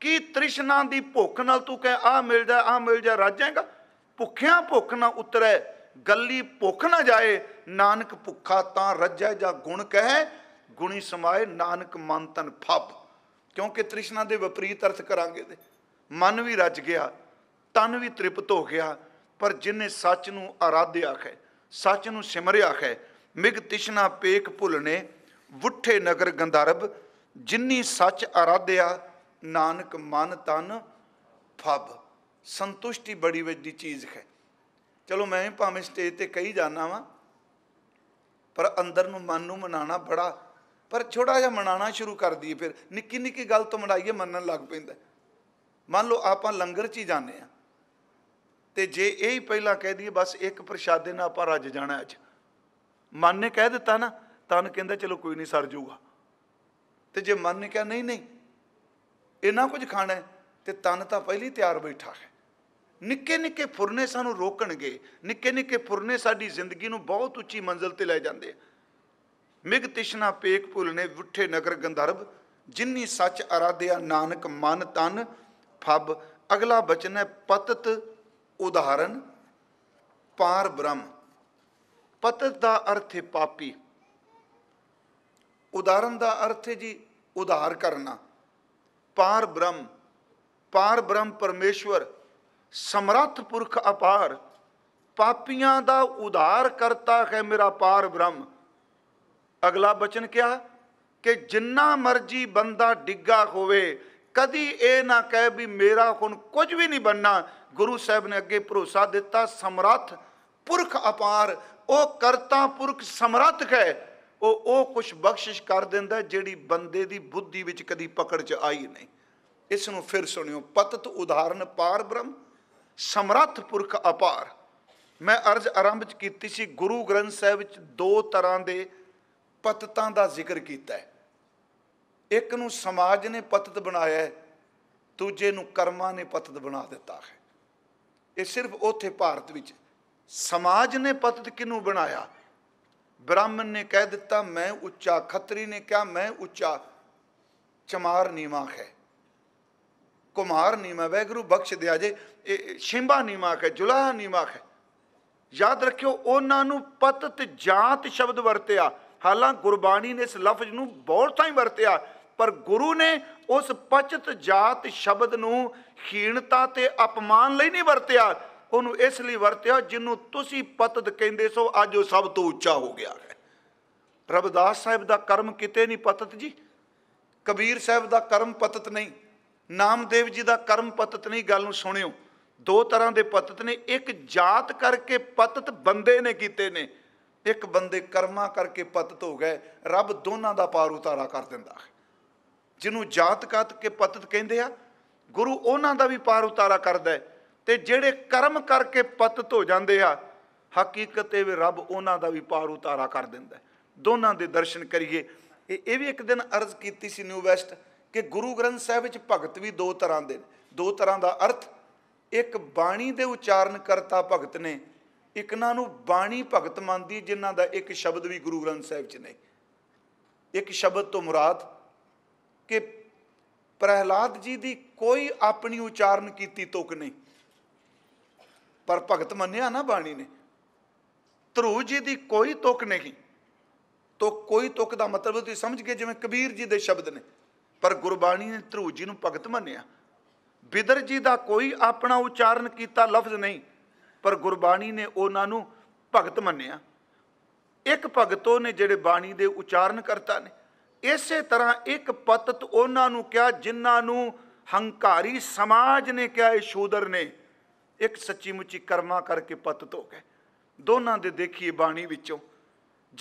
ਕੀ ਤ੍ਰਿਸ਼ਨਾ ਦੀ ਭੁੱਖ ਨਾਲ ਤੂੰ ਕਹੇ ਆ ਮਿਲ ਜਾ ਆ ਮਿਲ ਜਾ ਰਾਜੇਗਾ ਭੁੱਖਿਆਂ ਭੁੱਖ ਨਾ ਉਤਰੈ ਗੱਲੀ ਭੁੱਖ ਨਾ ਜਾਏ ਨਾਨਕ ਭੁੱਖਾ ਤਾਂ ਰੱਜੈ ਜਾਂ ਗੁਣ ਕਹੈ ਗੁਣੀ ਸਮਾਏ ਨਾਨਕ ਮਨ ਤਨ ਫੱਪ ਕਿਉਂਕਿ ਤ੍ਰਿਸ਼ਨਾ ਦੇ ਵਿਪਰੀਤ ਅਰਥ ਕਰਾਂਗੇ ਤੇ ਮਨ ਵੀ ਰੱਜ ਗਿਆ ਤਨ ਵੀ ਤ੍ਰਿਪਤ ਹੋ ਗਿਆ ਪਰ ਜਿਨੇ ਸੱਚ ਨੂੰ ਆਰਾਧਿਆ ਹੈ ਸੱਚ ਨੂੰ ਸਿਮਰਿਆ ਹੈ ਮਿਗ ਤਿਸ਼ਨਾ ਪੇਕ ਭੁੱਲਨੇ ਵੁੱਠੇ ਨਗਰ ਗੰਧਰਬ ਜਿੰਨੀ ਸੱਚ ਅਰਾਧਿਆ ਨਾਨਕ ਮਨ ਤਨ ਫਬ ਸੰਤੁਸ਼ਟੀ ਬੜੀ ਵੱਡੀ ਚੀਜ਼ ਹੈ ਚਲੋ ਮੈਂ ਭਾਵੇਂ ਸਟੇਜ ਤੇ ਕਹੀ ਜਾਣਾ ਵਾਂ ਪਰ ਅੰਦਰ ਨੂੰ ਮਨ ਨੂੰ ਮਨਾਣਾ ਬੜਾ ਪਰ ਛੋਟਾ ਜਿਹਾ ਮਨਾਣਾ ਸ਼ੁਰੂ ਕਰ ਦਈਏ ਫਿਰ ਨਿੱਕੀ ਨਿੱਕੀ ਗੱਲ ਤੋਂ ਮੜਾਈਏ ਮੰਨਣ ਲੱਗ ਪੈਂਦਾ ਮੰਨ ਲਓ ਆਪਾਂ ਲੰਗਰ 'ਚ ਹੀ ਜਾਂਦੇ ਆ ਤੇ ਜੇ ਇਹ ਹੀ ਪਹਿਲਾਂ ਕਹਿ ਦਈਏ ਬਸ ਇੱਕ ਪ੍ਰਸ਼ਾਦੇ ਨਾਲ ਆਪਾਂ ਰੱਜ ਜਾਣਾ ਅੱਜ ਮਨ ਨੇ ਕਹਿ ਦਿੱਤਾ ਨਾ ਤਨ ਕਹਿੰਦਾ ਚਲੋ ਕੋਈ ਨਹੀਂ ਸਰ ਜਾਊਗਾ ਤੇ ਜੇ ਮਨ ਨੇ ਕਿਹਾ ਨਹੀਂ ਨਹੀਂ ਇਹਨਾਂ ਕੁਝ ਖਾਣਾ ਤੇ ਤਨ ਤਾਂ ਪਹਿਲੀ ਤਿਆਰ ਬੈਠਾ ਹੈ ਨਿੱਕੇ ਨਿੱਕੇ ਫੁਰਨੇ ਸਾਨੂੰ ਰੋਕਣਗੇ ਨਿੱਕੇ ਨਿੱਕੇ ਫੁਰਨੇ ਸਾਡੀ ਜ਼ਿੰਦਗੀ ਨੂੰ ਬਹੁਤ ਉੱਚੀ ਮੰਜ਼ਲ ਤੇ ਲੈ ਜਾਂਦੇ ਆ ਮਿਗ ਤਿਸ਼ਨਾ ਪੇਕ ਨੇ ਵਿੱਠੇ ਨਗਰ ਗੰਧਰਵ ਜਿੰਨੀ ਸੱਚ ਅਰਾਧਿਆ ਨਾਨਕ ਮਨ ਤਨ ਫਬ ਅਗਲਾ ਬਚਨ ਹੈ ਪਤਤ ਉਦਾਹਰਨ ਪਾਰ ਬ੍ਰਹਮ ਪਤਤ ਦਾ ਅਰਥ ਹੈ ਪਾਪੀ ਉਦਾਹਰਨ ਦਾ ਅਰਥ ਹੈ ਜੀ ਉਧਾਰ ਕਰਨਾ ਪਾਰ ਬ੍ਰਹਮ ਪਾਰ ਬ੍ਰਹਮ ਪਰਮੇਸ਼ਵਰ ਸਮਰੱਥ ਪੁਰਖ ਅਪਾਰ ਪਾਪੀਆਂ ਦਾ ਉਧਾਰ ਕਰਤਾ ਹੈ ਮੇਰਾ ਪਾਰ ਬ੍ਰਹਮ ਅਗਲਾ ਬਚਨ ਕਿਹਾ ਕਿ ਜਿੰਨਾ ਮਰਜੀ ਬੰਦਾ ਡਿੱਗਾ ਹੋਵੇ ਕਦੀ ਇਹ ਨਾ ਕਹੇ ਵੀ ਮੇਰਾ ਹੁਣ ਕੁਝ ਵੀ ਨਹੀਂ ਬੰਨਾ ਗੁਰੂ ਸਾਹਿਬ ਨੇ ਅੱਗੇ ਭਰੋਸਾ ਦਿੱਤਾ ਸਮਰੱਥ ਪੁਰਖ ਅਪਾਰ ਉਹ ਕਰਤਾ ਪੁਰਖ ਸਮਰੱਥ ਹੈ ਉਹ ਉਹ ਕੁਝ ਬਖਸ਼ਿਸ਼ ਕਰ ਦਿੰਦਾ ਜਿਹੜੀ ਬੰਦੇ ਦੀ ਬੁੱਧੀ ਵਿੱਚ ਕਦੀ ਪਕੜ 'ਚ ਆਈ ਨਹੀਂ ਇਸ ਨੂੰ ਫਿਰ ਸੁਣਿਓ ਪਤਤ ਉਦਾਹਰਨ ਪਾਰ ਬ੍ਰਹਮ ਸਮਰੱਥ ਪੁਰਖ ਅਪਾਰ ਮੈਂ ਅਰਜ਼ ਆਰੰਭ 'ਚ ਕੀਤੀ ਸੀ ਗੁਰੂ ਗ੍ਰੰਥ ਸਾਹਿਬ ਵਿੱਚ ਦੋ ਤਰ੍ਹਾਂ ਦੇ ਪਤਤਾਂ ਦਾ ਜ਼ਿਕਰ ਕੀਤਾ ਹੈ ਇੱਕ ਨੂੰ ਸਮਾਜ ਨੇ ਪਤਤ ਬਣਾਇਆ ਦੂਜੇ ਨੂੰ ਕਰਮਾਂ ਨੇ ਪਤਤ ਬਣਾ ਦਿੱਤਾ ਹੈ ਇਹ ਸਿਰਫ ਉੱਥੇ ਭਾਰਤ ਵਿੱਚ ਸਮਾਜ ਨੇ ਪਤਿਤ ਕਿਨੂੰ ਬਣਾਇਆ ਬ੍ਰਾਹਮਣ ਨੇ ਕਹਿ ਦਿੱਤਾ ਮੈਂ ਉੱਚਾ ਖੱਤਰੀ ਨੇ ਕਿਹਾ ਮੈਂ ਉੱਚਾ ਚਮਾਰ ਨੀਮਾ ਹੈ ਕੁਮਾਰ ਨੀਮਾ ਵੈਗਰੂ ਬਖਸ਼ ਦਿਆ ਜੇ ਇਹ ਸ਼ਿੰਬਾ ਨੀਮਾ ਹੈ ਜੁਲਾਹ ਨੀਮਾ ਹੈ ਯਾਦ ਰੱਖਿਓ ਉਹਨਾਂ ਨੂੰ ਪਤਿਤ ਜਾਤ ਸ਼ਬਦ ਵਰਤਿਆ ਹਾਲਾਂ ਗੁਰਬਾਣੀ ਨੇ ਇਸ ਲਫ਼ਜ਼ ਨੂੰ ਬਹੁਤ ਹੀ ਵਰਤਿਆ ਪਰ ਗੁਰੂ ਨੇ ਉਸ ਪਚਤ ਜਾਤ ਸ਼ਬਦ ਨੂੰ ਖੀਣਤਾ ਤੇ ਅਪਮਾਨ ਲਈ ਨਹੀਂ ਵਰਤਿਆ ਉਹਨੂੰ ਇਸ ਲਈ ਵਰਤਿਆ ਜਿਹਨੂੰ ਤੁਸੀਂ ਪਤਦ ਕਹਿੰਦੇ ਸੋ ਅੱਜ ਉਹ ਸਭ ਤੋਂ ਉੱਚਾ ਹੋ ਗਿਆ ਹੈ ਰਬਦਾਸ ਸਾਹਿਬ ਦਾ ਕਰਮ ਕਿਤੇ ਨਹੀਂ ਪਤਤ ਜੀ ਕਬੀਰ ਸਾਹਿਬ ਦਾ ਕਰਮ ਪਤਤ ਨਹੀਂ ਨਾਮਦੇਵ ਜੀ ਦਾ ਕਰਮ ਪਤਤ ਨਹੀਂ ਗੱਲ ਨੂੰ ਸੁਣਿਓ ਦੋ ਤਰ੍ਹਾਂ ਦੇ ਪਤਤ ਨੇ ਇੱਕ ਜਾਤ ਕਰਕੇ ਪਤਤ ਬੰਦੇ ਨੇ ਕੀਤੇ ਨੇ ਇੱਕ ਬੰਦੇ ਕਰਮਾ ਕਰਕੇ ਪਤਤ ਹੋ ਗਏ ਰੱਬ ਦੋਨਾਂ ਦਾ ਪਾਰ ਉਤਾਰਾ ਕਰ ਦਿੰਦਾ ਹੈ ਜਿਹਨੂੰ ਜਾਤ ਕਰਕੇ ਕੇ ਪਤਤ ਕਹਿੰਦੇ ਆ ਗੁਰੂ ਉਹਨਾਂ ਦਾ ਵੀ ਪਾਰ ਉਤਾਰਾ ਕਰਦਾ ਹੈ ਤੇ ਜਿਹੜੇ ਕਰਮ ਕਰਕੇ ਪਤਤ ਹੋ ਜਾਂਦੇ ਆ ਹਕੀਕਤ ਇਹ ਵੀ ਰੱਬ ਉਹਨਾਂ ਦਾ ਵੀ ਪਾਰ ਉਤਾਰਾ ਕਰ ਦਿੰਦਾ ਦੋਨਾਂ ਦੇ ਦਰਸ਼ਨ ਕਰੀਏ ਇਹ ਇਹ ਵੀ ਇੱਕ ਦਿਨ ਅਰਜ਼ ਕੀਤੀ ਸੀ ਨਿਊ ਵੈਸਟ ਕਿ ਗੁਰੂ ਗ੍ਰੰਥ ਸਾਹਿਬ ਵਿੱਚ ਭਗਤ ਵੀ ਦੋ ਤਰ੍ਹਾਂ ਦੇ ਦੋ ਤਰ੍ਹਾਂ ਦਾ ਅਰਥ ਇੱਕ ਬਾਣੀ ਦੇ ਉਚਾਰਨ ਕਰਤਾ ਭਗਤ ਨੇ ਇਕਨਾਂ ਨੂੰ ਬਾਣੀ ਭਗਤ ਮੰਨਦੀ ਜਿਨ੍ਹਾਂ ਦਾ ਇੱਕ ਸ਼ਬਦ ਵੀ ਗੁਰੂ ਗ੍ਰੰਥ ਸਾਹਿਬ 'ਚ ਨਹੀਂ ਇੱਕ ਸ਼ਬਦ ਤੋਂ ਮੁਰਾਦ ਕਿ ਪ੍ਰਹਿਲਾਦ ਜੀ ਦੀ ਕੋਈ ਆਪਣੀ ਉਚਾਰਨ ਕੀਤੀ ਤੁਕ ਨਹੀਂ ਪਰ ਭਗਤ ਮੰਨਿਆ ਨਾ ਬਾਣੀ ਨੇ ਧਰੂ ਜੀ ਦੀ ਕੋਈ ਤੁਕ ਨਹੀਂ ਤੋ ਕੋਈ ਤੁਕ ਦਾ ਮਤਲਬ ਤੁਸੀਂ ਸਮਝ ਗਏ ਜਿਵੇਂ ਕਬੀਰ ਜੀ ਦੇ ਸ਼ਬਦ ਨੇ ਪਰ ਗੁਰਬਾਣੀ ਨੇ ਧਰੂ ਜੀ ਨੂੰ ਭਗਤ ਮੰਨਿਆ ਬਿਦਰ ਜੀ ਦਾ ਕੋਈ ਆਪਣਾ ਉਚਾਰਨ ਕੀਤਾ ਲਫ਼ਜ਼ ਨਹੀਂ ਪਰ ਗੁਰਬਾਣੀ ਨੇ ਉਹਨਾਂ ਨੂੰ ਭਗਤ ਮੰਨਿਆ ਇੱਕ ਭਗਤੋ ਨੇ ਜਿਹੜੇ ਬਾਣੀ ਦੇ ਉਚਾਰਨ ਕਰਤਾ ਨੇ ਇਸੇ ਤਰ੍ਹਾਂ ਇੱਕ ਪਤਤ ਉਹਨਾਂ ਨੂੰ ਕਿਹਾ ਜਿਨ੍ਹਾਂ ਨੂੰ ਹੰਕਾਰੀ ਸਮਾਜ ਨੇ ਕਿਹਾ ਇਹ ਸ਼ੂਦਰ ਨੇ ਇੱਕ ਸੱਚੀ ਮੁੱਚੀ ਕਰਮਾ ਕਰਕੇ ਪਤਤ ਹੋ ਗਏ ਦੋਨਾਂ ਦੇ ਦੇਖੀਏ ਬਾਣੀ ਵਿੱਚੋਂ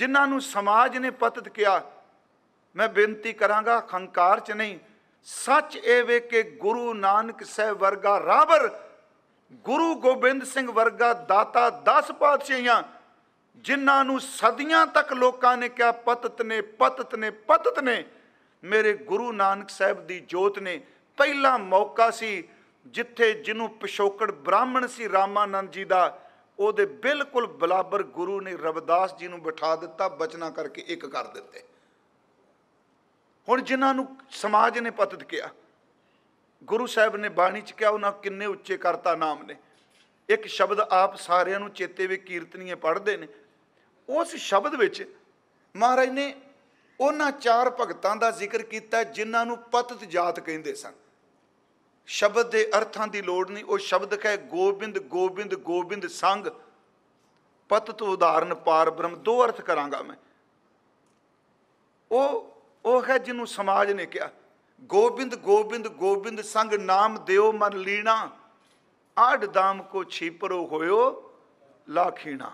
ਜਿਨ੍ਹਾਂ ਨੂੰ ਸਮਾਜ ਨੇ ਪਤਤ ਕਿਹਾ ਮੈਂ ਬੇਨਤੀ ਕਰਾਂਗਾ ਖੰਕਾਰ ਚ ਨਹੀਂ ਸੱਚ ਇਹ ਵੇ ਕਿ ਗੁਰੂ ਨਾਨਕ ਸਾਹਿਬ ਵਰਗਾ ਰਾਵਰ ਗੁਰੂ ਗੋਬਿੰਦ ਸਿੰਘ ਵਰਗਾ ਦਾਤਾ ਦਸ ਪਾਤਸ਼ਾਹਾਂ ਜਿਨ੍ਹਾਂ ਨੂੰ ਸਦੀਆਂ ਤੱਕ ਲੋਕਾਂ ਨੇ ਕਿਹਾ ਪਤਤ ਨੇ ਪਤਤ ਨੇ ਪਤਤ ਨੇ ਮੇਰੇ ਗੁਰੂ ਨਾਨਕ ਸਾਹਿਬ ਦੀ ਜੋਤ ਨੇ ਪਹਿਲਾ ਮੌਕਾ ਸੀ ਜਿੱਥੇ ਜਿਹਨੂੰ ਪਿਸ਼ੋਕੜ ਬ੍ਰਾਹਮਣ ਸੀ ਰਾਮਾਨੰਦ ਜੀ ਦਾ ਉਹਦੇ ਬਿਲਕੁਲ ਬਲਾਬਰ ਗੁਰੂ ਨੇ ਰਵਿਦਾਸ ਜੀ ਨੂੰ ਬਿਠਾ ਦਿੱਤਾ ਬਚਨਾ ਕਰਕੇ ਇੱਕ ਕਰ ਦਿੱਤੇ ਹੁਣ ਜਿਨ੍ਹਾਂ ਨੂੰ ਸਮਾਜ ਨੇ ਪਤਿਤ ਕਿਹਾ ਗੁਰੂ ਸਾਹਿਬ ਨੇ ਬਾਣੀ ਚ ਕਿਹਾ ਉਹਨਾਂ ਕਿੰਨੇ ਉੱਚੇ ਕਰਤਾ ਨਾਮ ਨੇ ਇੱਕ ਸ਼ਬਦ ਆਪ ਸਾਰਿਆਂ ਨੂੰ ਚੇਤੇ ਵੀ ਕੀਰਤਨੀਆਂ ਪੜ੍ਹਦੇ ਨੇ ਉਸ ਸ਼ਬਦ ਵਿੱਚ ਮਹਾਰਾਜ ਨੇ ਉਹਨਾਂ ਚਾਰ ਭਗਤਾਂ ਦਾ ਜ਼ਿਕਰ ਕੀਤਾ ਜਿਨ੍ਹਾਂ ਨੂੰ ਪਤਿਤ ਜਾਤ ਕਹਿੰਦੇ ਸਨ ਸ਼ਬਦ ਦੇ ਅਰਥਾਂ ਦੀ ਲੋੜ ਨਹੀਂ ਉਹ ਸ਼ਬਦ ਹੈ ਗੋਬਿੰਦ ਗੋਬਿੰਦ ਗੋਬਿੰਦ ਸੰਗ ਪਤ ਤੋਂ ਉਦਾਹਰਨ ਪਾਰ ਬ੍ਰਹਮ ਦੋ ਅਰਥ ਕਰਾਂਗਾ ਮੈਂ ਉਹ ਉਹ ਹੈ ਜਿਹਨੂੰ ਸਮਾਜ ਨੇ ਕਿਹਾ ਗੋਬਿੰਦ ਗੋਬਿੰਦ ਗੋਬਿੰਦ ਸੰਗ ਨਾਮ ਦਿਓ ਮਨ ਲੀਣਾ ਆੜ ਦਾਮ ਕੋ ਛੀਪਰੋ ਹੋਇਓ ਲਾਖੀਣਾ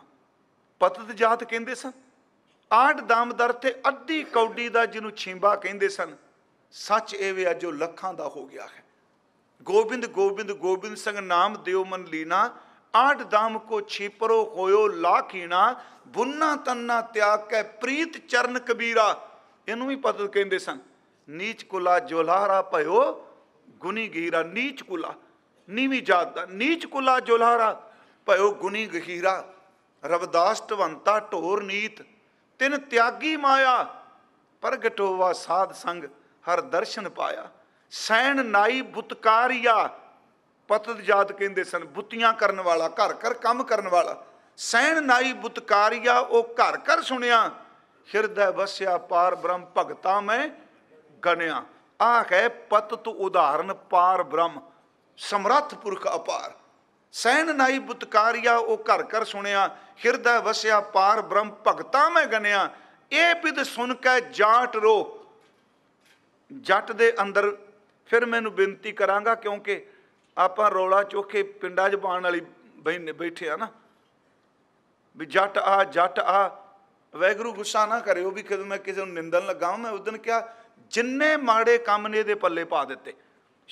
ਪਤਤ ਜਾਤ ਕਹਿੰਦੇ ਸਨ ਆੜ ਦਾਮ ਦਰ ਤੇ ਅੱਧੀ ਕੌਡੀ ਦਾ ਜਿਹਨੂੰ ਛੀਂਬਾ ਕਹਿੰਦੇ ਸਨ ਸੱਚ ਇਹ ਵੇ ਜੋ ਲੱਖਾਂ ਦਾ ਹੋ ਗਿਆ ਹੈ ਗੋਬਿੰਦ ਗੋਬਿੰਦ ਗੋਬਿੰਦ ਸਿੰਘ ਨਾਮ ਦਿਓ ਮਨ ਲੀਨਾ ਆਠ ਦਾਮ ਕੋ ਛੀਪਰੋ ਹੋਇਓ ਲਾਖੀਣਾ ਬੁੰਨਾ ਤੰਨਾ ਤਿਆਗ ਕੈ ਪ੍ਰੀਤ ਚਰਨ ਕਬੀਰਾ ਇਹਨੂੰ ਵੀ ਪਤਲ ਕਹਿੰਦੇ ਸਨ ਨੀਚ ਕੁਲਾ ਜੋਲਾਰਾ ਭਇਓ ਗੁਨੀ ਗਹੀਰਾ ਨੀਚ ਕੁਲਾ ਨੀਵੀਂ ਜਾਤ ਦਾ ਨੀਚ ਕੁਲਾ ਜੋਲਾਰਾ ਭਇਓ ਗੁਨੀ ਗਹੀਰਾ ਰਵਦਾਸ ਟਵੰਤਾ ਢੋਰ ਨੀਤ ਤਿਨ ਤਿਆਗੀ ਮਾਇਆ ਪ੍ਰਗਟੋਵਾ ਸਾਧ ਸੰਗ ਹਰ ਦਰਸ਼ਨ ਪਾਇਆ ਸੈਣ ਨਾਈ ਬੁਤਕਾਰੀਆ ਪਤਤ ਜਾਤ ਕਹਿੰਦੇ ਸਨ ਬੁੱਤੀਆਂ ਕਰਨ ਵਾਲਾ ਘਰ ਘਰ ਕੰਮ ਕਰਨ ਵਾਲਾ ਸੈਣ ਨਾਈ ਬੁਤਕਾਰੀਆ ਉਹ ਘਰ ਘਰ ਸੁਣਿਆ ਹਿਰਦੈ ਵਸਿਆ ਪਾਰ ਬ੍ਰਹਮ ਭਗਤਾ ਮੈਂ ਗਣਿਆ ਆਹ ਹੈ ਪਤ ਤੂ ਉਦਾਹਰਨ ਪਾਰ ਬ੍ਰਹਮ ਸਮਰੱਥ ਪੁਰਖ ਅਪਾਰ ਸੈਣ ਨਾਈ ਬੁਤਕਾਰੀਆ ਉਹ ਘਰ ਘਰ ਸੁਣਿਆ ਹਿਰਦੈ ਵਸਿਆ ਪਾਰ ਬ੍ਰਹਮ ਭਗਤਾ ਮੈਂ ਗਨਿਆ ਇਹ ਪਿਦ ਸੁਣ ਕੇ ਜਾਟ ਰੋ ਜੱਟ ਦੇ ਅੰਦਰ ਫਿਰ ਮੈਨੂੰ ਬੇਨਤੀ ਕਰਾਂਗਾ ਕਿਉਂਕਿ ਆਪਾਂ ਰੋਲਾ ਚੋਕੇ ਪਿੰਡਾਂ 'ਚ ਬਾਣ ਵਾਲੀ ਬੈਠੇ ਆ ਨਾ ਵੀ ਜੱਟ ਆ ਜੱਟ ਆ ਵੈਗਰੂ ਗੁੱਸਾ ਨਾ ਕਰਿਓ ਵੀ ਕਿਦੋਂ ਮੈਂ ਕਿਸੇ ਨੂੰ ਨਿੰਦਣ ਲੱਗਾ ਮੈਂ ਉਸ ਦਿਨ ਕਿਹਾ ਜਿੰਨੇ ਮਾੜੇ ਕੰਮ ਨੇ ਇਹਦੇ ਪੱਲੇ ਪਾ ਦਿੱਤੇ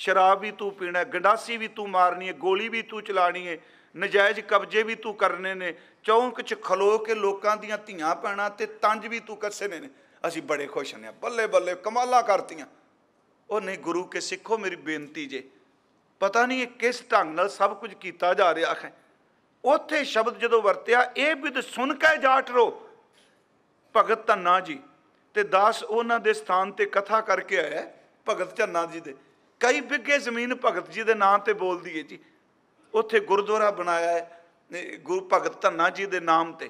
ਸ਼ਰਾਬ ਵੀ ਤੂੰ ਪੀਣਾ ਗੰਡਾਸੀ ਵੀ ਤੂੰ ਮਾਰਨੀ ਹੈ ਗੋਲੀ ਵੀ ਤੂੰ ਚਲਾਣੀ ਹੈ ਨਜਾਇਜ਼ ਕਬਜ਼ੇ ਵੀ ਤੂੰ ਕਰਨੇ ਨੇ ਚੌਂਕ 'ਚ ਖਲੋ ਕੇ ਲੋਕਾਂ ਦੀਆਂ ਧੀਆਂ ਪੈਣਾ ਤੇ ਤੰਜ ਵੀ ਤੂੰ ਕੱਸੇ ਨੇ ਅਸੀਂ ਬੜੇ ਖੁਸ਼ ਨੇ ਬੱਲੇ ਬੱਲੇ ਕਮਾਲਾ ਕਰਤੀਆਂ ਉਹ ਨਹੀਂ ਗੁਰੂ ਕੇ ਸਿੱਖੋ ਮੇਰੀ ਬੇਨਤੀ ਜੇ ਪਤਾ ਨਹੀਂ ਇਹ ਕਿਸ ਢੰਗ ਨਾਲ ਸਭ ਕੁਝ ਕੀਤਾ ਜਾ ਰਿਹਾ ਹੈ ਉੱਥੇ ਸ਼ਬਦ ਜਦੋਂ ਵਰਤਿਆ ਇਹ ਤੇ ਸੁਣ ਕੇ ਜਾਟ ਰੋ ਭਗਤ ਧੰਨਾ ਜੀ ਤੇ ਦਾਸ ਉਹਨਾਂ ਦੇ ਸਥਾਨ ਤੇ ਕਥਾ ਕਰਕੇ ਆਇਆ ਭਗਤ ਧੰਨਾ ਜੀ ਦੇ ਕਈ ਬਿੱਗੇ ਜ਼ਮੀਨ ਭਗਤ ਜੀ ਦੇ ਨਾਂ ਤੇ ਬੋਲਦੀ ਹੈ ਜੀ ਉੱਥੇ ਗੁਰਦੁਆਰਾ ਬਣਾਇਆ ਹੈ ਗੁਰੂ ਭਗਤ ਧੰਨਾ ਜੀ ਦੇ ਨਾਮ ਤੇ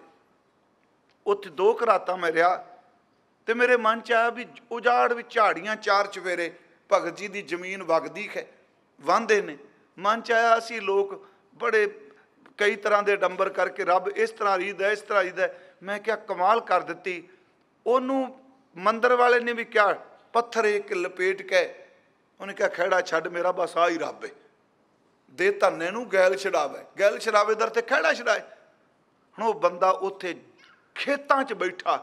ਉੱਥੇ ਦੋ ਘਰਾਤਾ ਮੈਂ ਰਿਹਾ ਤੇ ਮੇਰੇ ਮਨ ਚ ਆਇਆ ਵੀ ਉਜਾੜ ਵਿੱਚ ਝਾੜੀਆਂ ਚਾਰ ਚਵੇਰੇ ਭਗਤ ਜੀ ਦੀ ਜ਼ਮੀਨ ਵਗਦੀ ਹੈ ਵਾਂਦੇ ਨੇ ਮਨ ਚ ਆਇਆ ਅਸੀਂ ਲੋਕ ਬੜੇ ਕਈ ਤਰ੍ਹਾਂ ਦੇ ਡੰਬਰ ਕਰਕੇ ਰੱਬ ਇਸ ਤਰ੍ਹਾਂ ਰੀਦਾ ਇਸ ਤਰ੍ਹਾਂ ਰੀਦਾ ਮੈਂ ਕਿਹਾ ਕਮਾਲ ਕਰ ਦਿੱਤੀ ਉਹਨੂੰ ਮੰਦਰ ਵਾਲੇ ਨੇ ਵੀ ਕਿਹਾ ਪੱਥਰ ਇੱਕ ਲਪੇਟ ਕੇ ਉਹਨੇ ਕਿਹਾ ਖੜਾ ਛੱਡ ਮੇਰਾ ਬਸ ਆ ਹੀ ਰੱਬ ਹੈ ਦੇ ਧੰਨੇ ਨੂੰ ਗੈਲ ਛਡਾਵੇ ਗੈਲ ਛਡਾਵੇ ਦਰ ਤੇ ਖੜਾ ਛਡਾਏ ਹੁਣ ਉਹ ਬੰਦਾ ਉੱਥੇ ਖੇਤਾਂ 'ਚ ਬੈਠਾ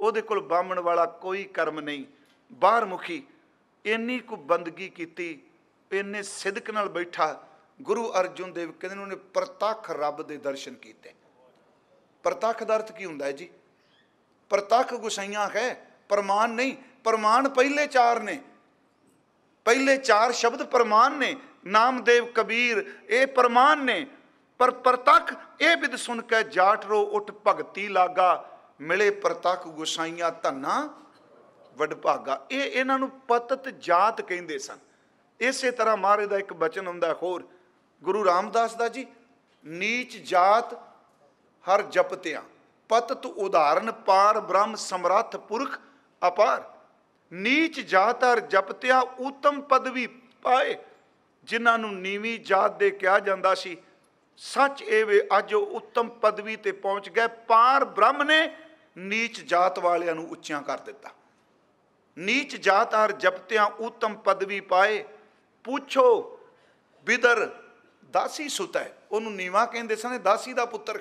ਉਹਦੇ ਕੋਲ ਬਾਮਣ ਵਾਲਾ ਕੋਈ ਕਰਮ ਨਹੀਂ ਬਾਹਰ ਮੁਖੀ ਇੰਨੀ ਕੋ ਬੰਦਗੀ ਕੀਤੀ ਇੰਨੇ ਸਿਦਕ ਨਾਲ ਬੈਠਾ ਗੁਰੂ ਅਰਜੁਨ ਦੇਵ ਕਹਿੰਦੇ ਉਹਨੇ ਪ੍ਰਤੱਖ ਰੱਬ ਦੇ ਦਰਸ਼ਨ ਕੀਤੇ ਪ੍ਰਤੱਖ ਦਾ ਅਰਥ ਕੀ ਹੁੰਦਾ ਹੈ ਜੀ ਪ੍ਰਤੱਖ ਗੁਸਾਈਆਂ ਹੈ ਪ੍ਰਮਾਣ ਨਹੀਂ ਪ੍ਰਮਾਣ ਪਹਿਲੇ ਚਾਰ ਨੇ ਪਹਿਲੇ ਚਾਰ ਸ਼ਬਦ ਪ੍ਰਮਾਣ ਨੇ ਨਾਮਦੇਵ ਕਬੀਰ ਇਹ ਪ੍ਰਮਾਣ ਨੇ ਪਰ ਪ੍ਰਤੱਖ ਇਹ ਵਿਦ ਸੁਣ ਕੇ ਜਾਟ ਰੋ ਉੱਠ ਭਗਤੀ ਲਾਗਾ ਮਿਲੇ ਪ੍ਰਤੱਖ ਗੁਸਾਈਆਂ ਧੰਨਾ ਵਡਭਾਗਾ ਇਹ ਇਹਨਾਂ ਨੂੰ ਪਤਤ ਜਾਤ ਕਹਿੰਦੇ ਸਨ ਇਸੇ ਤਰ੍ਹਾਂ ਮਹਾਰਾਜ ਦਾ ਇੱਕ ਬਚਨ ਹੁੰਦਾ ਹੋਰ ਗੁਰੂ ਰਾਮਦਾਸ ਦਾ ਜੀ ਨੀਚ ਜਾਤ ਹਰ ਜਪਤਿਆਂ ਪਤਤ ਉਦਾਹਰਨ ਪਾਰ ਬ੍ਰਹਮ ਸਮਰੱਥ ਪੁਰਖ ਅਪਾਰ ਨੀਚ ਜਾਤ ਹਰ ਜਪਤਿਆਂ ਉਤਮ ਪਦਵੀ ਪਾਏ ਜਿਨ੍ਹਾਂ ਨੂੰ ਨੀਵੀਂ ਜਾਤ ਦੇ ਕਿਹਾ ਜਾਂਦਾ ਸੀ ਸੱਚ ਇਹ ਵੇ ਅੱਜ ਉਹ ਉੱਤਮ ਪਦਵੀ ਤੇ ਪਹੁੰਚ ਗਏ ਪਾਰ ਬ੍ਰਹਮ ਨੇ ਨੀਚ ਜਾਤ ਵਾਲਿਆਂ ਨੂੰ ਉੱਚਿਆਂ ਕਰ ਦਿੱਤਾ ਨੀਚ ਜਾਤ ਹਰ ਜਪਤਿਆਂ ਉਤਮ ਪਦਵੀ ਪਾਏ ਪੁੱਛੋ ਬਿਦਰ ਦਾਸੀ ਸੁਤਾ ਉਹਨੂੰ ਨੀਵਾ ਕਹਿੰਦੇ ਸਨ ਦਾਸੀ ਦਾ ਪੁੱਤਰ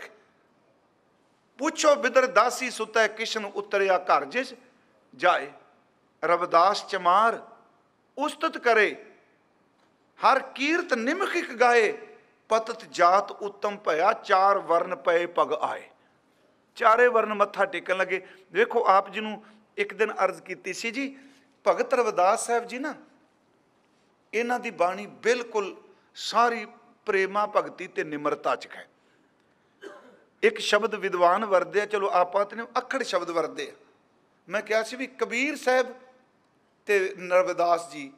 ਪੁੱਛੋ ਬਿਦਰ ਦਾਸੀ ਸੁਤਾ ਕਿਸ਼ਨ ਉਤਰਿਆ ਘਰ ਜਿਸ ਜਾਏ ਰਵਦਾਸ ਚਮਾਰ ਉਸਤਤ ਕਰੇ ਹਰ ਕੀਰਤ ਨਿਮਖਿਕ ਗਾਏ ਪਤਤ ਜਾਤ ਉਤਮ ਭਇਆ ਚਾਰ ਵਰਨ ਪਏ ਪਗ ਆਏ ਚਾਰੇ ਵਰਨ ਮੱਥਾ ਟੇਕਣ ਲੱਗੇ ਵੇਖੋ ਆਪ ਜੀ ਨੂੰ ਇੱਕ ਦਿਨ ਅਰਜ਼ ਕੀਤੀ ਸੀ ਜੀ ਭਗਤ ਰਵਿਦਾਸ ਸਾਹਿਬ ਜੀ ਨਾ ਇਹਨਾਂ ਦੀ ਬਾਣੀ ਬਿਲਕੁਲ ਸਾਰੀ ਪ੍ਰੇਮਾ ਭਗਤੀ ਤੇ ਨਿਮਰਤਾ ਚ ਹੈ ਇੱਕ ਸ਼ਬਦ ਵਿਦਵਾਨ ਵਰਦੇ ਆ ਚਲੋ ਆਪਾਂ ਤੇ ਅਖੜ ਸ਼ਬਦ ਵਰਦੇ ਮੈਂ ਕਿਹਾ ਸੀ ਵੀ ਕਬੀਰ ਸਾਹਿਬ ਤੇ ਨਰਵਿਦਾਸ ਜੀ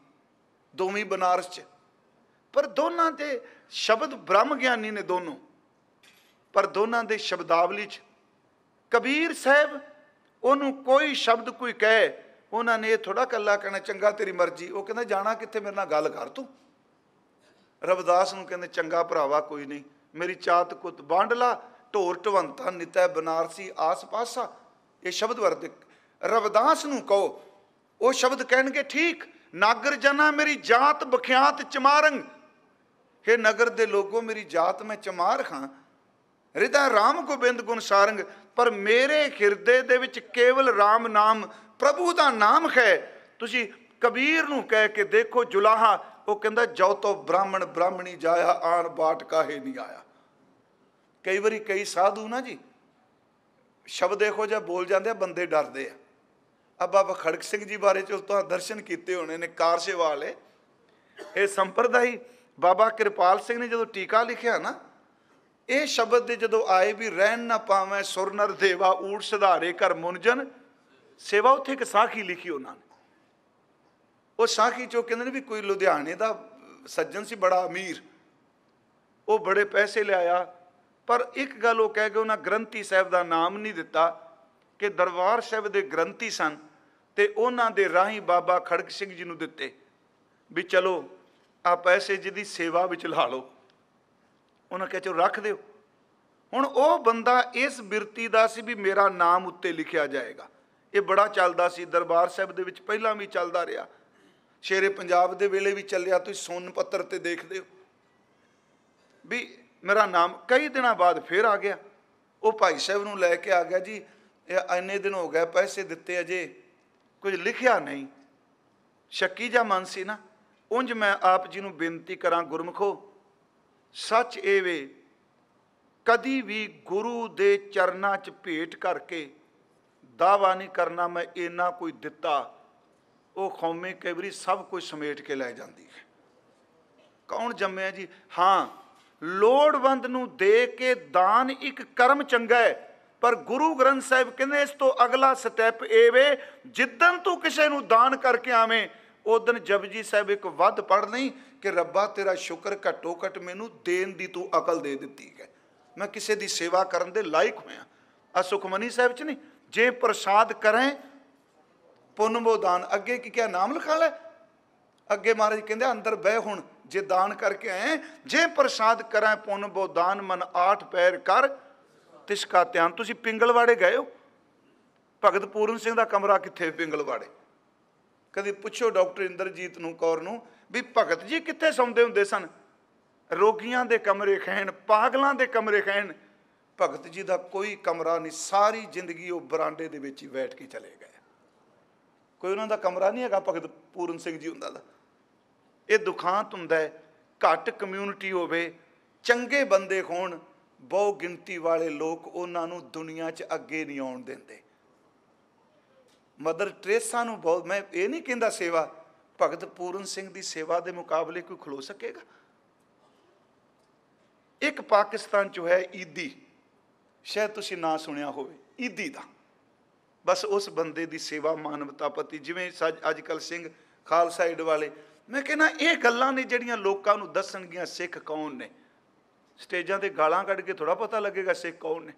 ਦੋਵੇਂ ਬਨਾਰਸ ਚ ਪਰ ਦੋਨਾਂ ਦੇ ਸ਼ਬਦ ਬ੍ਰਹਮ ਗਿਆਨੀ ਨੇ ਦੋਨੋਂ ਪਰ ਦੋਨਾਂ ਦੇ ਸ਼ਬਦਾਵਲੀ ਚ ਕਬੀਰ ਸਾਹਿਬ ਉਹਨੂੰ ਕੋਈ ਸ਼ਬਦ ਕੋਈ ਕਹੇ ਉਹਨਾਂ ਨੇ ਇਹ ਥੋੜਾ ਕੱਲਾ ਕਹਿਣਾ ਚੰਗਾ ਤੇਰੀ ਮਰਜ਼ੀ ਉਹ ਕਹਿੰਦਾ ਜਾਣਾ ਕਿੱਥੇ ਮੇਰੇ ਨਾਲ ਗੱਲ ਕਰ ਤੂੰ ਰਵਿਦਾਸ ਨੂੰ ਕਹਿੰਦੇ ਚੰਗਾ ਭਰਾਵਾ ਕੋਈ ਨਹੀਂ ਮੇਰੀ ਚਾਤ ਕੁਤ ਬਾਂਡਲਾ ਢੋਰ ਟਵੰਤਾ ਨਿਤੈ ਬਨਾਰਸੀ ਆਸ-ਪਾਸਾ ਇਹ ਸ਼ਬਦ ਵਰਤ ਰਵਿਦਾਸ ਨੂੰ ਕਹੋ ਉਹ ਸ਼ਬਦ ਕਹਿਣਗੇ ਠੀਕ ਨਾਗਰ ਜਨਾ ਮੇਰੀ ਜਾਤ ਬਖਿਆਤ ਚਮਾਰੰਗ हे ਨਗਰ ਦੇ ਲੋਕੋ ਮੇਰੀ ਜਾਤ ਮੈਂ ਚਮਾਰ ਖਾਂ ਰਿਦਾ ਰਾਮ ਗੋਬਿੰਦ ਗੁਣ ਸਾਰੰਗ ਪਰ ਮੇਰੇ ਹਿਰਦੇ ਦੇ ਵਿੱਚ ਕੇਵਲ ਰਾਮ ਨਾਮ ਪ੍ਰਭੂ ਦਾ ਨਾਮ ਹੈ ਤੁਸੀਂ ਕਬੀਰ ਨੂੰ ਕਹਿ ਕੇ ਦੇਖੋ ਜੁਲਾਹਾ ਉਹ ਕਹਿੰਦਾ ਜੋ ਤੋ ਬ੍ਰਾਹਮਣ ਬ੍ਰਾਹਮਣੀ ਜਾਇਆ ਆਣ ਬਾਟ ਕਾਹੇ ਨਹੀਂ ਆਇਆ ਕਈ ਵਾਰੀ ਕਈ ਸਾਧੂ ਨਾ ਜੀ ਸ਼ਬਦ ਇਹੋ ਜਿਹਾ ਬੋਲ ਜਾਂਦੇ ਆ ਬੰਦੇ ਡਰਦੇ ਆ ਅੱਬਾ ਬਖੜਕ ਸਿੰਘ ਜੀ ਬਾਰੇ ਚ ਤੋਂ ਦਰਸ਼ਨ ਕੀਤੇ ਹੋਣੇ ਨੇ ਕਾਰਸੇ ਵਾਲੇ ਇਹ ਸੰਪਰਦਾਈ ਬਾਬਾ ਕਿਰਪਾਲ ਸਿੰਘ ਨੇ ਜਦੋਂ ਟੀਕਾ ਲਿਖਿਆ ਨਾ ਇਹ ਸ਼ਬਦ ਦੇ ਜਦੋਂ ਆਏ ਵੀ ਰਹਿਣ ਨਾ ਪਾਵੇਂ ਨਰ ਦੇਵਾ ਊੜ ਸੁਧਾਰੇ ਕਰ ਮੁਨਜਨ ਸੇਵਾ ਉੱਥੇ ਇੱਕ ਸਾਖੀ ਲਿਖੀ ਉਹਨਾਂ ਨੇ ਉਹ ਸਾਖੀ ਚੋ ਕਹਿੰਦੇ ਨੇ ਵੀ ਕੋਈ ਲੁਧਿਆਣੇ ਦਾ ਸੱਜਣ ਸੀ ਬੜਾ ਅਮੀਰ ਉਹ ਬੜੇ ਪੈਸੇ ਲਿਆਇਆ ਪਰ ਇੱਕ ਗੱਲ ਉਹ ਕਹਿ ਗਏ ਉਹਨਾਂ ਗ੍ਰੰਥੀ ਸਾਹਿਬ ਦਾ ਨਾਮ ਨਹੀਂ ਦਿੱਤਾ ਕਿ ਦਰਬਾਰ ਸਾਹਿਬ ਦੇ ਗ੍ਰੰਥੀ ਸਨ ਤੇ ਉਹਨਾਂ ਦੇ ਰਾਹੀਂ ਬਾਬਾ ਖੜਕ ਸਿੰਘ ਜੀ ਨੂੰ ਦਿੱਤੇ ਵੀ ਚਲੋ ਆ ਪੈਸੇ ਜਿਹਦੀ ਸੇਵਾ ਵਿੱਚ ਲਾ ਲਓ ਉਹਨਾਂ ਕਿਹਾ ਚੋ ਰੱਖ ਦਿਓ ਹੁਣ ਉਹ ਬੰਦਾ ਇਸ ਬਿਰਤੀ ਦਾ ਸੀ ਵੀ ਮੇਰਾ ਨਾਮ ਉੱਤੇ ਲਿਖਿਆ ਜਾਏਗਾ ਇਹ ਬੜਾ ਚੱਲਦਾ ਸੀ ਦਰਬਾਰ ਸਾਹਿਬ ਦੇ ਵਿੱਚ ਪਹਿਲਾਂ ਵੀ ਚੱਲਦਾ ਰਿਹਾ ਸ਼ੇਰੇ ਪੰਜਾਬ ਦੇ ਵੇਲੇ ਵੀ ਚੱਲਿਆ ਤੁਸੀਂ ਸੋਨ ਪੱਤਰ ਤੇ ਦੇਖਦੇ ਹੋ ਵੀ ਮੇਰਾ ਨਾਮ ਕਈ ਦਿਨਾਂ ਬਾਅਦ ਫੇਰ ਆ ਗਿਆ ਉਹ ਭਾਈ ਸਾਹਿਬ ਨੂੰ ਲੈ ਕੇ ਆ ਗਿਆ ਜੀ ਇਹ ਇੰਨੇ ਦਿਨ ਹੋ ਗਏ ਪੈਸੇ ਦਿੱਤੇ ਅਜੇ ਕੁਝ ਲਿਖਿਆ ਨਹੀਂ ਸ਼ੱਕੀ ਜਾਂ ਮਨ ਸੀ ਨਾ ਉੰਜ ਮੈਂ ਆਪ ਜੀ ਨੂੰ ਬੇਨਤੀ ਕਰਾਂ ਗੁਰਮਖੋ ਸੱਚ ਇਹ ਵੇ ਕਦੀ ਵੀ ਗੁਰੂ ਦੇ ਚਰਨਾਂ 'ਚ ਭੇਟ ਕਰਕੇ ਦਾਵਾ ਨਹੀਂ ਕਰਨਾ ਮੈਂ ਇੰਨਾ ਕੋਈ ਦਿੱਤਾ ਉਹ ਖੌਮੇ ਕਬਰੀ ਸਭ ਕੁਝ ਸਮੇਟ ਕੇ ਲੈ ਜਾਂਦੀ ਹੈ ਕੌਣ ਜੰਮਿਆ ਜੀ ਹਾਂ ਲੋੜਵੰਦ ਨੂੰ ਦੇ ਕੇ ਦਾਨ ਇੱਕ ਕਰਮ ਚੰਗਾ ਹੈ ਪਰ ਗੁਰੂ ਗ੍ਰੰਥ ਸਾਹਿਬ ਕਹਿੰਦੇ ਇਸ ਤੋਂ ਅਗਲਾ ਸਟੈਪ ਇਹ ਵੇ ਜਿੱਦਨ ਤੂੰ ਕਿਸੇ ਨੂੰ ਦਾਨ ਕਰਕੇ ਆਵੇਂ ਦਿਨ ਜਪਜੀ ਸਾਹਿਬ ਇੱਕ ਵੱਧ ਪੜ ਲਈ ਕਿ ਰੱਬਾ ਤੇਰਾ ਸ਼ੁਕਰ ਘਟੋ ਘਟ ਮੈਨੂੰ ਦੇਣ ਦੀ ਤੂੰ ਅਕਲ ਦੇ ਦਿੱਤੀ ਹੈ ਮੈਂ ਕਿਸੇ ਦੀ ਸੇਵਾ ਕਰਨ ਦੇ ਲਾਇਕ ਹੋਇਆ ਆ ਸੁਖਮਨੀ ਸਾਹਿਬ ਚ ਨਹੀਂ ਜੇ ਪ੍ਰਸਾਦ ਕਰੇ ਪੁੰਨ ਬੋਦਾਨ ਅੱਗੇ ਕੀ ਕਿਹਾ ਨਾਮ ਲਿਖਾ ਲੈ ਅੱਗੇ ਮਹਾਰਾਜ ਕਹਿੰਦੇ ਅੰਦਰ ਬਹਿ ਹੁਣ ਜੇ ਦਾਨ ਕਰਕੇ ਆਏ ਜੇ ਪ੍ਰਸਾਦ ਕਰੇ ਪੁੰਨ ਬੋਦਾਨ ਮਨ ਆਠ ਪੈਰ ਕਰ ਤਿਸ ਕਾ ਧਿਆਨ ਤੁਸੀਂ ਪਿੰਗਲਵਾੜੇ ਗਏ ਹੋ ਭਗਤ ਪੂਰਨ ਸਿੰਘ ਦਾ ਕਮਰਾ ਕਿੱਥੇ ਪਿੰਗਲਵਾੜੇ ਕਦੇ ਪੁੱਛੋ ਡਾਕਟਰ ਇੰਦਰਜੀਤ ਨੂੰ ਕੌਰ ਨੂੰ ਵੀ ਭਗਤ ਜੀ ਕਿੱਥੇ ਸੌਂਦੇ ਹੁੰਦੇ ਸਨ ਰੋਗੀਆਂ ਦੇ ਕਮਰੇ ਖੈਣ ਪਾਗਲਾਂ ਦੇ ਕਮਰੇ ਖੈਣ ਭਗਤ ਜੀ ਦਾ ਕੋਈ ਕਮਰਾ ਨਹੀਂ ਸਾਰੀ ਜ਼ਿੰਦਗੀ ਉਹ ਬਰਾਂਡੇ ਦੇ ਵਿੱਚ ਹੀ ਬੈਠ ਕੇ ਚਲੇ ਗਏ ਕੋਈ ਉਹਨਾਂ ਦਾ ਕਮਰਾ ਨਹੀਂ ਹੈਗਾ ਭਗਤ ਪੂਰਨ ਸਿੰਘ ਜੀ ਹੁੰਦਾ ਦਾ ਇਹ ਦੁਖਾਂਤ ਹੁੰਦਾ ਹੈ ਘੱਟ ਕਮਿਊਨਿਟੀ ਹੋਵੇ ਚੰਗੇ ਬੰਦੇ ਹੋਣ ਬਹੁ ਗਿਣਤੀ ਵਾਲੇ ਲੋਕ ਉਹਨਾਂ ਨੂੰ ਦੁਨੀਆ 'ਚ ਅੱਗੇ ਨਹੀਂ ਆਉਣ ਦਿੰਦੇ ਮਦਰ ਟ੍ਰੇਸਾ ਨੂੰ ਬਹੁਤ ਮੈਂ ਇਹ ਨਹੀਂ ਕਹਿੰਦਾ ਸੇਵਾ ਭਗਤ ਪੂਰਨ ਸਿੰਘ ਦੀ ਸੇਵਾ ਦੇ ਮੁਕਾਬਲੇ ਕੋਈ ਖਲੋ ਸਕੇਗਾ ਇੱਕ ਪਾਕਿਸਤਾਨ ਚ ਹੈ ਈਦੀ ਸ਼ਾਇਦ ਤੁਸੀਂ ਨਾਂ ਸੁਣਿਆ ਹੋਵੇ ਈਦੀ ਦਾ ਬਸ ਉਸ ਬੰਦੇ ਦੀ ਸੇਵਾ ਮਾਨਵਤਾ ਪਤੀ ਜਿਵੇਂ ਅੱਜ ਕੱਲ ਸਿੰਘ ਖਾਲਸਾ ਏਡ ਵਾਲੇ ਮੈਂ ਕਹਿੰਦਾ ਇਹ ਗੱਲਾਂ ਨੇ ਜਿਹੜੀਆਂ ਲੋਕਾਂ ਨੂੰ ਦੱਸਣਗੀਆਂ ਸਿੱਖ ਕੌਣ ਨੇ ਸਟੇਜਾਂ ਤੇ ਗਾਲਾਂ ਕੱਢ ਕੇ ਥੋੜਾ ਪਤਾ ਲੱਗੇਗਾ ਸਿੱਖ ਕੌਣ ਨੇ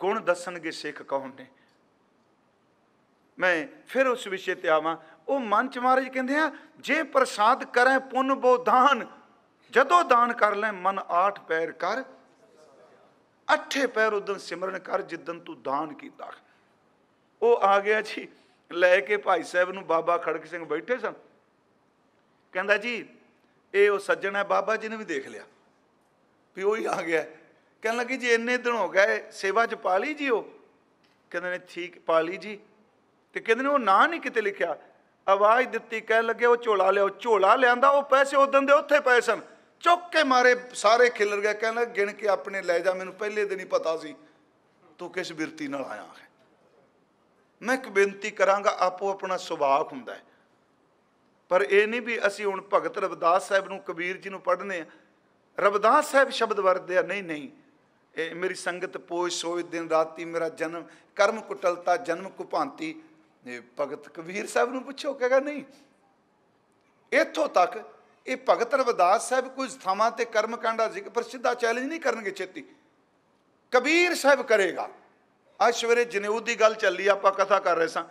ਗੁਣ ਦੱਸਣਗੇ ਸਿੱਖ ਕੌਣ ਨੇ ਮੈਂ ਫਿਰ ਉਸ ਵਿਸ਼ੇ ਤੇ ਆਵਾਂ ਉਹ ਮਨ ਚ ਮਹਾਰਾਜ ਕਹਿੰਦੇ ਆ ਜੇ ਪ੍ਰਸਾਦ ਕਰੈ ਪੁੰਨ ਬੋ ਦਾਨ ਜਦੋਂ ਦਾਨ ਕਰ ਲੈ ਮਨ ਆਠ ਪੈਰ ਕਰ ਅੱਠੇ ਪੈਰ ਉਦਨ ਸਿਮਰਨ ਕਰ ਜਿੱਦਨ ਤੂੰ ਦਾਨ ਕੀਤਾ ਉਹ ਆ ਗਿਆ ਜੀ ਲੈ ਕੇ ਭਾਈ ਸਾਹਿਬ ਨੂੰ ਬਾਬਾ ਖੜਕ ਸਿੰਘ ਬੈਠੇ ਸਨ ਕਹਿੰਦਾ ਜੀ ਇਹ ਉਹ ਸੱਜਣ ਹੈ ਬਾਬਾ ਜੀ ਨੇ ਵੀ ਦੇਖ ਲਿਆ ਵੀ ਉਹ ਹੀ ਆ ਗਿਆ ਕਹਿਣ ਲੱਗੀ ਜੀ ਇੰਨੇ ਦਿਨ ਹੋ ਗਏ ਸੇਵਾ ਚ ਪਾ ਲਈ ਜੀ ਉਹ ਕਹਿੰਦੇ ਨੇ ਠੀਕ ਪਾ ਲਈ ਜੀ ਤੇ ਕਹਿੰਦੇ ਨੇ ਉਹ ਨਾਂ ਨਹੀਂ ਕਿਤੇ ਲਿਖਿਆ ਆਵਾਜ਼ ਦਿੱਤੀ ਕਹਿ ਲੱਗੇ ਉਹ ਝੋਲਾ ਲਿਓ ਝੋਲਾ ਲਿਆਂਦਾ ਉਹ ਪੈਸੇ ਉਦੋਂ ਦੇ ਉੱਥੇ ਪਏ ਸਨ ਚੁੱਕ ਕੇ ਮਾਰੇ ਸਾਰੇ ਖਿਲਰ ਗਏ ਕਹਿੰਦਾ ਗਿਣ ਕੇ ਆਪਣੇ ਲੈ ਜਾ ਮੈਨੂੰ ਪਹਿਲੇ ਦਿਨ ਹੀ ਪਤਾ ਸੀ ਤੂੰ ਕਿਸ ਬਿਰਤੀ ਨਾਲ ਆਇਆ ਹੈ ਮੈਂ ਇੱਕ ਬੇਨਤੀ ਕਰਾਂਗਾ ਆਪੋ ਆਪਣਾ ਸੁਭਾਅ ਹੁੰਦਾ ਹੈ ਪਰ ਇਹ ਨਹੀਂ ਵੀ ਅਸੀਂ ਹੁਣ ਭਗਤ ਰਵਿਦਾਸ ਸਾਹਿਬ ਨੂੰ ਕਬੀਰ ਜੀ ਨੂੰ ਪੜ੍ਹਨੇ ਆ ਰਵਿਦਾਸ ਸਾਹਿਬ ਸ਼ਬਦ ਵਰਦੇ ਆ ਨਹੀਂ ਨਹੀਂ ਇਹ ਮੇਰੀ ਸੰਗਤ ਪੋਛ ਸੋਇ ਦਿਨ ਰਾਤੀ ਮੇਰਾ ਜਨਮ ਕਰਮ ਕੁਟਲਤਾ ਜਨਮ ਕੁਪਾਂਤੀ ਇਹ ਭਗਤ ਕਬੀਰ ਸਾਹਿਬ ਨੂੰ ਪੁੱਛੋ ਕਹੇਗਾ ਨਹੀਂ ਇੱਥੋਂ ਤੱਕ ਇਹ ਭਗਤ ਰਵਿਦਾਸ ਸਾਹਿਬ ਕੋਈ ਥਾਵਾਂ ਤੇ ਕਰਮਕਾਂਡਾ ਜ਼ਿਕਰ ਪਰ ਸਿੱਧਾ ਚੈਲੰਜ ਨਹੀਂ ਕਰਨਗੇ ਛੇਤੀ ਕਬੀਰ ਸਾਹਿਬ ਕਰੇਗਾ ਅੱਜ ਸਵੇਰੇ ਜਨੇਊ ਦੀ ਗੱਲ ਚੱਲੀ ਆਪਾਂ ਕਥਾ ਕਰ ਰਹੇ ਸਾਂ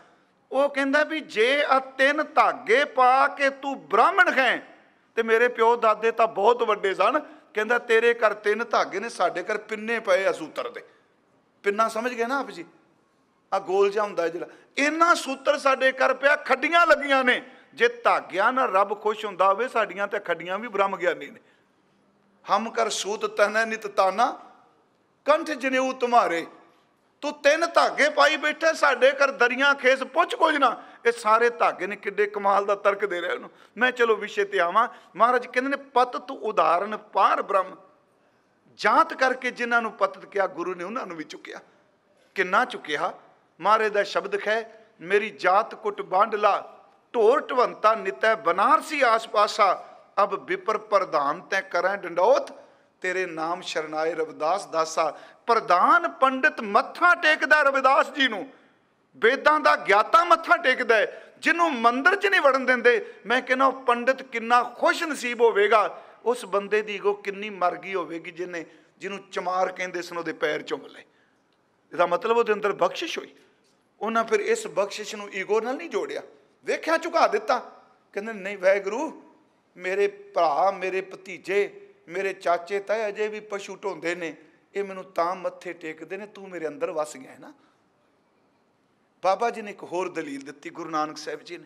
ਉਹ ਕਹਿੰਦਾ ਵੀ ਜੇ ਆ ਤਿੰਨ ਧਾਗੇ ਪਾ ਕੇ ਤੂੰ ਬ੍ਰਾਹਮਣ ਹੈ ਤੇ ਮੇਰੇ ਪਿਓ ਦਾਦੇ ਤਾਂ ਬਹੁਤ ਵੱਡੇ ਸਨ ਕਹਿੰਦਾ ਤੇਰੇ ਘਰ ਤਿੰਨ ਧਾਗੇ ਨੇ ਸਾਡੇ ਘਰ ਪਿੰਨੇ ਪਏ ਆ ਸੂਤਰ ਦੇ ਪਿੰਨਾ ਸਮਝ ਗਏ ਨਾ ਆਪ ਜੀ ਆ ਗੋਲ ਜਿਹਾ ਹੁੰਦਾ ਜਿਹੜਾ ਇੰਨਾ ਸੂਤਰ ਸਾਡੇ ਕਰ ਪਿਆ ਖੱਡੀਆਂ ਲੱਗੀਆਂ ਨੇ ਜੇ ਧਾਗਿਆਂ ਨਾਲ ਰੱਬ ਖੁਸ਼ ਹੁੰਦਾ ਹੋਵੇ ਸਾਡੀਆਂ ਤੇ ਖੱਡੀਆਂ ਵੀ ਬ੍ਰਹਮ ਗਿਆਨੀ ਨੇ ਹਮ ਕਰ ਸੂਤ ਤਹਨੇ ਨਿਤ ਤਾਨਾ ਕੰਠ ਜਨੇਊ ਤੁਮਾਰੇ ਤੂੰ ਤਿੰਨ ਧਾਗੇ ਪਾਈ ਬੈਠੇ ਸਾਡੇ ਕਰ ਦਰੀਆਂ ਖੇਸ ਪੁੱਛ ਕੁਝ ਨਾ ਇਹ ਸਾਰੇ ਧਾਗੇ ਨੇ ਕਿੱਡੇ ਕਮਾਲ ਦਾ ਤਰਕ ਦੇ ਰਿਹਾ ਉਹਨੂੰ ਮੈਂ ਚਲੋ ਵਿਸ਼ੇ ਤੇ ਆਵਾਂ ਮਹਾਰਾਜ ਕਹਿੰਦੇ ਨੇ ਪਤ ਤੂੰ ਉਦਾਹਰਨ ਪਾਰ ਬ੍ਰਹਮ ਜਾਂਤ ਕਰਕੇ ਜਿਨ੍ਹਾਂ ਨੂੰ ਪਤਤ ਕਿਹਾ ਗੁਰੂ ਨੇ ਉਹਨਾਂ ਨੂੰ ਵੀ ਚੁੱਕਿਆ ਕਿੰਨਾ ਚੁੱਕਿਆ ਮਹਾਰੇ ਦਾ ਸ਼ਬਦ ਹੈ ਮੇਰੀ ਜਾਤ ਕੁਟ ਬਾਂਡਲਾ ਢੋਰ ਢਵੰਤਾ ਨਿਤੈ ਬਨਾਰਸੀ ਆਸ-ਪਾਸਾ ਅਬ ਵਿਪਰ ਪ੍ਰਧਾਨ ਤੈ ਕਰੈ ਡੰਡੋਤ ਤੇਰੇ ਨਾਮ ਸ਼ਰਨਾਏ ਰਵਿਦਾਸ ਦਾਸਾ ਪ੍ਰਧਾਨ ਪੰਡਿਤ ਮੱਥਾ ਟੇਕਦਾ ਰਵਿਦਾਸ ਜੀ ਨੂੰ ਵੇਦਾਂ ਦਾ ਗਿਆਤਾ ਮੱਥਾ ਟੇਕਦਾ ਜਿਹਨੂੰ ਮੰਦਰ 'ਚ ਨਹੀਂ ਵੜਨ ਦਿੰਦੇ ਮੈਂ ਕਹਿੰਦਾ ਉਹ ਪੰਡਿਤ ਕਿੰਨਾ ਖੁਸ਼ ਨਸੀਬ ਹੋਵੇਗਾ ਉਸ ਬੰਦੇ ਦੀ ਈਗੋ ਕਿੰਨੀ ਮਰ ਗਈ ਹੋਵੇਗੀ ਜਿਹਨੇ ਜਿਹਨੂੰ ਚਮਾਰ ਕਹਿੰਦੇ ਸਨ ਉਹਦੇ ਪੈਰ ਚੁੰਮ ਲਏ ਇਹਦਾ ਮਤਲਬ ਉਹਦੇ ਅੰਦਰ ਬਖਸ਼ਿਸ਼ ਹੋਈ ਉਹਨਾਂ ਫਿਰ ਇਸ ਬਖਸ਼ਿਸ਼ ਨੂੰ ਈਗੋ ਨਾਲ ਨਹੀਂ ਜੋੜਿਆ ਵੇਖਿਆ ਝੁਕਾ ਦਿੱਤਾ ਕਹਿੰਦੇ ਨਹੀਂ ਵੈਗਰੂ ਮੇਰੇ ਭਰਾ ਮੇਰੇ ਭਤੀਜੇ ਮੇਰੇ ਚਾਚੇ ਤਾਂ ਅਜੇ ਵੀ ਪਸ਼ੂ ਢੋਂਦੇ ਨੇ ਇਹ ਮੈਨੂੰ ਤਾਂ ਮੱਥੇ ਟੇਕਦੇ ਨੇ ਤੂੰ ਮੇਰੇ ਅੰਦਰ ਵਸ ਗਿਆ ਹੈ ਨਾ ਬਾਬਾ ਜੀ ਨੇ ਇੱਕ ਹੋਰ ਦਲੀਲ ਦਿੱਤੀ ਗੁਰੂ ਨਾਨਕ ਸਾਹਿਬ ਜੀ ਨੇ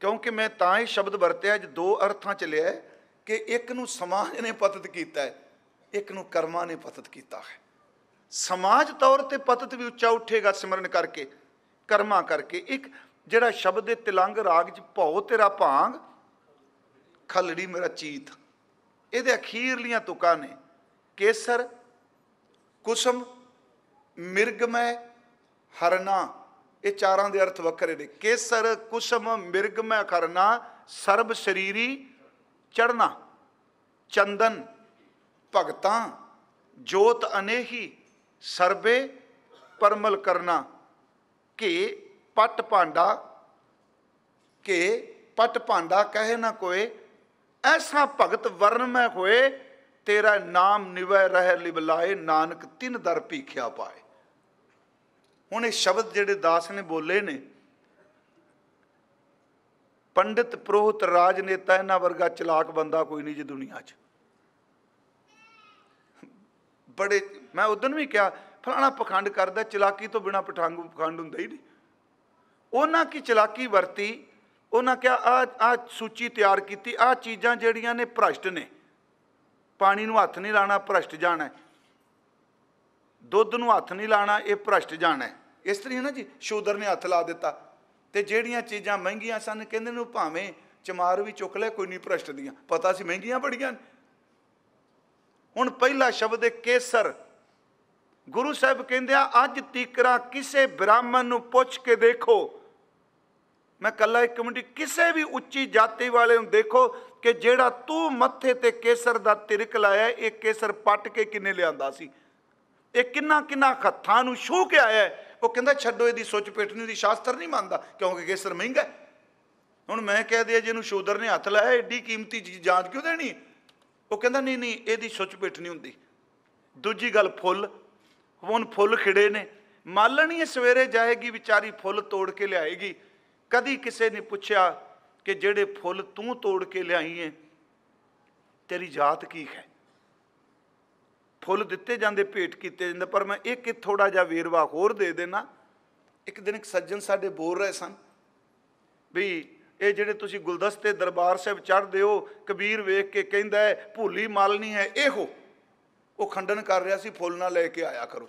ਕਿਉਂਕਿ ਮੈਂ ਤਾਂ ਇਹ ਸ਼ਬਦ ਵਰਤਿਆ ਜ ਦੋ ਅਰਥਾਂ ਚ ਲਿਆ ਕਿ ਇੱਕ ਨੂੰ ਸਮਾਜ ਨੇ ਪਤਤ ਕੀਤਾ ਹੈ ਇੱਕ ਨੂੰ ਕਰਮਾਂ ਨੇ ਪਤਤ ਕੀਤਾ ਹੈ ਸਮਾਜ ਤੌਰ ਤੇ ਪਤਤ ਵੀ ਉੱਚਾ ਉੱਠੇਗਾ ਸਿਮਰਨ ਕਰਕੇ ਕਰਮਾ ਕਰਕੇ ਇੱਕ ਜਿਹੜਾ ਸ਼ਬਦ ਦੇ ਤਿਲੰਗ ਰਾਗ ਚ ਭਉ ਤੇਰਾ ਭਾਂਗ ਖਲੜੀ ਮੇਰਾ ਚੀਤ ਇਹਦੇ ਅਖੀਰਲੀਆਂ ਤੁਕਾਂ ਨੇ ਕੇਸਰ ਕੁਸਮ ਮਿਰਗਮੈ ਹਰਨਾ ਇਹ ਚਾਰਾਂ ਦੇ ਅਰਥ ਵੱਖਰੇ ਨੇ ਕੇਸਰ ਕੁਸਮ ਮਿਰਗਮੈ ਖਰਨਾ ਸਰਬ ਸਰੀਰੀ ਚੜਨਾ ਚੰਦਨ ਭਗਤਾਂ ਜੋਤ ਅਨੇਹੀ ਸਰਬੇ ਪਰਮਲ ਕਰਨਾ ਕਿ ਪਟ ਭਾਂਡਾ ਕਿ ਪਟ ਭਾਂਡਾ ਕਹੇ ਨਾ ਕੋਏ ਐਸਾ ਭਗਤ ਵਰਨ ਮੈਂ ਹੋਏ ਤੇਰਾ ਨਾਮ ਨਿਵੈ ਰਹਿ ਲਿਬਲਾਏ ਨਾਨਕ ਤਿੰਨ ਦਰ ਭੀਖਿਆ ਪਾਏ ਹੁਣ ਇਹ ਸ਼ਬਦ ਜਿਹੜੇ ਦਾਸ ਨੇ ਬੋਲੇ ਨੇ ਪੰਡਿਤ ਪ੍ਰੋਹਤ ਰਾਜਨੇਤਾ ਇਹਨਾਂ ਵਰਗਾ ਚਲਾਕ ਬੰਦਾ ਕੋਈ ਨਹੀਂ ਜੀ ਦੁਨੀਆ 'ਚ ਬੜੇ ਮੈਂ ਉਦੋਂ ਵੀ ਕਿਹਾ ਫਲਾਣਾ ਪਖੰਡ ਕਰਦਾ ਚਲਾਕੀ ਤੋਂ ਬਿਨਾ ਪਠਾਂਗੂ ਪਖੰਡ ਹੁੰਦਾ ਹੀ ਨਹੀਂ ਉਹਨਾਂ ਕੀ ਚਲਾਕੀ ਵਰਤੀ ਉਹਨਾਂ ਕਿਹਾ ਆ ਆ ਸੂਚੀ ਤਿਆਰ ਕੀਤੀ ਆ ਚੀਜ਼ਾਂ ਜਿਹੜੀਆਂ ਨੇ ਭ੍ਰਸ਼ਟ ਨੇ ਪਾਣੀ ਨੂੰ ਹੱਥ ਨਹੀਂ ਲਾਣਾ ਭ੍ਰਸ਼ਟ ਜਾਣਾ ਦੁੱਧ ਨੂੰ ਹੱਥ ਨਹੀਂ ਲਾਣਾ ਇਹ ਭ੍ਰਸ਼ਟ ਜਾਣਾ ਇਸ ਤਰੀ ਨਾ ਜੀ ਸ਼ੂਦਰ ਨੇ ਹੱਥ ਲਾ ਦਿੱਤਾ ਤੇ ਜਿਹੜੀਆਂ ਚੀਜ਼ਾਂ ਮਹਿੰਗੀਆਂ ਸਨ ਕਹਿੰਦੇ ਨੂੰ ਭਾਵੇਂ ਚਮਾਰ ਵੀ ਚੁੱਕ ਲੈ ਕੋਈ ਨਹੀਂ ਭ੍ਰਸ਼ਟ ਦੀਆਂ ਪਤਾ ਸੀ ਮਹਿੰਗੀਆਂ ਬੜੀਆਂ ਨੇ ਹੁਣ ਪਹਿਲਾ ਸ਼ਬਦ ਹੈ ਕੇਸਰ ਗੁਰੂ ਸਾਹਿਬ ਕਹਿੰਦੇ ਆ ਅੱਜ ਤੀਕਰਾ ਕਿਸੇ ਬ੍ਰਾਹਮਣ ਨੂੰ ਪੁੱਛ ਕੇ ਦੇਖੋ ਮੈਂ ਕੱਲਾ ਇੱਕ ਮਿੰਟ ਕਿਸੇ ਵੀ ਉੱਚੀ ਜਾਤੀ ਵਾਲੇ ਨੂੰ ਦੇਖੋ ਕਿ ਜਿਹੜਾ ਤੂੰ ਮੱਥੇ ਤੇ ਕੇਸਰ ਦਾ ਤਿਰਕ ਲਾਇਆ ਇਹ ਕੇਸਰ ਪੱਟ ਕੇ ਕਿੰਨੇ ਲਿਆਂਦਾ ਸੀ ਇਹ ਕਿੰਨਾ ਕਿੰਨਾ ਖੱਥਾਂ ਨੂੰ ਛੂ ਕੇ ਆਇਆ ਉਹ ਕਹਿੰਦਾ ਛੱਡੋ ਇਹਦੀ ਸੁੱਚ ਪੇਟਣੀ ਦੀ ਸ਼ਾਸਤਰ ਨਹੀਂ ਮੰਨਦਾ ਕਿਉਂਕਿ ਕੇਸਰ ਮਹਿੰਗਾ ਹੁਣ ਮੈਂ ਕਹਿ ਦਿਆ ਜਿਹਨੂੰ ਸ਼ੂਦਰ ਨੇ ਹੱਥ ਲਾਇਆ ਏਡੀ ਕੀਮਤੀ ਚੀਜ਼ ਜਾਂਚ ਕਿਉਂ ਦੇਣੀ ਉਹ ਕਹਿੰਦਾ ਨਹੀਂ ਨਹੀਂ ਇਹਦੀ ਸੁੱਚ ਪਿੱਠ ਨਹੀਂ ਹੁੰਦੀ ਦੂਜੀ ਗੱਲ ਫੁੱਲ ਹੁਣ ਫੁੱਲ ਖਿੜੇ ਨੇ ਮਾਲਣੀ ਸਵੇਰੇ ਜਾਏਗੀ ਵਿਚਾਰੀ ਫੁੱਲ ਤੋੜ ਕੇ ਲਿਆਏਗੀ ਕਦੀ ਕਿਸੇ ਨੇ ਪੁੱਛਿਆ ਕਿ ਜਿਹੜੇ ਫੁੱਲ ਤੂੰ ਤੋੜ ਕੇ ਲਿਆਈ ਏ ਤੇਰੀ ਜਾਤ ਕੀ ਹੈ ਫੁੱਲ ਦਿੱਤੇ ਜਾਂਦੇ ਭੇਟ ਕੀਤੇ ਜਾਂਦੇ ਪਰ ਮੈਂ ਇੱਕ ਥੋੜਾ ਜਿਹਾ ਵੇਰਵਾ ਹੋਰ ਦੇ ਦੇਣਾ ਇੱਕ ਦਿਨ ਇੱਕ ਸੱਜਣ ਸਾਡੇ ਬੋਲ ਰਹੇ ਸਨ ਵੀ ਇਹ ਜਿਹੜੇ ਤੁਸੀਂ ਗੁਲਦਸਤੇ ਦਰਬਾਰ ਸਾਹਿਬ ਚੜ੍ਹਦੇ ਹੋ ਕਬੀਰ ਵੇਖ ਕੇ ਕਹਿੰਦਾ ਹੈ ਮਲ ਨਹੀਂ ਹੈ ਇਹੋ ਉਹ ਖੰਡਨ ਕਰ ਰਿਹਾ ਸੀ ਫੁੱਲ ਨਾ ਲੈ ਕੇ ਆਇਆ ਕਰੋ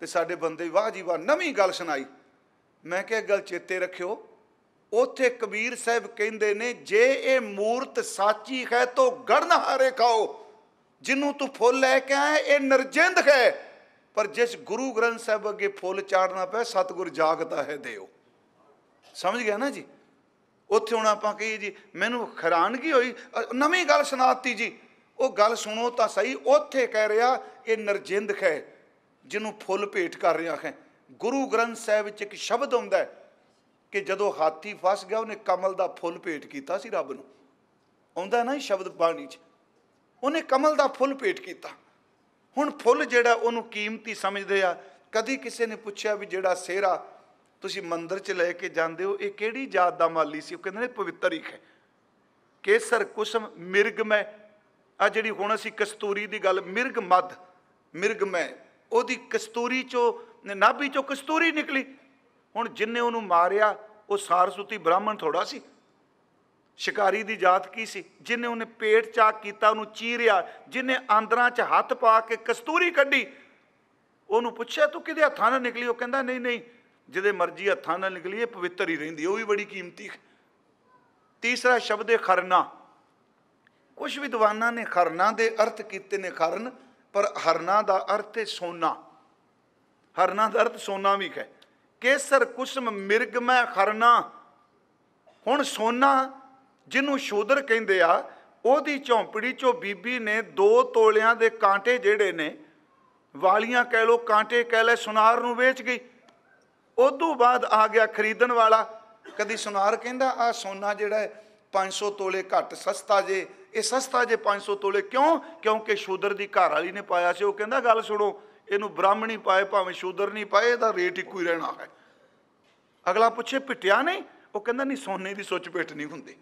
ਤੇ ਸਾਡੇ ਬੰਦੇ ਵਾਹ ਜੀ ਵਾਹ ਨਵੀਂ ਗੱਲ ਸੁਣਾਈ ਮੈਂ ਕਿਹਾ ਗੱਲ ਚੇਤੇ ਰੱਖਿਓ ਉੱਥੇ ਕਬੀਰ ਸਾਹਿਬ ਕਹਿੰਦੇ ਨੇ ਜੇ ਇਹ ਮੂਰਤ ਸਾਚੀ ਹੈ ਤੋ ਗੜਨ ਹਾਰੇ ਖਾਓ ਜਿਹਨੂੰ ਤੂੰ ਫੁੱਲ ਲੈ ਕੇ ਆਇਆ ਇਹ ਨਰਜਿੰਦ ਹੈ ਪਰ ਜਿਸ ਗੁਰੂ ਗ੍ਰੰਥ ਸਾਹਿਬ ਅੱਗੇ ਫੁੱਲ ਚਾੜਨਾ ਪਿਆ ਸਤਗੁਰ ਜਾਗਦਾ ਹੈ ਦਿਓ ਸਮਝ ਗਿਆ ਨਾ ਜੀ ਉੱਥੇ ਹੁਣ ਆਪਾਂ ਕਹੀ ਜੀ ਮੈਨੂੰ ਹੈਰਾਨਗੀ ਹੋਈ ਨਵੀਂ ਗੱਲ ਸੁਣਾਤੀ ਜੀ ਉਹ ਗੱਲ ਸੁਣੋ ਤਾਂ ਸਹੀ ਉੱਥੇ ਕਹਿ ਰਿਹਾ ਇਹ ਨਰਜਿੰਦ ਹੈ ਜਿਹਨੂੰ ਫੁੱਲ ਭੇਟ ਕਰ ਰਿਹਾ ਹੈ ਗੁਰੂ ਗ੍ਰੰਥ ਸਾਹਿਬ ਵਿੱਚ ਇੱਕ ਸ਼ਬਦ ਹੁੰਦਾ ਹੈ ਕਿ ਜਦੋਂ ਹਾਥੀ ਫਸ ਗਿਆ ਉਹਨੇ ਕਮਲ ਦਾ ਫੁੱਲ ਭੇਟ ਕੀਤਾ ਸੀ ਰੱਬ ਨੂੰ ਆਉਂਦਾ ਨਾ ਸ਼ਬਦ ਬਾਣੀ 'ਚ ਉਹਨੇ ਕਮਲ ਦਾ ਫੁੱਲ ਭੇਟ ਕੀਤਾ ਹੁਣ ਫੁੱਲ ਜਿਹੜਾ ਉਹਨੂੰ ਕੀਮਤੀ ਸਮਝਦੇ ਆ ਕਦੀ ਕਿਸੇ ਨੇ ਪੁੱਛਿਆ ਵੀ ਜਿਹੜਾ ਸਿਹਰਾ ਤੁਸੀਂ ਮੰਦਿਰ 'ਚ ਲੈ ਕੇ ਜਾਂਦੇ ਹੋ ਇਹ ਕਿਹੜੀ ਜਾਤ ਦਾ ਮਾਲੀ ਸੀ ਉਹ ਕਹਿੰਦੇ ਨੇ ਪਵਿੱਤਰ ਹੀ ਹੈ ਕੇਸਰ ਕੁਸਮ ਮਿਰਗਮੈ ਆ ਜਿਹੜੀ ਹੁਣ ਅਸੀਂ ਕਸਤੂਰੀ ਦੀ ਗੱਲ ਮਿਰਗ ਮਦ ਮਿਰਗਮੈ ਉਹਦੀ ਕਸਤੂਰੀ 'ਚੋਂ ਨਾਭੀ 'ਚੋਂ ਕਸਤੂਰੀ ਨਿਕਲੀ ਹੁਣ ਜਿੰਨੇ ਉਹਨੂੰ ਮਾਰਿਆ ਉਹ ਸਾਰਸੂਤੀ ਬ੍ਰਾਹਮਣ ਥੋੜਾ ਸੀ ਸ਼ਿਕਾਰੀ ਦੀ ਜਾਤ ਕੀ ਸੀ ਜਿਨੇ ਉਹਨੇ ਪੇਟ ਚਾਕ ਕੀਤਾ ਉਹਨੂੰ ਚੀਰਿਆ ਜਿਨੇ ਆਂਦਰਾਂ 'ਚ ਹੱਥ ਪਾ ਕੇ ਕਸਤੂਰੀ ਕੱਢੀ ਉਹਨੂੰ ਪੁੱਛਿਆ ਤੂੰ ਕਿਹਦੇ ਹੱਥਾਂ ਨਾਲ ਨਿਕਲੀ ਉਹ ਕਹਿੰਦਾ ਨਹੀਂ ਨਹੀਂ ਜਿਹਦੇ ਮਰਜ਼ੀ ਹੱਥਾਂ ਨਾਲ ਨਿਕਲੀ ਇਹ ਪਵਿੱਤਰ ਹੀ ਰਹਿੰਦੀ ਉਹ ਵੀ ਬੜੀ ਕੀਮਤੀ ਤੀਸਰਾ ਸ਼ਬਦ ਹੈ ਖਰਨਾ ਕੁਝ ਵਿਦਵਾਨਾਂ ਨੇ ਖਰਨਾ ਦੇ ਅਰਥ ਕੀਤੇ ਨੇ ਖਰਨ ਪਰ ਹਰਨਾ ਦਾ ਅਰਥ ਹੈ ਸੋਨਾ ਹਰਨਾ ਦਾ ਅਰਥ ਸੋਨਾ ਵੀ ਹੈ ਕੇਸਰ ਕੁਸਮ ਮਿਰਗ ਮੈਂ ਖਰਨਾ ਹੁਣ ਸੋਨਾ ਜਿਹਨੂੰ ਸ਼ੋਦਰ ਕਹਿੰਦੇ ਆ ਉਹਦੀ ਝੌਂਪੜੀ ਚੋਂ ਬੀਬੀ ਨੇ ਦੋ ਤੋਲਿਆਂ ਦੇ ਕਾਂਟੇ ਜਿਹੜੇ ਨੇ ਵਾਲੀਆਂ ਕਹਿ ਲੋ ਕਾਂਟੇ ਕਹਿ ਲੈ ਸੁਨਾਰ ਨੂੰ ਵੇਚ ਗਈ ਉਦੋਂ ਬਾਅਦ ਆ ਗਿਆ ਖਰੀਦਣ ਵਾਲਾ ਕਦੀ ਸੁਨਾਰ ਕਹਿੰਦਾ ਆ ਸੋਨਾ ਜਿਹੜਾ ਹੈ 500 ਤੋਲੇ ਘੱਟ ਸਸਤਾ ਜੇ ਇਹ ਸਸਤਾ ਜੇ 500 ਤੋਲੇ ਕਿਉਂ ਕਿਉਂਕਿ ਸ਼ੂਦਰ ਦੀ ਘਰ ਵਾਲੀ ਨੇ ਪਾਇਆ ਸੀ ਉਹ ਕਹਿੰਦਾ ਗੱਲ ਸੁਣੋ ਇਹਨੂੰ ਬ੍ਰਾਹਮਣੀ ਪਾਏ ਭਾਵੇਂ ਸ਼ੂਦਰ ਨਹੀਂ ਪਾਏ ਇਹਦਾ ਰੇਟ ਇੱਕੋ ਹੀ ਰਹਿਣਾ ਹੈ ਅਗਲਾ ਪੁੱਛੇ ਪਿਟਿਆ ਨਹੀਂ ਉਹ ਕਹਿੰਦਾ ਨਹੀਂ ਸੋਨੇ ਦੀ ਸੁੱਚ ਪਿੱਟ ਨਹੀਂ ਹੁੰਦੀ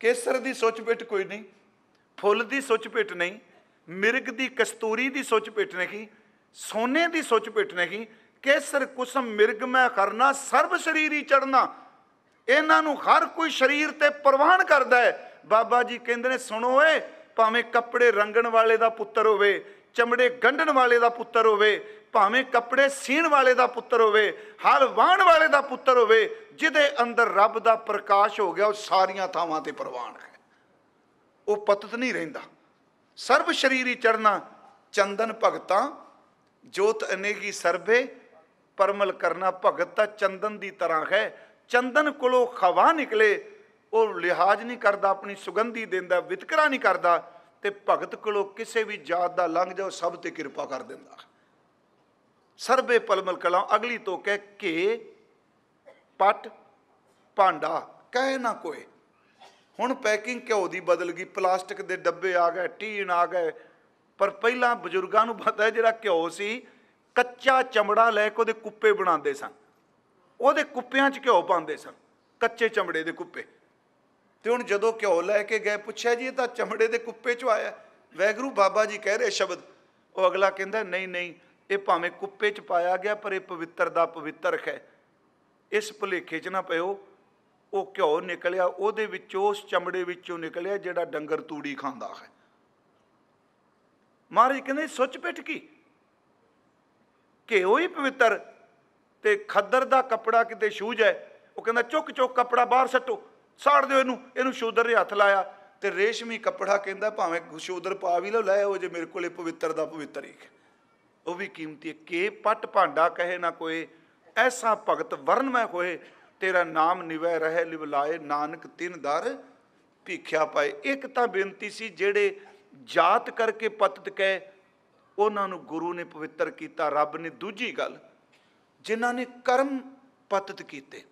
ਕੇਸਰ ਦੀ ਸੁੱਚ ਪਿੱਟ ਕੋਈ ਨਹੀਂ ਫੁੱਲ ਦੀ ਸੁੱਚ ਪਿੱਟ ਨਹੀਂ ਮਿਰਗ ਦੀ ਕਸਤੂਰੀ ਦੀ ਸੁੱਚ ਪਿੱਟ ਨਹੀਂ ਸੋਨੇ ਦੀ ਸੁੱਚ ਪਿੱਟ ਨਹੀਂ ਕੇਸਰ ਕੁਸਮ ਮਿਰਗ ਮੈਂ ਕਰਨਾ ਸਰਬ ਸ਼ਰੀਰੀ ਚੜਨਾ ਇਹਨਾਂ ਨੂੰ ਹਰ ਕੋਈ ਸ਼ਰੀਰ ਤੇ ਪ੍ਰਵਾਨ ਕਰਦਾ ਹੈ ਬਾਬਾ ਜੀ ਕਹਿੰਦੇ ਨੇ ਸੁਣੋ ਏ ਭਾਵੇਂ ਕੱਪੜੇ ਰੰਗਣ ਵਾਲੇ ਦਾ ਪੁੱਤਰ ਹੋਵੇ ਚਮੜੇ ਗੰਢਣ ਵਾਲੇ ਦਾ ਪੁੱਤਰ ਹੋਵੇ ਭਾਵੇਂ ਕੱਪੜੇ ਸੀਣ ਵਾਲੇ ਦਾ ਪੁੱਤਰ ਹੋਵੇ ਹਲ ਵਾਣ ਵਾਲੇ ਦਾ ਪੁੱਤਰ ਹੋਵੇ ਜਿਹਦੇ ਅੰਦਰ ਰੱਬ ਦਾ ਪ੍ਰਕਾਸ਼ ਹੋ ਗਿਆ ਉਹ ਸਾਰੀਆਂ ਥਾਵਾਂ ਤੇ ਪ੍ਰਵਾਨ ਹੈ ਉਹ ਪਤਤ ਨਹੀਂ ਰਹਿੰਦਾ ਸਰਬ ਸ਼ਰੀਰੀ ਚੜਨਾ ਚੰਦਨ ਭਗਤਾ ਜੋਤ ਅਨੇਕੀ ਸਰਬੇ ਪਰਮਲ ਕਰਨਾ ਭਗਤ ਤਾਂ ਚੰਦਨ ਦੀ ਤਰ੍ਹਾਂ ਹੈ ਚੰਦਨ ਕੋਲੋਂ ਖਵਾ ਨਿਕਲੇ ਉਹ ਲਿਹਾਜ਼ ਨਹੀਂ ਕਰਦਾ ਆਪਣੀ ਸੁਗੰਧੀ ਦਿੰਦਾ ਵਿਤਕਰਾ ਨਹੀਂ ਕਰਦਾ ਤੇ ਭਗਤ ਕੋਲੋਂ ਕਿਸੇ ਵੀ ਜਾਤ ਦਾ ਲੰਘ ਜਾਓ ਸਭ ਤੇ ਕਿਰਪਾ ਕਰ ਦਿੰਦਾ ਸਰਬੇ ਪਲਮਲ ਕਲਾ ਅਗਲੀ ਤੋਂ ਕਹਿ ਕੇ ਪਟ ਭਾਂਡਾ ਕਹਿ ਨਾ ਕੋਈ ਹੁਣ ਪੈਕਿੰਗ ਘਿਓ ਦੀ ਬਦਲ ਗਈ ਪਲਾਸਟਿਕ ਦੇ ਡੱਬੇ ਆ ਗਏ ਟੀਨ ਆ ਗਏ ਪਰ ਪਹਿਲਾਂ ਬਜ਼ੁਰਗਾਂ ਨੂੰ ਪਤਾ ਹੈ ਜਿਹੜਾ ਘਿਓ ਸੀ ਕੱਚਾ ਚਮੜਾ ਲੈ ਕੇ ਉਹਦੇ ਕੁੱਪੇ ਬਣਾਉਂਦੇ ਸਨ ਉਹਦੇ ਕੁੱਪਿਆਂ 'ਚ ਘਿਓ ਪਾਉਂਦੇ ਸਨ ਕੱਚੇ ਚਮੜੇ ਦੇ ਕੁੱਪੇ ਤੇ ਹੁਣ ਜਦੋਂ ਘਿਓ ਲੈ ਕੇ ਗਏ ਪੁੱਛਿਆ ਜੀ ਇਹ ਤਾਂ ਚਮੜੇ ਦੇ ਕੁੱਪੇ 'ਚ ਆਇਆ ਵੈਗਰੂ ਬਾਬਾ ਜੀ ਕਹਿ ਰਹੇ ਸ਼ਬਦ ਉਹ ਅਗਲਾ ਕਹਿੰਦਾ ਨਹੀਂ ਨਹੀਂ ਇਹ ਭਾਵੇਂ ਕੁੱਪੇ 'ਚ ਪਾਇਆ ਗਿਆ ਪਰ ਇਹ ਪਵਿੱਤਰ ਦਾ ਪਵਿੱਤਰ ਹੈ ਇਸ ਭੁਲੇਖੇ 'ਚ ਨਾ ਪਿਓ ਉਹ ਘਿਓ ਨਿਕਲਿਆ ਉਹਦੇ ਵਿੱਚੋਂ ਉਸ ਚਮੜੇ ਵਿੱਚੋਂ ਨਿਕਲਿਆ ਜਿਹੜਾ ਡੰਗਰ ਤੂੜੀ ਖਾਂਦਾ ਹੈ ਮਹਾਰਾਜ ਕਹਿੰਦੇ ਸੁੱਚ ਪਿੱਟ ਕੀ ਘਿਓ ਹੀ ਪਵਿੱਤਰ ਤੇ ਖੱਦਰ ਦਾ ਕੱਪੜਾ ਕਿਤੇ ਸ਼ੂਜ ਹੈ ਉਹ ਕਹਿੰਦਾ ਚੁੱਕ ਚੁੱਕ ਕੱਪੜਾ ਬਾਹਰ ਸੱਟੋ ਸਾੜ ਦਿਓ ਇਹਨੂੰ ਇਹਨੂੰ ਸ਼ੂਦਰ ਦੇ ਹੱਥ ਲਾਇਆ ਤੇ ਰੇਸ਼ਮੀ ਕੱਪੜਾ ਕਹਿੰਦਾ ਭਾਵੇਂ ਸ਼ੂਦਰ ਪਾ ਵੀ ਲਓ ਲੈ ਉਹ ਜੇ ਮੇਰੇ ਕੋਲੇ ਪਵਿੱਤਰ ਦਾ ਪਵਿੱਤਰ ਹੀ ਉਹ ਵੀ ਕੀਮਤੀ ਕੇ ਪਟ ਭਾਂਡਾ ਕਹੇ ਨਾ ਕੋਈ ਐਸਾ ਭਗਤ ਵਰਨ ਮੈਂ ਹੋਏ ਤੇਰਾ ਨਾਮ ਨਿਵੈ ਲਿਵ ਲਿਵਲਾਏ ਨਾਨਕ ਤਿੰਨ ਦਰ ਭੀਖਿਆ ਪਾਏ ਇੱਕ ਤਾਂ ਬੇਨਤੀ ਸੀ ਜਿਹੜੇ ਜਾਤ ਕਰਕੇ ਪਤਤ ਕਹੇ ਉਹਨਾਂ ਨੂੰ ਗੁਰੂ ਨੇ ਪਵਿੱਤਰ ਕੀਤਾ ਰੱਬ ਨੇ ਦੂਜੀ ਗੱਲ ਜਿਨ੍ਹਾਂ ਨੇ ਕਰਮ ਪਤਤ ਕੀਤੇ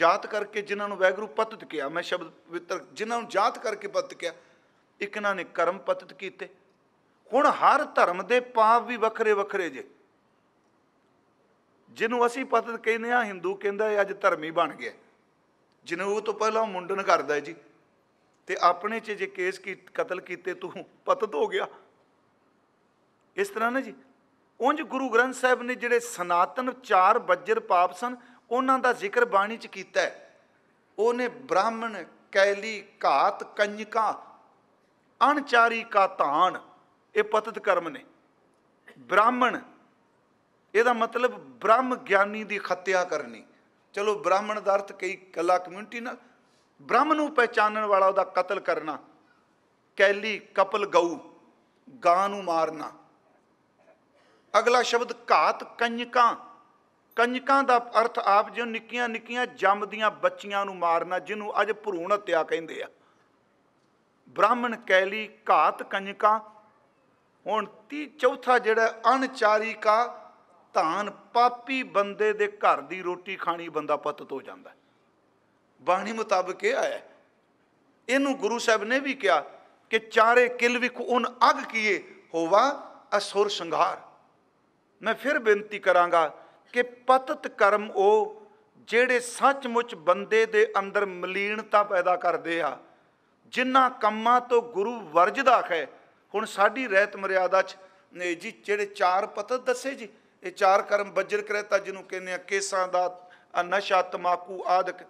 ਜਾਤ ਕਰਕੇ ਜਿਨ੍ਹਾਂ ਨੂੰ ਵੈਗਰੂ ਪਤਤ ਕਿਹਾ ਮੈਂ ਸ਼ਬਦ ਪਵਿੱਤਰ ਜਿਨ੍ਹਾਂ ਨੂੰ ਜਾਤ ਕਰਕੇ ਪਤਤ ਕਿਹਾ ਇਕਨਾਂ ਨੇ ਕਰਮ ਪਤਤ ਕੀਤੇ ਹੁਣ ਹਰ ਧਰਮ ਦੇ ਪਾਪ ਵੀ ਵੱਖਰੇ ਵੱਖਰੇ ਜੇ ਜਿਹਨੂੰ ਅਸੀਂ ਪਤਤ ਕਹਿੰਦੇ ਆ ਹਿੰਦੂ ਕਹਿੰਦਾ ਇਹ ਅੱਜ ਧਰਮੀ ਬਣ ਗਿਆ ਜਿਹਨੂੰ ਉਹ ਤੋਂ ਪਹਿਲਾਂ ਮੁੰਡਨ ਕਰਦਾ ਜੀ ਤੇ ਆਪਣੇ 'ਚ ਜੇ ਕੇਸ ਕੀ ਕਤਲ ਕੀਤੇ ਤੂੰ ਪਤਤ ਹੋ ਗਿਆ ਇਸ ਤਰ੍ਹਾਂ ਨਾ ਜੀ ਉੰਜ ਗੁਰੂ ਗ੍ਰੰਥ ਸਾਹਿਬ ਨੇ ਜਿਹੜੇ ਸਨਾਤਨ ਚਾਰ ਬੱਜਰ ਪਾਪ ਸਨ ਉਹਨਾਂ ਦਾ ਜ਼ਿਕਰ ਬਾਣੀ ਚ ਕੀਤਾ ਹੈ ਉਹਨੇ ਬ੍ਰਾਹਮਣ ਕੈਲੀ ਘਾਤ ਕੰਨਿਕਾ ਅਣਚਾਰੀ ਕਾ ਧਾਨ ਇਹ ਪਤਿਤ ਕਰਮ ਨੇ ਬ੍ਰਾਹਮਣ ਇਹਦਾ ਮਤਲਬ ਬ੍ਰਹਮ ਗਿਆਨੀ ਦੀ ਖੱਤਿਆ ਕਰਨੀ ਚਲੋ ਬ੍ਰਾਹਮਣ ਦਾ ਅਰਥ ਕਈ ਕਲਾ ਕਮਿਊਨਿਟੀ ਨਾਲ ਬ੍ਰਹਮ ਨੂੰ ਪਹਿਚਾਨਣ ਵਾਲਾ ਉਹਦਾ ਕਤਲ ਕਰਨਾ ਕੈਲੀ ਕਪਲ ਗਊ ਗਾਂ ਨੂੰ ਮਾਰਨਾ ਅਗਲਾ ਸ਼ਬਦ ਘਾਤ ਕੰਜਕਾਂ ਕੰਜਕਾਂ ਦਾ ਅਰਥ ਆਪ ਜੋ ਨਿੱਕੀਆਂ ਨਿੱਕੀਆਂ ਜੰਮਦੀਆਂ ਬੱਚੀਆਂ ਨੂੰ ਮਾਰਨਾ ਜਿਹਨੂੰ ਅੱਜ ਭਰੂਣ ਹੱਤਿਆ ਕਹਿੰਦੇ ਆ ਬ੍ਰਾਹਮਣ ਕੈਲੀ ਘਾਤ ਕੰਜਕਾਂ ਹੁਣ ਤੀ ਚੌਥਾ ਜਿਹੜਾ ਅਣਚਾਰੀ ਕਾ ਧਾਨ ਪਾਪੀ ਬੰਦੇ ਦੇ ਘਰ ਦੀ ਰੋਟੀ ਖਾਣੀ ਬੰਦਾ ਪਤਤ ਹੋ ਜਾਂਦਾ ਬਾਣੀ ਮੁਤਾਬਕ ਇਹ ਆਇਆ ਇਹਨੂੰ ਗੁਰੂ ਸਾਹਿਬ ਨੇ ਵੀ ਕਿਹਾ ਕਿ ਚਾਰੇ ਕਿਲ ਵਿਖ ਉਨ ਅਗ ਕੀਏ ਹੋਵਾ ਅਸੁਰ ਸੰਘਾਰ ਮੈਂ ਫਿਰ ਬੇਨਤੀ ਕਰਾਂਗਾ ਕਿ ਪਤਤ ਕਰਮ ਉਹ ਜਿਹੜੇ ਸੱਚਮੁੱਚ ਬੰਦੇ ਦੇ ਅੰਦਰ ਮਲੀਨਤਾ ਪੈਦਾ ਕਰਦੇ ਆ ਜਿਨ੍ਹਾਂ ਕੰਮਾਂ ਤੋਂ ਗੁਰੂ ਵਰਜਦਾ ਹੈ ਹੁਣ ਸਾਡੀ ਰਹਿਤ ਮਰਿਆਦਾ 'ਚ ਜੀ ਜਿਹੜੇ ਚਾਰ ਪਤਤ ਦੱਸੇ ਜੀ ਇਹ ਚਾਰ ਕਰਮ ਬੱਜਰ ਕਰਤਾ ਜਿਹਨੂੰ ਕਹਿੰਦੇ ਆ ਕੇਸਾਂ ਦਾ ਨਸ਼ਾ ਤਮਾਕੂ ਆਦਿਕ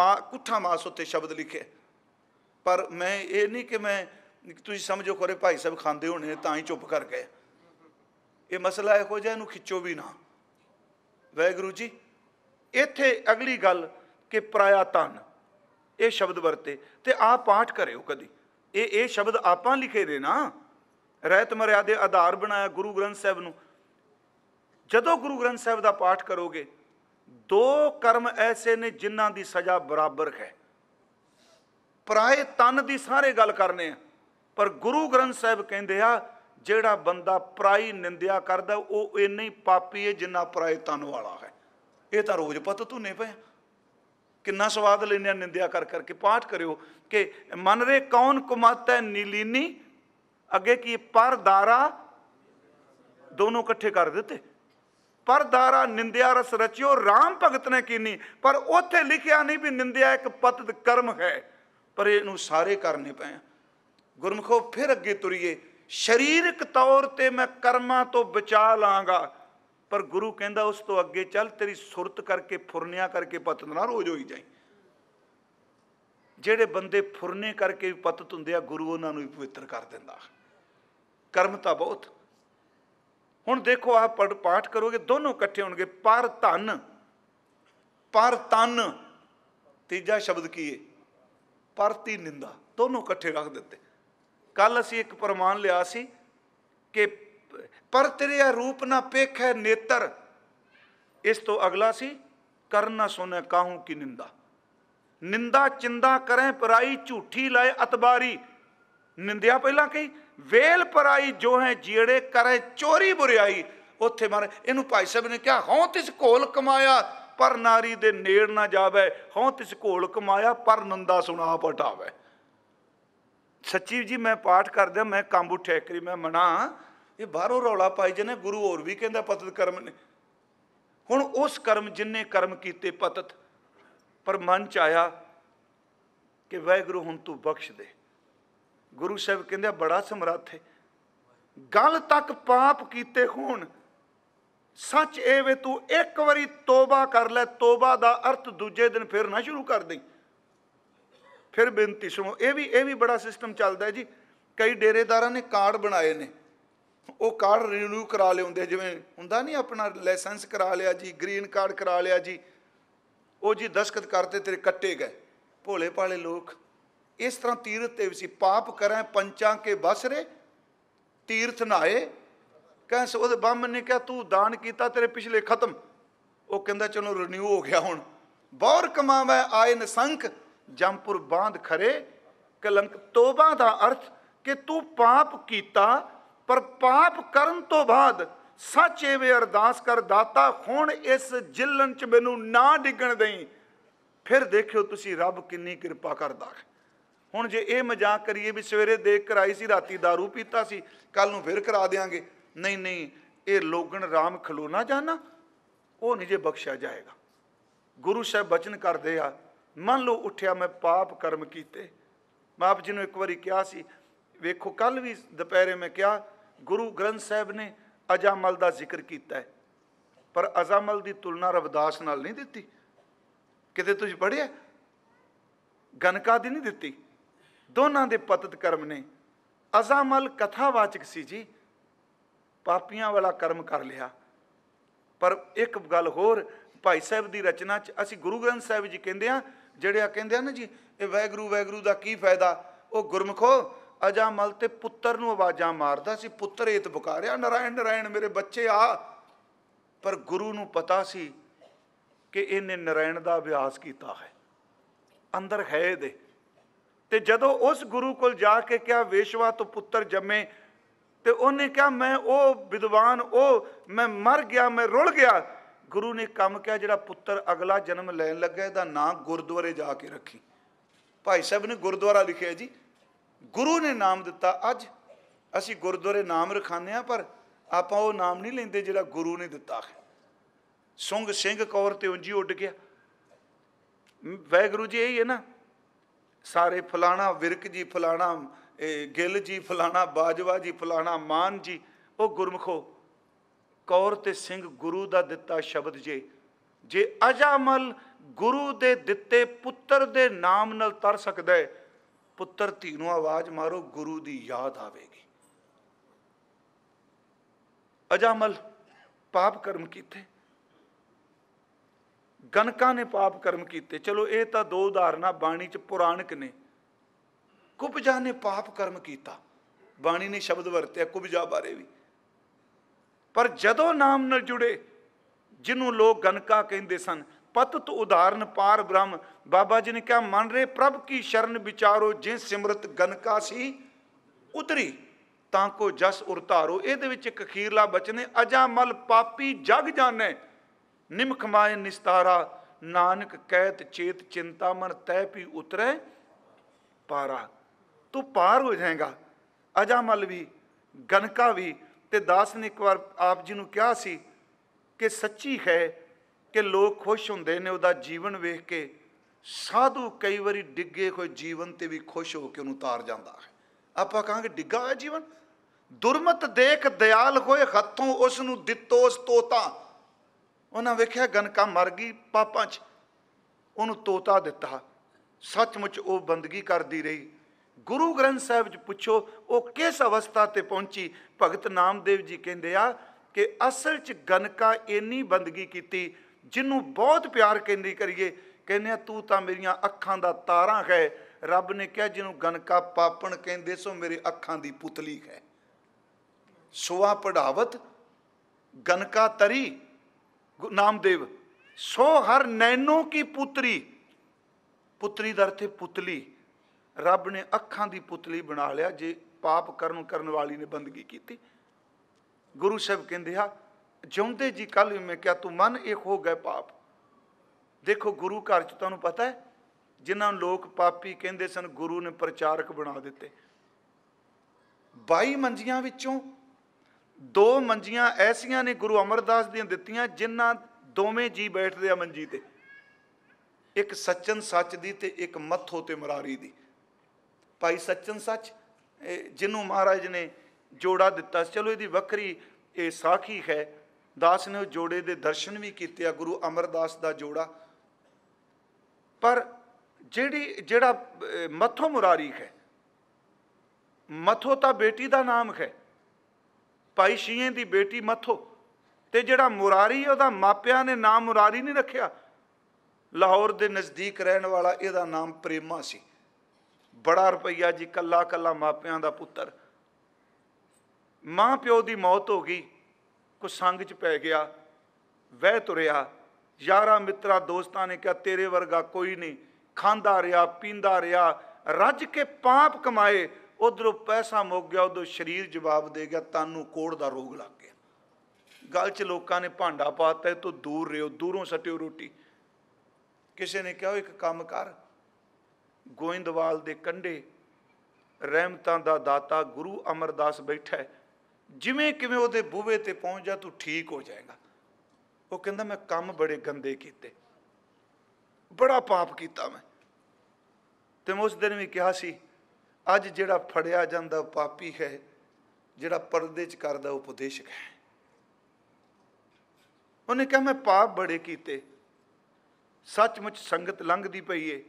ਮਾ ਕੁੱਠਾ ਮਾਸ ਉੱਤੇ ਸ਼ਬਦ ਲਿਖੇ ਪਰ ਮੈਂ ਇਹ ਨਹੀਂ ਕਿ ਮੈਂ ਤੁਸੀਂ ਸਮਝੋ ਕਰੇ ਭਾਈ ਸਾਹਿਬ ਖਾਂਦੇ ਹੋਣੇ ਤਾਂ ਹੀ ਚੁੱਪ ਕਰ ਗਏ ਇਹ ਮਸਲਾ ਇਹੋ ਜਿਹਾ ਨੂੰ ਖਿੱਚੋ ਵੀ ਨਾ ਵੈਗੁਰੂ ਜੀ ਇੱਥੇ ਅਗਲੀ ਗੱਲ ਕਿ ਪਰਾਇਆ ਤਨ ਇਹ ਸ਼ਬਦ ਵਰਤੇ ਤੇ ਆ ਪਾਠ ਕਰਿਓ ਕਦੀ ਇਹ ਇਹ ਸ਼ਬਦ ਆਪਾਂ ਲਿਖੇ ਦੇ ਨਾ ਰਹਿਤ ਮਰਿਆਦੇ ਆਧਾਰ ਬਣਾਇਆ ਗੁਰੂ ਗ੍ਰੰਥ ਸਾਹਿਬ ਨੂੰ ਜਦੋਂ ਗੁਰੂ ਗ੍ਰੰਥ ਸਾਹਿਬ ਦਾ ਪਾਠ ਕਰੋਗੇ ਦੋ ਕਰਮ ਐਸੇ ਨੇ ਜਿਨ੍ਹਾਂ ਦੀ ਸਜ਼ਾ ਬਰਾਬਰ ਹੈ ਪਰਾਏ ਤਨ ਦੀ ਸਾਰੇ ਗੱਲ ਕਰਨੇ ਆ ਪਰ ਗੁਰੂ ਗ੍ਰੰਥ ਸਾਹਿਬ ਕਹਿੰਦੇ ਆ ਜਿਹੜਾ ਬੰਦਾ ਪ੍ਰਾਈ ਨਿੰਦਿਆ ਕਰਦਾ ਉਹ ਇੰਨੇ ਹੀ ਪਾਪੀ ਹੈ ਜਿੰਨਾ ਪ੍ਰਾਈ ਤਨ ਵਾਲਾ ਹੈ ਇਹ ਤਾਂ ਰੋਜ਼ ਪਤ ਧੁੰਨੇ ਪਏ ਕਿੰਨਾ ਸਵਾਦ ਲੈਨੇ ਨਿੰਦਿਆ ਕਰ ਕਰਕੇ ਪਾਠ ਕਰਿਓ ਕਿ ਮਨ ਰੇ ਕੌਣ ਕੁਮਾਤਾ ਨੀਲੀਨੀ ਅੱਗੇ ਕੀ ਪਰਦਾਰਾ ਦੋਨੋਂ ਇਕੱਠੇ ਕਰ ਦਿੱਤੇ ਪਰਦਾਰਾ ਨਿੰਦਿਆ ਰਸ ਰਚਿਓ RAM ਭਗਤ ਨੇ ਕੀਨੀ ਪਰ ਉੱਥੇ ਲਿਖਿਆ ਨਹੀਂ ਵੀ ਨਿੰਦਿਆ ਇੱਕ ਪਤਤ ਕਰਮ ਹੈ ਪਰ ਇਹਨੂੰ ਸਾਰੇ ਕਰਨੇ ਪਏ ਗੁਰਮਖੋ ਫਿਰ ਅੱਗੇ ਤੁਰੀਏ ਸਰੀਰਕ ਤੌਰ ਤੇ ਮੈਂ ਕਰਮਾਂ ਤੋਂ ਬਚਾ ਲਾਂਗਾ ਪਰ ਗੁਰੂ ਕਹਿੰਦਾ ਉਸ ਤੋਂ ਅੱਗੇ ਚੱਲ ਤੇਰੀ ਸੁਰਤ ਕਰਕੇ ਫੁਰਨਿਆ ਕਰਕੇ ਪਤਨ ਨਾ ਰੋਜ ਹੋਈ ਜਾਈ ਜਿਹੜੇ ਬੰਦੇ ਫੁਰਨੇ ਕਰਕੇ ਵੀ ਪਤਤ ਹੁੰਦੇ ਆ ਗੁਰੂ ਉਹਨਾਂ ਨੂੰ ਵੀ ਪਵਿੱਤਰ ਕਰ ਦਿੰਦਾ ਕਰਮ ਤਾਂ ਬਹੁਤ ਹੁਣ ਦੇਖੋ ਆਹ ਪੜ ਪਾਠ ਕਰੋਗੇ ਦੋਨੋਂ ਇਕੱਠੇ ਹੋਣਗੇ ਪਰ ਧਨ ਪਰ ਤਨ ਤੀਜਾ ਸ਼ਬਦ ਕੀ ਹੈ ਪਰਤੀ ਨਿੰਦਾ ਦੋਨੋਂ ਇਕੱਠੇ ਰੱਖ ਦਿੱਤੇ ਕੱਲ ਅਸੀਂ ਇੱਕ ਪ੍ਰਮਾਨ ਲਿਆ ਸੀ ਕਿ ਪਰ ਤੇਰੇ ਰੂਪ ਨਾ ਪੇਖੇ ਨੇਤਰ ਇਸ ਤੋਂ ਅਗਲਾ ਸੀ ਕਰਨ ਨਾ ਸੁਨੇ ਕਾਹੂ ਕੀ ਨਿੰਦਾ ਨਿੰਦਾ ਚਿੰਦਾ ਕਰੈ ਪਰਾਈ ਝੂਠੀ ਲਾਏ ਅਤਬਾਰੀ ਨਿੰਦਿਆ ਪਹਿਲਾਂ ਕਹੀ ਵੇਲ ਪਰਾਈ ਜੋ ਹੈ ਜਿਹੜੇ ਕਰੈ ਚੋਰੀ ਬੁਰੀਾਈ ਉੱਥੇ ਮਰ ਇਹਨੂੰ ਭਾਈ ਸਾਹਿਬ ਨੇ ਕਿਹਾ ਹਉ ਤਿਸ ਕੋਲ ਕਮਾਇਆ ਪਰ ਨਾਰੀ ਦੇ ਨੇੜ ਨਾ ਜਾਵੇ ਹਉ ਤਿਸ ਕੋਲ ਕਮਾਇਆ ਪਰ ਨੰਦਾ ਸੁਣਾ ਪਟਾਵੇ ਸੱਚੀ ਜੀ ਮੈਂ ਪਾਠ ਕਰਦਾ ਮੈਂ ਕੰਬੂ ਠੇਕਰੀ ਮੈਂ ਮਣਾ ਇਹ ਬਾਹਰੋਂ ਰੌਲਾ ਪਾਈ ਜਨੇ ਗੁਰੂ ਹੋਰ ਵੀ ਕਹਿੰਦਾ ਪਤਤ ਕਰਮ ਨੇ ਹੁਣ ਉਸ ਕਰਮ ਜਿੰਨੇ ਕਰਮ ਕੀਤੇ ਪਤਤ ਪਰ ਮਨ ਚ ਆਇਆ ਕਿ ਵਾਹਿਗੁਰੂ ਹੁਣ ਤੂੰ ਬਖਸ਼ ਦੇ ਗੁਰੂ ਸਾਹਿਬ ਕਹਿੰਦੇ ਬੜਾ ਸਮਰੱਥ ਹੈ ਗਲ ਤੱਕ ਪਾਪ ਕੀਤੇ ਹੋਣ ਸੱਚ ਇਹ ਵੇ ਤੂੰ ਇੱਕ ਵਾਰੀ ਤੋਬਾ ਕਰ ਲੈ ਤੋਬਾ ਦਾ ਅਰਥ ਦੂਜੇ ਦਿਨ ਫਿਰ ਨਾ ਸ਼ੁਰੂ ਕਰ ਦੇ ਫਿਰ ਬੇਨਤੀ ਸੁਣੋ ਇਹ ਵੀ ਇਹ ਵੀ ਬੜਾ ਸਿਸਟਮ ਚੱਲਦਾ ਹੈ ਜੀ ਕਈ ਡੇਰੇਦਾਰਾਂ ਨੇ ਕਾਰਡ ਬਣਾਏ ਨੇ ਉਹ ਕਾਰਡ ਰੀਨਿਊ ਕਰਾ ਲਿਆਉਂਦੇ ਜਿਵੇਂ ਹੁੰਦਾ ਨਹੀਂ ਆਪਣਾ ਲਾਇਸੈਂਸ ਕਰਾ ਲਿਆ ਜੀ ਗ੍ਰੀਨ ਕਾਰਡ ਕਰਾ ਲਿਆ ਜੀ ਉਹ ਜੀ ਦਸਖਤ ਕਰਤੇ ਤੇਰੇ ਕੱਟੇ ਗਏ ਭੋਲੇ ਭਾਲੇ ਲੋਕ ਇਸ ਤਰ੍ਹਾਂ ਤੀਰਥ ਤੇ ਵੀ ਸੀ ਪਾਪ ਕਰਾਂ ਪੰਚਾਂ ਕੇ ਬਸਰੇ ਤੀਰਥ ਨਾਏ ਕਹਿੰਸ ਉਹਦੇ ਬੰਮ ਨੇ ਕਿਹਾ ਤੂੰ ਦਾਨ ਕੀਤਾ ਤੇਰੇ ਪਿਛਲੇ ਖਤਮ ਉਹ ਕਹਿੰਦਾ ਚਲੋ ਰੀਨਿਊ ਹੋ ਗਿਆ ਹੁਣ ਬੌਰ ਕਮਾਵੇ ਆਏ ਨਸੰਖ ਜੰਪੁਰ ਬਾਂਧ ਖਰੇ ਕਲੰਕ ਤੋਬਾ ਦਾ ਅਰਥ ਕਿ ਤੂੰ ਪਾਪ ਕੀਤਾ ਪਰ ਪਾਪ ਕਰਨ ਤੋਂ ਬਾਅਦ ਸੱਚੇ ਵੇ ਅਰਦਾਸ ਕਰ ਦਾਤਾ ਹੁਣ ਇਸ ਜਿਲਨ ਚ ਮੈਨੂੰ ਨਾ ਡਿੱਗਣ ਦੇਈ ਫਿਰ ਦੇਖਿਓ ਤੁਸੀਂ ਰੱਬ ਕਿੰਨੀ ਕਿਰਪਾ ਕਰਦਾ ਹੁਣ ਜੇ ਇਹ ਮਜ਼ਾਕ ਕਰੀਏ ਵੀ ਸਵੇਰੇ ਦੇਖ ਕਰਾਈ ਸੀ ਰਾਤੀ दारू ਪੀਤਾ ਸੀ ਕੱਲ ਨੂੰ ਫਿਰ ਕਰਾ ਦੇਾਂਗੇ ਨਹੀਂ ਨਹੀਂ ਇਹ ਲੋਗਣ ਰਾਮ ਖਲੋਣਾ ਜਾਣਾ ਉਹ ਨਹੀਂ ਜੇ ਬਖਸ਼ਿਆ ਜਾਏਗਾ ਗੁਰੂ ਸਾਹਿਬ ਬਚਨ ਕਰਦੇ ਆ ਮੰਨ ਲਓ ਉੱਠਿਆ ਮੈਂ ਪਾਪ ਕਰਮ ਕੀਤੇ ਮਾਪ ਜੀ ਨੂੰ ਇੱਕ ਵਾਰੀ ਕਿਹਾ ਸੀ ਵੇਖੋ ਕੱਲ ਵੀ ਦੁਪਹਿਰੇ ਮੈਂ ਕਿਹਾ ਗੁਰੂ ਗ੍ਰੰਥ ਸਾਹਿਬ ਨੇ ਅਜਾਮਲ ਦਾ ਜ਼ਿਕਰ ਕੀਤਾ ਹੈ ਪਰ ਅਜਾਮਲ ਦੀ ਤੁਲਨਾ ਰਵਦਾਸ ਨਾਲ ਨਹੀਂ ਦਿੱਤੀ ਕਿਤੇ ਤੁਸੀਂ ਪੜਿਆ ਗਨਕਾ ਦੀ ਨਹੀਂ ਦਿੱਤੀ ਦੋਨਾਂ ਦੇ ਪਤਤ ਕਰਮ ਨੇ ਅਜ਼ਾਮਲ ਕਥਾਵਾਚਕ ਸੀ ਜੀ ਪਾਪੀਆਂ ਵਾਲਾ ਕਰਮ ਕਰ ਲਿਆ ਪਰ ਇੱਕ ਗੱਲ ਹੋਰ ਭਾਈ ਸਾਹਿਬ ਦੀ ਰਚਨਾ 'ਚ ਅਸੀਂ ਗੁਰੂ ਗ੍ਰੰਥ ਸਾਹਿਬ ਜੀ ਕਹਿੰਦੇ ਆ ਜਿਹੜੇ ਆ ਕਹਿੰਦੇ ਆ ਨਾ ਜੀ ਇਹ ਵੈਗਰੂ ਵੈਗਰੂ ਦਾ ਕੀ ਫਾਇਦਾ ਉਹ ਗੁਰਮਖੋ ਅਜਾ ਮਲ ਤੇ ਪੁੱਤਰ ਨੂੰ ਆਵਾਜ਼ਾਂ ਮਾਰਦਾ ਸੀ ਪੁੱਤਰ ਤੇ ਬੁਕਾਰਿਆ ਨਰਾਇਣ ਨਰਾਇਣ ਮੇਰੇ ਬੱਚੇ ਆ ਪਰ ਗੁਰੂ ਨੂੰ ਪਤਾ ਸੀ ਕਿ ਇਹਨੇ ਨਰਾਇਣ ਦਾ ਅਭਿਆਸ ਕੀਤਾ ਹੈ ਅੰਦਰ ਹੈ ਇਹਦੇ ਤੇ ਜਦੋਂ ਉਸ ਗੁਰੂ ਕੋਲ ਜਾ ਕੇ ਕਿਹਾ ਵੇਸ਼ਵਾ ਤੋਂ ਪੁੱਤਰ ਜੰਮੇ ਤੇ ਉਹਨੇ ਕਿਹਾ ਮੈਂ ਉਹ ਵਿਦਵਾਨ ਉਹ ਮੈਂ ਮਰ ਗਿਆ ਮੈਂ ਰੁਲ ਗਿਆ ਗੁਰੂ ਨੇ ਕੰਮ ਕਿਹਾ ਜਿਹੜਾ ਪੁੱਤਰ ਅਗਲਾ ਜਨਮ ਲੈਣ ਲੱਗਾ ਇਹਦਾ ਨਾਂ ਗੁਰਦੁਆਰੇ ਜਾ ਕੇ ਰੱਖੀ ਭਾਈ ਸਾਹਿਬ ਨੇ ਗੁਰਦੁਆਰਾ ਲਿਖਿਆ ਜੀ ਗੁਰੂ ਨੇ ਨਾਮ ਦਿੱਤਾ ਅੱਜ ਅਸੀਂ ਗੁਰਦੁਆਰੇ ਨਾਮ ਰਖਾਨੇ ਆ ਪਰ ਆਪਾਂ ਉਹ ਨਾਮ ਨਹੀਂ ਲੈਂਦੇ ਜਿਹੜਾ ਗੁਰੂ ਨੇ ਦਿੱਤਾ ਹੈ ਸੁੰਗ ਸਿੰਘ ਕੌਰ ਤੇ ਉਂਜੀ ਉੱਡ ਗਿਆ ਵੈਗੁਰੂ ਜੀ ਇਹ ਹੀ ਹੈ ਨਾ ਸਾਰੇ ਫਲਾਣਾ ਵਿਰਕ ਜੀ ਫਲਾਣਾ ਗਿੱਲ ਜੀ ਫਲਾਣਾ ਬਾਜਵਾ ਜੀ ਫਲਾਣਾ ਮਾਨ ਜੀ ਉਹ ਗੁਰਮਖੋ ਕੌਰ ਤੇ ਸਿੰਘ ਗੁਰੂ ਦਾ ਦਿੱਤਾ ਸ਼ਬਦ ਜੇ ਜੇ ਅਜਾਮਲ ਗੁਰੂ ਦੇ ਦਿੱਤੇ ਪੁੱਤਰ ਦੇ ਨਾਮ ਨਾਲ ਤਰ ਸਕਦਾ ਹੈ ਪੁੱਤਰ ਧੀ ਨੂੰ ਆਵਾਜ਼ ਮਾਰੋ ਗੁਰੂ ਦੀ ਯਾਦ ਆਵੇਗੀ ਅਜਾਮਲ ਪਾਪ ਕਰਮ ਕੀਤੇ ਗਨਕਾਂ ਨੇ ਪਾਪ ਕਰਮ ਕੀਤੇ ਚਲੋ ਇਹ ਤਾਂ ਦੋ ਉਦਾਹਰਨਾਂ ਬਾਣੀ ਚ ਪੁਰਾਣਕ ਨੇ ਕੁਬਜਾ ਨੇ ਪਾਪ ਕਰਮ ਕੀਤਾ ਬਾਣੀ ਨੇ ਸ਼ਬਦ ਵਰਤਿਆ ਕੁਬਜਾ ਬਾਰੇ ਵੀ ਪਰ ਜਦੋਂ ਨਾਮ ਨਾਲ ਜੁੜੇ ਜਿਹਨੂੰ ਲੋਕ ਗਨਕਾ ਕਹਿੰਦੇ ਸਨ ਪਤਤ ਉਦਾਹਰਨ ਪਾਰ ਬ੍ਰਹਮ ਬਾਬਾ ਜੀ ਨੇ ਕਿਹਾ ਮਨ ਰੇ ਪ੍ਰਭ ਕੀ ਸ਼ਰਨ ਵਿਚਾਰੋ ਜੇ ਸਿਮਰਤ ਗਨਕਾ ਸੀ ਉਤਰੀ ਤਾਂ ਕੋ ਜਸ ਉਰਤਾਰੋ ਇਹਦੇ ਵਿੱਚ ਇੱਕ ਅਖੀਰਲਾ ਬਚਨ ਹੈ ਅਜਾ ਮਲ ਪਾਪੀ ਜਗ ਜਾਣੈ ਨਿਮਖ ਮਾਇ ਨਿਸਤਾਰਾ ਨਾਨਕ ਕਹਿਤ ਚੇਤ ਚਿੰਤਾ ਮਨ ਤੈ ਪੀ ਉਤਰੈ ਪਾਰਾ ਤੂੰ ਪਾਰ ਹੋ ਜਾਏਗਾ ਅਜਾ ਮਲ ਵੀ ਗਨਕਾ ਵੀ ਤੇ ਦਾਸ ਨੇ ਇੱਕ ਵਾਰ ਆਪ ਜੀ ਨੂੰ ਕਿਹਾ ਸੀ ਕਿ ਸੱਚੀ ਹੈ ਕਿ ਲੋਕ ਖੁਸ਼ ਹੁੰਦੇ ਨੇ ਉਹਦਾ ਜੀਵਨ ਵੇਖ ਕੇ ਸਾਧੂ ਕਈ ਵਾਰੀ ਡਿੱਗੇ ਕੋਈ ਜੀਵਨ ਤੇ ਵੀ ਖੁਸ਼ ਹੋ ਕੇ ਉਹਨੂੰ ਤਾਰ ਜਾਂਦਾ ਹੈ ਆਪਾਂ ਕਹਾਂਗੇ ਡਿੱਗਾ ਹੈ ਜੀਵਨ ਦੁਰਮਤ ਦੇਖ ਦਿਆਲ ਹੋਏ ਹੱਥੋਂ ਉਸ ਨੂੰ ਦਿੱਤੋ ਉਸ ਤੋਤਾ ਉਹਨਾਂ ਵੇਖਿਆ ਗਨਕਾ ਮਰ ਗਈ ਪਾਪਾਂ 'ਚ ਉਹਨੂੰ ਤੋਤਾ ਦਿੱਤਾ ਸੱਚਮੁੱਚ ਉਹ ਬੰਦਗੀ ਕਰਦੀ ਰਹੀ ਗੁਰੂ ਗ੍ਰੰਥ ਸਾਹਿਬ ਜੀ ਪੁੱਛੋ ਉਹ ਕਿਸ ਅਵਸਥਾ ਤੇ ਪਹੁੰਚੀ ਭਗਤ ਨਾਮਦੇਵ ਜੀ ਕਹਿੰਦੇ ਆ ਕਿ ਅਸਲ ਚ ਗਨਕਾ ਇੰਨੀ ਬੰਦਗੀ ਕੀਤੀ ਜਿਹਨੂੰ ਬਹੁਤ ਪਿਆਰ ਕਹਿੰਦੀ ਕਰੀਏ ਕਹਿੰਦੇ ਆ ਤੂੰ ਤਾਂ ਮੇਰੀਆਂ ਅੱਖਾਂ ਦਾ ਤਾਰਾ ਹੈ ਰੱਬ ਨੇ ਕਿਹਾ ਜਿਹਨੂੰ ਗਨਕਾ ਪਾਪਣ ਕਹਿੰਦੇ ਸੋ ਮੇਰੇ ਅੱਖਾਂ ਦੀ ਪੁਤਲੀ ਹੈ ਸੋਆ ਪੜਾਵਤ ਗਨਕਾ ਤਰੀ ਨਾਮਦੇਵ ਸੋ ਹਰ ਨੈਨੋ ਕੀ ਪੁਤਰੀ ਪੁਤਰੀ ਦਰਥੇ ਪੁਤਲੀ ਰੱਬ ਨੇ ਅੱਖਾਂ ਦੀ ਪੁਤਲੀ ਬਣਾ ਲਿਆ ਜੇ ਪਾਪ ਕਰਨ ਕਰਨ ਵਾਲੀ ਨੇ ਬੰਦਗੀ ਕੀਤੀ ਗੁਰੂ ਸਾਹਿਬ ਕਹਿੰਦੇ ਆ ਜਿਉਂਦੇ ਜੀ ਕੱਲ ਮੈਂ ਕਿਹਾ ਤੂੰ ਮਨ ਇਹ ਹੋ ਗਏ ਪਾਪ ਦੇਖੋ ਗੁਰੂ ਘਰ ਚ ਤੁਹਾਨੂੰ ਪਤਾ ਹੈ ਜਿਨ੍ਹਾਂ ਲੋਕ ਪਾਪੀ ਕਹਿੰਦੇ ਸਨ ਗੁਰੂ ਨੇ ਪ੍ਰਚਾਰਕ ਬਣਾ ਦਿੱਤੇ 22 ਮੰਜੀਆਂ ਵਿੱਚੋਂ ਦੋ ਮੰਜੀਆਂ ਐਸੀਆਂ ਨੇ ਗੁਰੂ ਅਮਰਦਾਸ ਦੀਆਂ ਦਿੱਤੀਆਂ ਜਿਨ੍ਹਾਂ ਦੋਵੇਂ ਜੀ ਬੈਠਦੇ ਆ ਮੰਜੀ ਤੇ ਇੱਕ ਸੱਚਨ ਸੱਚ ਦੀ ਤੇ ਇੱਕ ਮੱਥੋ ਤੇ ਮਰਾਰੀ ਦੀ ਭਾਈ ਸੱਚਨ ਸੱਚ ਜਿਹਨੂੰ ਮਹਾਰਾਜ ਨੇ ਜੋੜਾ ਦਿੱਤਾ ਚਲੋ ਇਹਦੀ ਵੱਖਰੀ ਇਹ ਸਾਖੀ ਹੈ ਦਾਸ ਨੇ ਉਹ ਜੋੜੇ ਦੇ ਦਰਸ਼ਨ ਵੀ ਕੀਤੇ ਆ ਗੁਰੂ ਅਮਰਦਾਸ ਦਾ ਜੋੜਾ ਪਰ ਜਿਹੜੀ ਜਿਹੜਾ ਮਥੋ ਮੁਰਾਰੀ ਹੈ ਮਥੋ ਤਾਂ ਬੇਟੀ ਦਾ ਨਾਮ ਹੈ ਭਾਈ ਸ਼ੀਏ ਦੀ ਬੇਟੀ ਮਥੋ ਤੇ ਜਿਹੜਾ ਮੁਰਾਰੀ ਉਹਦਾ ਮਾਪਿਆਂ ਨੇ ਨਾਮ ਮੁਰਾਰੀ ਨਹੀਂ ਰੱਖਿਆ ਲਾਹੌਰ ਦੇ ਨਜ਼ਦੀਕ ਰਹਿਣ ਵਾਲਾ ਇਹਦਾ ਨਾਮ ਪ੍ਰੇਮਾ ਸੀ ਬੜਾ ਰੁਪਈਆ ਜੀ ਕੱਲਾ ਕੱਲਾ ਮਾਪਿਆਂ ਦਾ ਪੁੱਤਰ ਮਾਂ ਪਿਓ ਦੀ ਮੌਤ ਹੋ ਗਈ ਕੋ ਸੰਗ 'ਚ ਪੈ ਗਿਆ ਵਹਿ ਤੁਰਿਆ ਯਾਰਾ ਮਿੱਤਰਾ ਦੋਸਤਾਂ ਨੇ ਕਿਹਾ ਤੇਰੇ ਵਰਗਾ ਕੋਈ ਨਹੀਂ ਖਾਂਦਾ ਰਿਹਾ ਪੀਂਦਾ ਰਿਹਾ ਰੱਜ ਕੇ ਪਾਪ ਕਮਾਏ ਉਧਰੋਂ ਪੈਸਾ ਮੁੱਕ ਗਿਆ ਉਦੋਂ ਸਰੀਰ ਜਵਾਬ ਦੇ ਗਿਆ ਤਾਨੂੰ ਕੋੜ ਦਾ ਰੋਗ ਲੱਗ ਗਿਆ ਗੱਲ 'ਚ ਲੋਕਾਂ ਨੇ ਭਾਂਡਾ ਪਾਤਾ ਤੋ ਦੂਰ ਰਿਓ ਦੂਰੋਂ ਸਟਿਓ ਰੋਟੀ ਕਿਸੇ ਨੇ ਕਿਹਾ ਇੱਕ ਕੰਮ ਕਰ ਗੋਇੰਦਵਾਲ ਦੇ ਕੰਢੇ ਰਹਿਮਤਾਂ ਦਾ ਦਾਤਾ ਗੁਰੂ ਅਮਰਦਾਸ ਬੈਠਾ ਜਿਵੇਂ ਕਿਵੇਂ ਉਹਦੇ ਬੂਵੇ ਤੇ ਪਹੁੰਚ ਜਾ ਤੂੰ ਠੀਕ ਹੋ ਜਾਏਗਾ ਉਹ ਕਹਿੰਦਾ ਮੈਂ ਕੰਮ ਬੜੇ ਗੰਦੇ ਕੀਤੇ ਬੜਾ ਪਾਪ ਕੀਤਾ ਮੈਂ ਤੇ ਮੈਂ ਉਸ ਦਿਨ ਵੀ ਕਿਹਾ ਸੀ ਅੱਜ ਜਿਹੜਾ ਫੜਿਆ ਜਾਂਦਾ ਪਾਪੀ ਹੈ ਜਿਹੜਾ ਪਰਦੇ 'ਚ ਕਰਦਾ ਉਪਦੇਸ਼ਕ ਹੈ ਉਹਨੇ ਕਿਹਾ ਮੈਂ ਪਾਪ ਬੜੇ ਕੀਤੇ ਸੱਚਮੁੱਚ ਸੰਗਤ ਲੰਘਦੀ ਪਈ ਏ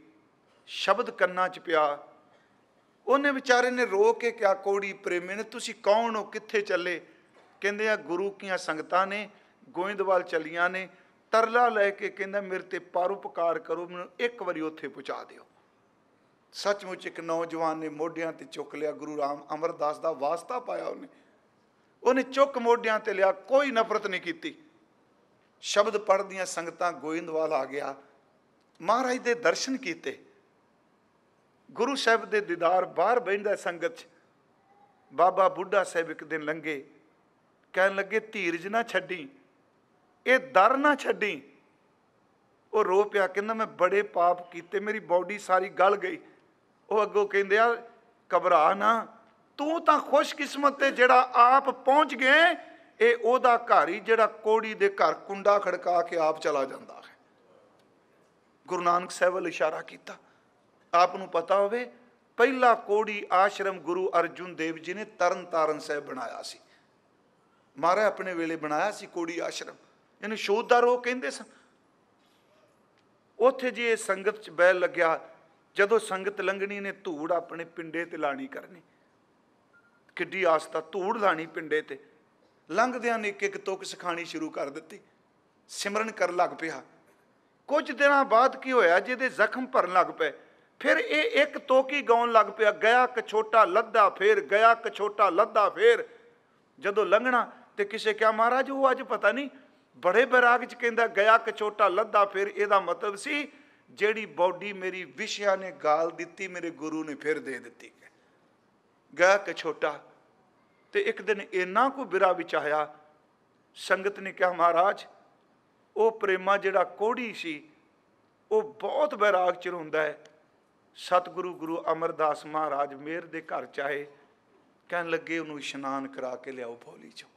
ਸ਼ਬਦ ਕੰਨਾਂ 'ਚ ਪਿਆ ਉਹਨੇ ਵਿਚਾਰੇ ਨੇ ਰੋ ਕੇ ਕਿਹਾ ਕੋੜੀ ਪ੍ਰੇਮੀ ਨੇ ਤੁਸੀਂ ਕੌਣ ਹੋ ਕਿੱਥੇ ਚੱਲੇ ਕਹਿੰਦੇ ਆ ਗੁਰੂ ਕੀਆਂ ਸੰਗਤਾਂ ਨੇ ਗੋਇੰਦਵਾਲ ਚਲੀਆਂ ਨੇ ਤਰਲਾ ਲੈ ਕੇ ਕਹਿੰਦਾ ਮੇਰੇ ਤੇ ਪਰਉਪਕਾਰ ਕਰੋ ਮੈਨੂੰ ਇੱਕ ਵਾਰੀ ਉੱਥੇ ਪਹੁੰਚਾ ਦਿਓ ਸੱਚਮੁੱਚ ਇੱਕ ਨੌਜਵਾਨ ਨੇ ਮੋਢਿਆਂ ਤੇ ਚੁੱਕ ਲਿਆ ਗੁਰੂ ਰਾਮ ਅਮਰਦਾਸ ਦਾ ਵਾਸਤਾ ਪਾਇਆ ਉਹਨੇ ਉਹਨੇ ਚੁੱਕ ਮੋਢਿਆਂ ਤੇ ਲਿਆ ਕੋਈ ਨਫ਼ਰਤ ਨਹੀਂ ਕੀਤੀ ਸ਼ਬਦ ਪੜਦੀਆਂ ਸੰਗਤਾਂ ਗੋਇੰਦਵਾਲ ਆ ਗਿਆ ਮਹਾਰਾਜ ਦੇ ਦਰਸ਼ਨ ਕੀਤੇ ਗੁਰੂ ਸਾਹਿਬ ਦੇ ਦੀਦਾਰ ਬਾਹਰ ਬੈਂਦਾ ਸੰਗਤ ਚ ਬਾਬਾ ਬੁੱਢਾ ਸਾਹਿਬ ਇੱਕ ਦਿਨ ਲੰਗੇ ਕਹਿਣ ਲੱਗੇ ਧੀਰਜ ਨਾ ਛੱਡੀ ਇਹ ਦਰ ਨਾ ਛੱਡੀ ਉਹ ਰੋ ਪਿਆ ਕਹਿੰਦਾ ਮੈਂ ਬੜੇ ਪਾਪ ਕੀਤੇ ਮੇਰੀ ਬਾਡੀ ਸਾਰੀ ਗਲ ਗਈ ਉਹ ਅੱਗੋਂ ਕਹਿੰਦੇ ਆ ਘਬਰਾ ਨਾ ਤੂੰ ਤਾਂ ਖੁਸ਼ਕਿਸਮਤ ਤੇ ਜਿਹੜਾ ਆਪ ਪਹੁੰਚ ਗਏ ਇਹ ਉਹਦਾ ਘਰ ਹੀ ਜਿਹੜਾ ਕੋੜੀ ਦੇ ਘਰ ਕੁੰਡਾ ਖੜਕਾ ਕੇ ਆਪ ਚਲਾ ਜਾਂਦਾ ਹੈ ਗੁਰੂ ਨਾਨਕ ਸਾਹਿਬ ਵੱਲ ਇਸ਼ਾਰਾ ਕੀਤਾ ਆਪ ਨੂੰ ਪਤਾ ਹੋਵੇ ਪਹਿਲਾ ਕੋੜੀ ਆਸ਼ਰਮ ਗੁਰੂ ਅਰਜੁਨ ਦੇਵ ਜੀ ਨੇ ਤਰਨਤਾਰਨ ਸਾਹਿਬ ਬਣਾਇਆ ਸੀ ਮਾਰੇ ਆਪਣੇ ਵੇਲੇ ਬਣਾਇਆ ਸੀ ਕੋੜੀ ਆਸ਼ਰਮ ਇਹਨੂੰ ਸ਼ੋਧਦਾਰ ਉਹ ਕਹਿੰਦੇ ਸਨ ਉੱਥੇ ਜੀ ਇਹ ਸੰਗਤ ਚ ਬੈ ਲੱਗਿਆ ਜਦੋਂ ਸੰਗਤ ਲੰਗਣੀ ਨੇ ਧੂੜ ਆਪਣੇ ਪਿੰਡੇ ਤੇ ਲਾਣੀ ਕਰਨੀ ਕਿੱਡੀ ਆਸਤਾ ਧੂੜ ਲਾਣੀ ਪਿੰਡੇ ਤੇ ਲੰਗਦਿਆਂ ਨੇ ਇੱਕ ਇੱਕ ਤੁਕ ਸਿਖਾਣੀ ਸ਼ੁਰੂ ਕਰ ਦਿੱਤੀ ਸਿਮਰਨ ਕਰਨ ਲੱਗ ਪਿਆ ਕੁਝ ਦਿਨਾਂ ਬਾਅਦ ਕੀ ਹੋਇਆ ਜਿਹਦੇ ਜ਼ਖਮ ਭਰਨ ਲੱਗ ਪਏ ਫਿਰ ਇਹ ਇੱਕ ਤੋਕੀ ਗਾਉਣ ਲੱਗ ਪਿਆ ਗਿਆ ਕਛੋਟਾ ਲੱਦਾ ਫੇਰ ਗਿਆ ਕਛੋਟਾ ਲੱਦਾ ਫੇਰ ਜਦੋਂ ਲੰਘਣਾ ਤੇ ਕਿਸੇ ਕਿਹਾ ਮਹਾਰਾਜ ਉਹ ਅੱਜ ਪਤਾ ਨਹੀਂ ਬੜੇ ਬਿਰਾਗ ਚ ਕਹਿੰਦਾ ਗਿਆ ਕਛੋਟਾ ਲੱਦਾ ਫੇਰ ਇਹਦਾ ਮਤਲਬ ਸੀ ਜਿਹੜੀ ਬਾਡੀ ਮੇਰੀ ਵਿਸ਼ਿਆ ਨੇ ਗਾਲ ਦਿੱਤੀ ਮੇਰੇ ਗੁਰੂ ਨੇ ਫਿਰ ਦੇ ਦਿੱਤੀ ਗਿਆ ਕਛੋਟਾ ਤੇ ਇੱਕ ਦਿਨ ਇੰਨਾ ਕੋ ਬਿਰਾ ਵਿੱਚ ਆਇਆ ਸੰਗਤ ਨੇ ਕਿਹਾ ਮਹਾਰਾਜ ਉਹ ਪ੍ਰੇਮਾ ਜਿਹੜਾ ਕੋੜੀ ਸੀ ਉਹ ਬਹੁਤ ਬੈਰਾਗ ਚ ਰਹਿੰਦਾ ਹੈ ਸਤਿਗੁਰੂ ਗੁਰੂ ਅਮਰਦਾਸ ਮਹਾਰਾਜ ਮੇਰ ਦੇ ਘਰ ਚਾਹੇ ਕਹਿਣ ਲੱਗੇ ਉਹਨੂੰ ਇਸ਼ਨਾਨ ਕਰਾ ਕੇ ਲਿਆਓ ਭੋਲੀ ਚੋਂ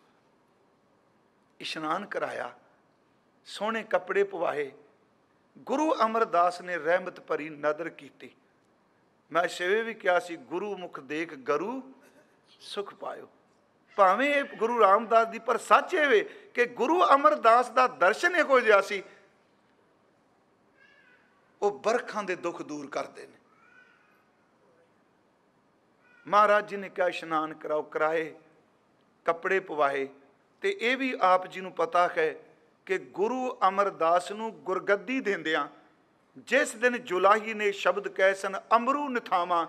ਇਸ਼ਨਾਨ ਕਰਾਇਆ ਸੋਹਣੇ ਕੱਪੜੇ ਪਵਾਏ ਗੁਰੂ ਅਮਰਦਾਸ ਨੇ ਰਹਿਮਤ ਭਰੀ ਨਦਰ ਕੀਤੀ ਮੈਂ ਸ਼ਿਵੇ ਵੀ ਕਿਹਾ ਸੀ ਗੁਰੂ ਮੁਖ ਦੇਖ ਗਰੂ ਸੁਖ ਪਾਇਓ ਭਾਵੇਂ ਇਹ ਗੁਰੂ ਰਾਮਦਾਸ ਦੀ ਪਰ ਸੱਚ ਇਹ ਵੇ ਕਿ ਗੁਰੂ ਅਮਰਦਾਸ ਦਾ ਦਰਸ਼ਨ ਇਹੋ ਜਿਹਾ ਸੀ ਉਹ ਬਰਖਾਂ ਦੇ ਦੁੱਖ ਦੂਰ ਕਰਦੇ ਮਹਾਰਾਜ ਜੀ ਨੇ ਕਿਹਾ ਇਸ਼ਨਾਨ ਕਰਾਓ ਕਰਾਏ ਕੱਪੜੇ ਪਵਾਏ ਤੇ ਇਹ ਵੀ ਆਪ ਜੀ ਨੂੰ ਪਤਾ ਹੈ ਕਿ ਗੁਰੂ ਅਮਰਦਾਸ ਨੂੰ ਗੁਰਗੱਦੀ ਦਿੰਦਿਆਂ ਜਿਸ ਦਿਨ ਜੁਲਾਹੀ ਨੇ ਸ਼ਬਦ ਕਹਿ ਸਨ ਅਮਰੂ ਨਿਥਾਵਾਂ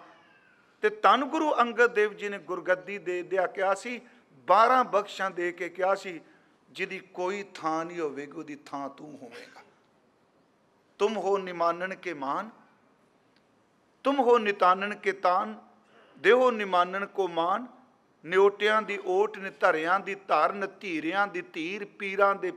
ਤੇ ਤਨ ਗੁਰੂ ਅੰਗਦ ਦੇਵ ਜੀ ਨੇ ਗੁਰਗੱਦੀ ਦੇ ਦਿਆ ਕਿਹਾ ਸੀ 12 ਬਖਸ਼ਾਂ ਦੇ ਕੇ ਕਿਹਾ ਸੀ ਜਿਹਦੀ ਕੋਈ ਥਾਂ ਨਹੀਂ ਹੋਵੇਗੀ ਉਹਦੀ ਥਾਂ ਤੂੰ ਹੋਵੇਂਗਾ ਤੁਮ ਹੋ ਨਿਮਾਨਣ ਕੇ ਮਾਨ ਤੁਮ ਹੋ ਨਿਤਾਨਣ ਕੇ ਤਾਨ ਦੇਹੋ ਨਿਮਾਨਣ ਕੋ ਮਾਨ ਨਿਉਟਿਆਂ ਦੀ ਓਟ ਨੇ ਧਰਿਆਂ ਦੀ ਧਾਰਨ ਧੀਰਿਆਂ ਦੀ ਧੀਰ ਪੀਰਾਂ ਦੇ